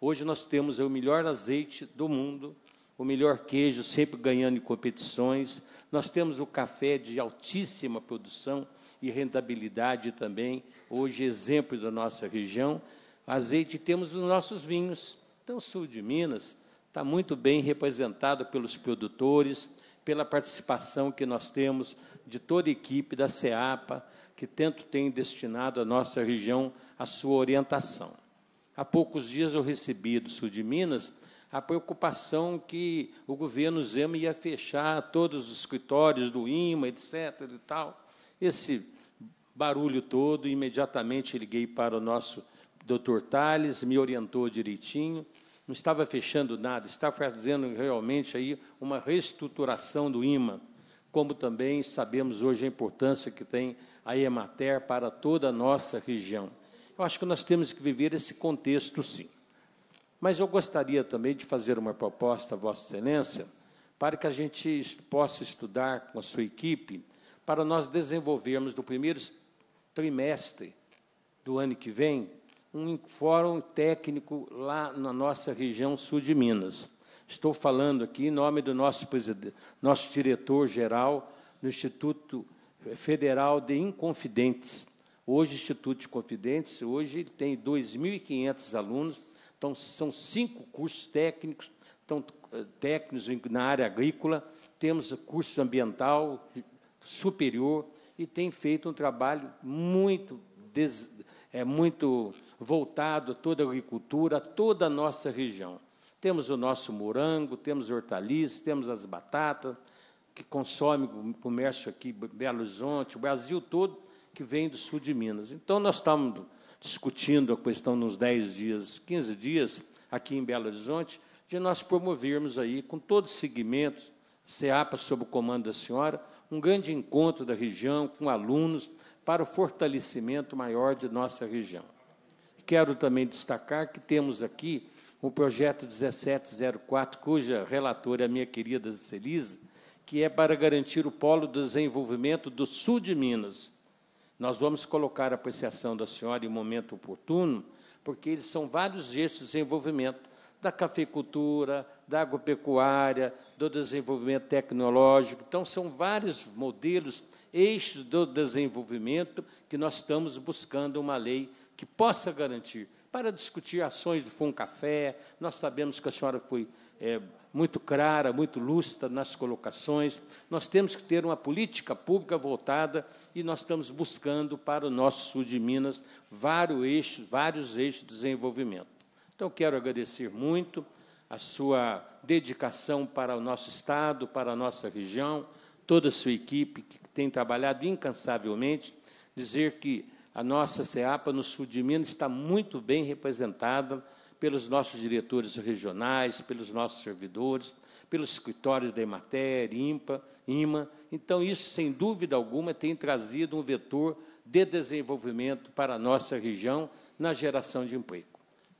Hoje nós temos o melhor azeite do mundo, o melhor queijo, sempre ganhando em competições, nós temos o café de altíssima produção e rentabilidade também, hoje exemplo da nossa região. Azeite temos os nossos vinhos. Então, o sul de Minas está muito bem representado pelos produtores, pela participação que nós temos de toda a equipe da SEAPA, que tanto tem destinado à nossa região a sua orientação. Há poucos dias eu recebi do sul de Minas a preocupação que o governo Zema ia fechar todos os escritórios do IMA, etc. E tal. Esse barulho todo, imediatamente liguei para o nosso doutor Tales, me orientou direitinho. Não estava fechando nada, estava fazendo realmente aí uma reestruturação do IMA, como também sabemos hoje a importância que tem a EMATER para toda a nossa região. Eu acho que nós temos que viver esse contexto, sim. Mas eu gostaria também de fazer uma proposta, Vossa Excelência, para que a gente possa estudar com a sua equipe, para nós desenvolvermos no primeiro trimestre do ano que vem um fórum técnico lá na nossa região sul de Minas. Estou falando aqui em nome do nosso, nosso diretor-geral do Instituto Federal de Inconfidentes. Hoje, Instituto de Confidentes, hoje tem 2.500 alunos, então, são cinco cursos técnicos, então, eh, técnicos na área agrícola, temos curso ambiental superior e tem feito um trabalho muito, des, é, muito voltado a toda a agricultura, a toda a nossa região. Temos o nosso morango, temos hortaliças, temos as batatas, que consome o comércio aqui, Belo Horizonte, o Brasil todo, que vem do sul de Minas. Então, nós estamos discutindo a questão nos 10 dias, 15 dias, aqui em Belo Horizonte, de nós promovermos aí, com todos os segmentos, CEAPA sob o comando da senhora, um grande encontro da região com alunos para o fortalecimento maior de nossa região. Quero também destacar que temos aqui o projeto 1704, cuja relatora é a minha querida Celise, que é para garantir o polo do desenvolvimento do sul de Minas. Nós vamos colocar a apreciação da senhora em momento oportuno, porque eles são vários gestos de desenvolvimento da cafeicultura, da agropecuária, do desenvolvimento tecnológico. Então, são vários modelos, eixos do desenvolvimento que nós estamos buscando uma lei que possa garantir. Para discutir ações do Fundo Café, nós sabemos que a senhora foi é, muito clara, muito lúcida nas colocações. Nós temos que ter uma política pública voltada e nós estamos buscando para o nosso sul de Minas vários eixos, vários eixos de desenvolvimento. Então, quero agradecer muito a sua dedicação para o nosso Estado, para a nossa região, toda a sua equipe que tem trabalhado incansavelmente. Dizer que a nossa CEAPA no sul de Minas está muito bem representada pelos nossos diretores regionais, pelos nossos servidores, pelos escritórios da Emater, IMPA, IMA. Então, isso, sem dúvida alguma, tem trazido um vetor de desenvolvimento para a nossa região na geração de emprego.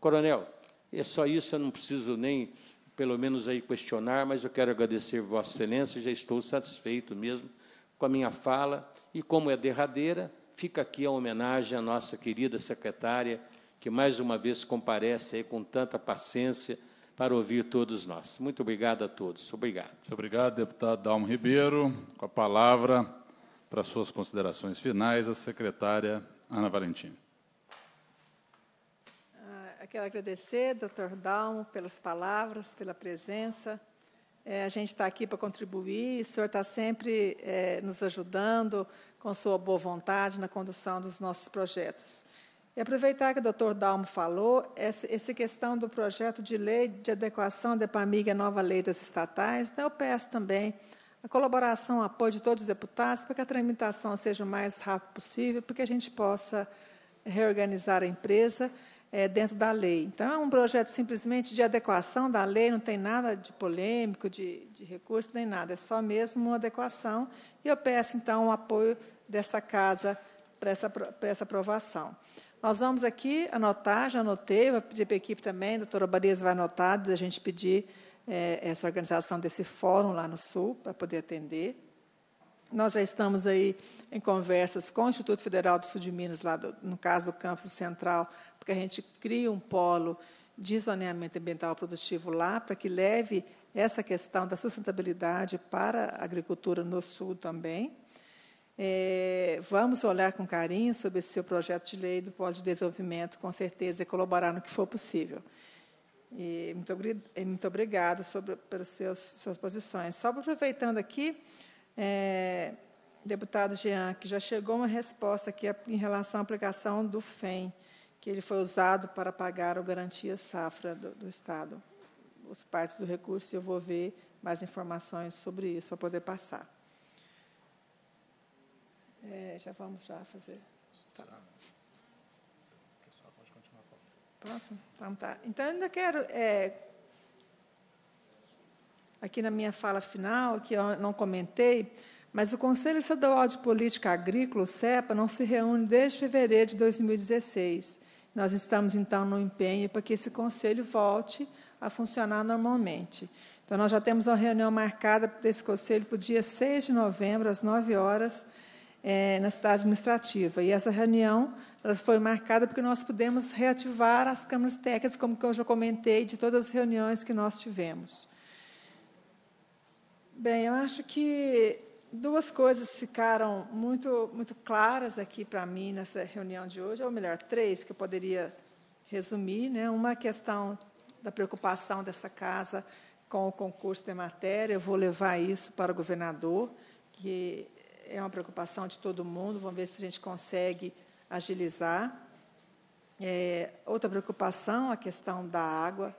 Coronel, é só isso, eu não preciso nem, pelo menos, aí questionar, mas eu quero agradecer Vossa Excelência, já estou satisfeito mesmo com a minha fala, e como é derradeira, fica aqui a homenagem à nossa querida secretária que mais uma vez comparece aí com tanta paciência para ouvir todos nós. Muito obrigado a todos. Obrigado. Muito obrigado, deputado Dalmo Ribeiro. Com a palavra para suas considerações finais, a secretária Ana Valentim. Ah, quero agradecer, doutor Dalmo, pelas palavras, pela presença. É, a gente está aqui para contribuir, o senhor está sempre é, nos ajudando com sua boa vontade na condução dos nossos projetos. E aproveitar que o doutor Dalmo falou, essa, essa questão do projeto de lei de adequação da PAMIG à nova lei das estatais, então eu peço também a colaboração, o apoio de todos os deputados para que a tramitação seja o mais rápido possível, para que a gente possa reorganizar a empresa é, dentro da lei. Então, é um projeto simplesmente de adequação da lei, não tem nada de polêmico, de, de recurso, nem nada, é só mesmo uma adequação. E eu peço, então, o apoio dessa casa para essa, para essa aprovação. Nós vamos aqui anotar, já anotei, vou pedir para a equipe também, a doutora Barias vai anotar, da gente pedir é, essa organização desse fórum lá no Sul, para poder atender. Nós já estamos aí em conversas com o Instituto Federal do Sul de Minas, lá do, no caso do campus central, porque a gente cria um polo de zoneamento ambiental produtivo lá, para que leve essa questão da sustentabilidade para a agricultura no Sul também. É, vamos olhar com carinho sobre esse seu projeto de lei do Polo de Desenvolvimento, com certeza, e colaborar no que for possível. E muito, muito obrigado sobre, pelas seus, suas posições. Só aproveitando aqui, é, deputado Jean, que já chegou uma resposta aqui em relação à aplicação do FEM, que ele foi usado para pagar a garantia safra do, do Estado. Os partes do recurso, eu vou ver mais informações sobre isso para poder passar. É, já vamos já fazer. Tá. Próximo? Então, tá. Então, eu ainda quero, é, aqui na minha fala final, que eu não comentei, mas o Conselho Estadual de Política Agrícola, o CEPA, não se reúne desde fevereiro de 2016. Nós estamos, então, no empenho para que esse conselho volte a funcionar normalmente. Então, nós já temos uma reunião marcada desse conselho para o dia 6 de novembro, às 9 horas, é, na cidade administrativa. E essa reunião ela foi marcada porque nós pudemos reativar as câmaras técnicas, como eu já comentei, de todas as reuniões que nós tivemos. Bem, eu acho que duas coisas ficaram muito, muito claras aqui para mim nessa reunião de hoje, ou melhor, três que eu poderia resumir. Né? Uma é questão da preocupação dessa casa com o concurso de matéria, eu vou levar isso para o governador, que é uma preocupação de todo mundo. Vamos ver se a gente consegue agilizar. É, outra preocupação, a questão da água.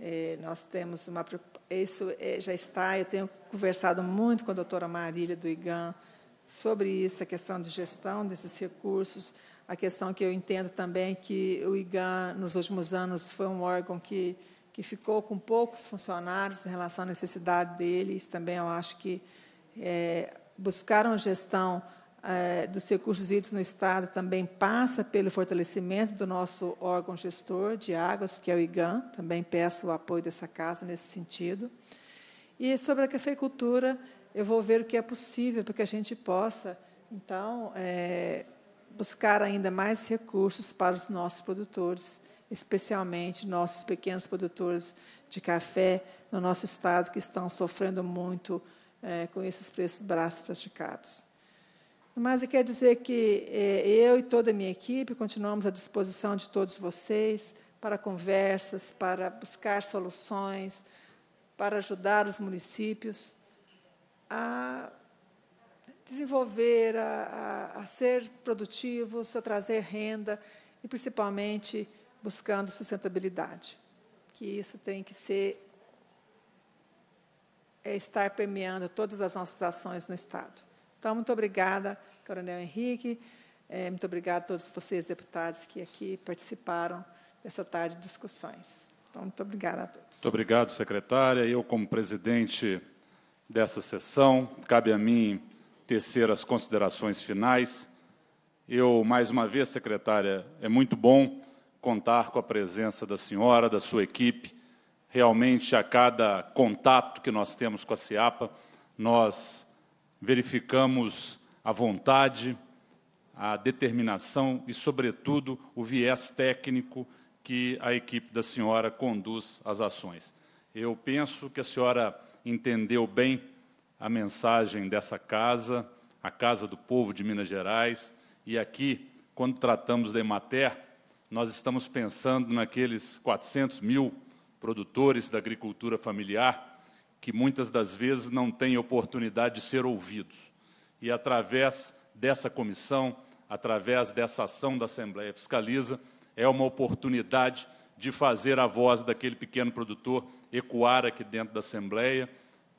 É, nós temos uma isso é, já está. Eu tenho conversado muito com a doutora Marília do IGAN sobre isso, a questão de gestão desses recursos, a questão que eu entendo também é que o IGAN nos últimos anos foi um órgão que que ficou com poucos funcionários em relação à necessidade deles. Também eu acho que é, buscaram a gestão eh, dos recursos hídricos no Estado também passa pelo fortalecimento do nosso órgão gestor de águas, que é o IGAM. Também peço o apoio dessa casa nesse sentido. E sobre a cafeicultura, eu vou ver o que é possível para que a gente possa, então, eh, buscar ainda mais recursos para os nossos produtores, especialmente nossos pequenos produtores de café no nosso estado que estão sofrendo muito é, com esses preços braços praticados. Mas eu quero dizer que é, eu e toda a minha equipe continuamos à disposição de todos vocês para conversas, para buscar soluções, para ajudar os municípios a desenvolver, a, a, a ser produtivos, a trazer renda e, principalmente, buscando sustentabilidade. Que isso tem que ser é estar permeando todas as nossas ações no Estado. Então, muito obrigada, Coronel Henrique, é, muito obrigada a todos vocês, deputados, que aqui participaram dessa tarde de discussões. Então, muito obrigada a todos. Muito obrigado, secretária. Eu, como presidente dessa sessão, cabe a mim tecer as considerações finais. Eu, mais uma vez, secretária, é muito bom contar com a presença da senhora, da sua equipe, Realmente, a cada contato que nós temos com a CIAPA, nós verificamos a vontade, a determinação e, sobretudo, o viés técnico que a equipe da senhora conduz as ações. Eu penso que a senhora entendeu bem a mensagem dessa casa, a Casa do Povo de Minas Gerais, e aqui, quando tratamos da Emater, nós estamos pensando naqueles 400 mil produtores da agricultura familiar, que muitas das vezes não têm oportunidade de ser ouvidos. E através dessa comissão, através dessa ação da Assembleia Fiscaliza, é uma oportunidade de fazer a voz daquele pequeno produtor ecoar aqui dentro da Assembleia,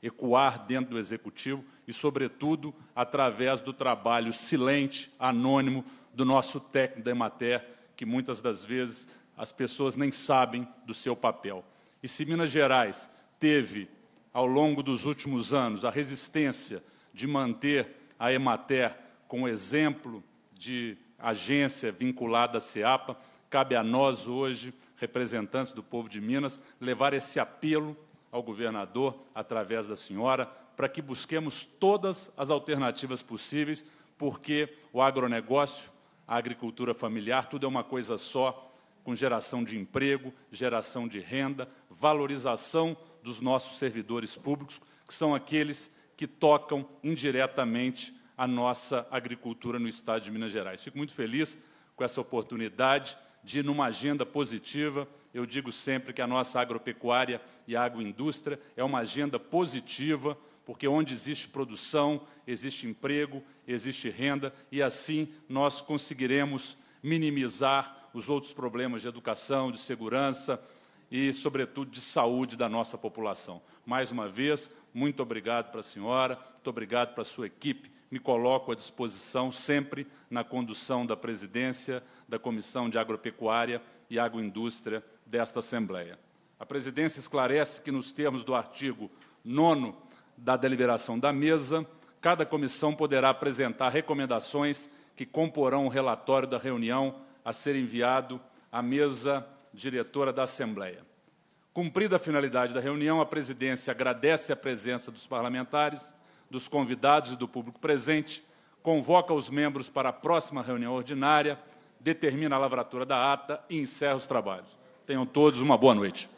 ecoar dentro do Executivo e, sobretudo, através do trabalho silente, anônimo, do nosso técnico da Emater, que muitas das vezes as pessoas nem sabem do seu papel. E se Minas Gerais teve, ao longo dos últimos anos, a resistência de manter a Emater com exemplo de agência vinculada à SEAPA, cabe a nós hoje, representantes do povo de Minas, levar esse apelo ao governador, através da senhora, para que busquemos todas as alternativas possíveis, porque o agronegócio, a agricultura familiar, tudo é uma coisa só com geração de emprego, geração de renda, valorização dos nossos servidores públicos, que são aqueles que tocam indiretamente a nossa agricultura no estado de Minas Gerais. Fico muito feliz com essa oportunidade de ir numa agenda positiva. Eu digo sempre que a nossa agropecuária e agroindústria é uma agenda positiva, porque onde existe produção, existe emprego, existe renda, e assim nós conseguiremos minimizar os outros problemas de educação, de segurança e, sobretudo, de saúde da nossa população. Mais uma vez, muito obrigado para a senhora, muito obrigado para a sua equipe. Me coloco à disposição sempre na condução da presidência da Comissão de Agropecuária e Agroindústria desta Assembleia. A presidência esclarece que, nos termos do artigo 9 da deliberação da mesa, cada comissão poderá apresentar recomendações que comporão o relatório da reunião a ser enviado à mesa diretora da Assembleia. Cumprida a finalidade da reunião, a presidência agradece a presença dos parlamentares, dos convidados e do público presente, convoca os membros para a próxima reunião ordinária, determina a lavratura da ata e encerra os trabalhos. Tenham todos uma boa noite.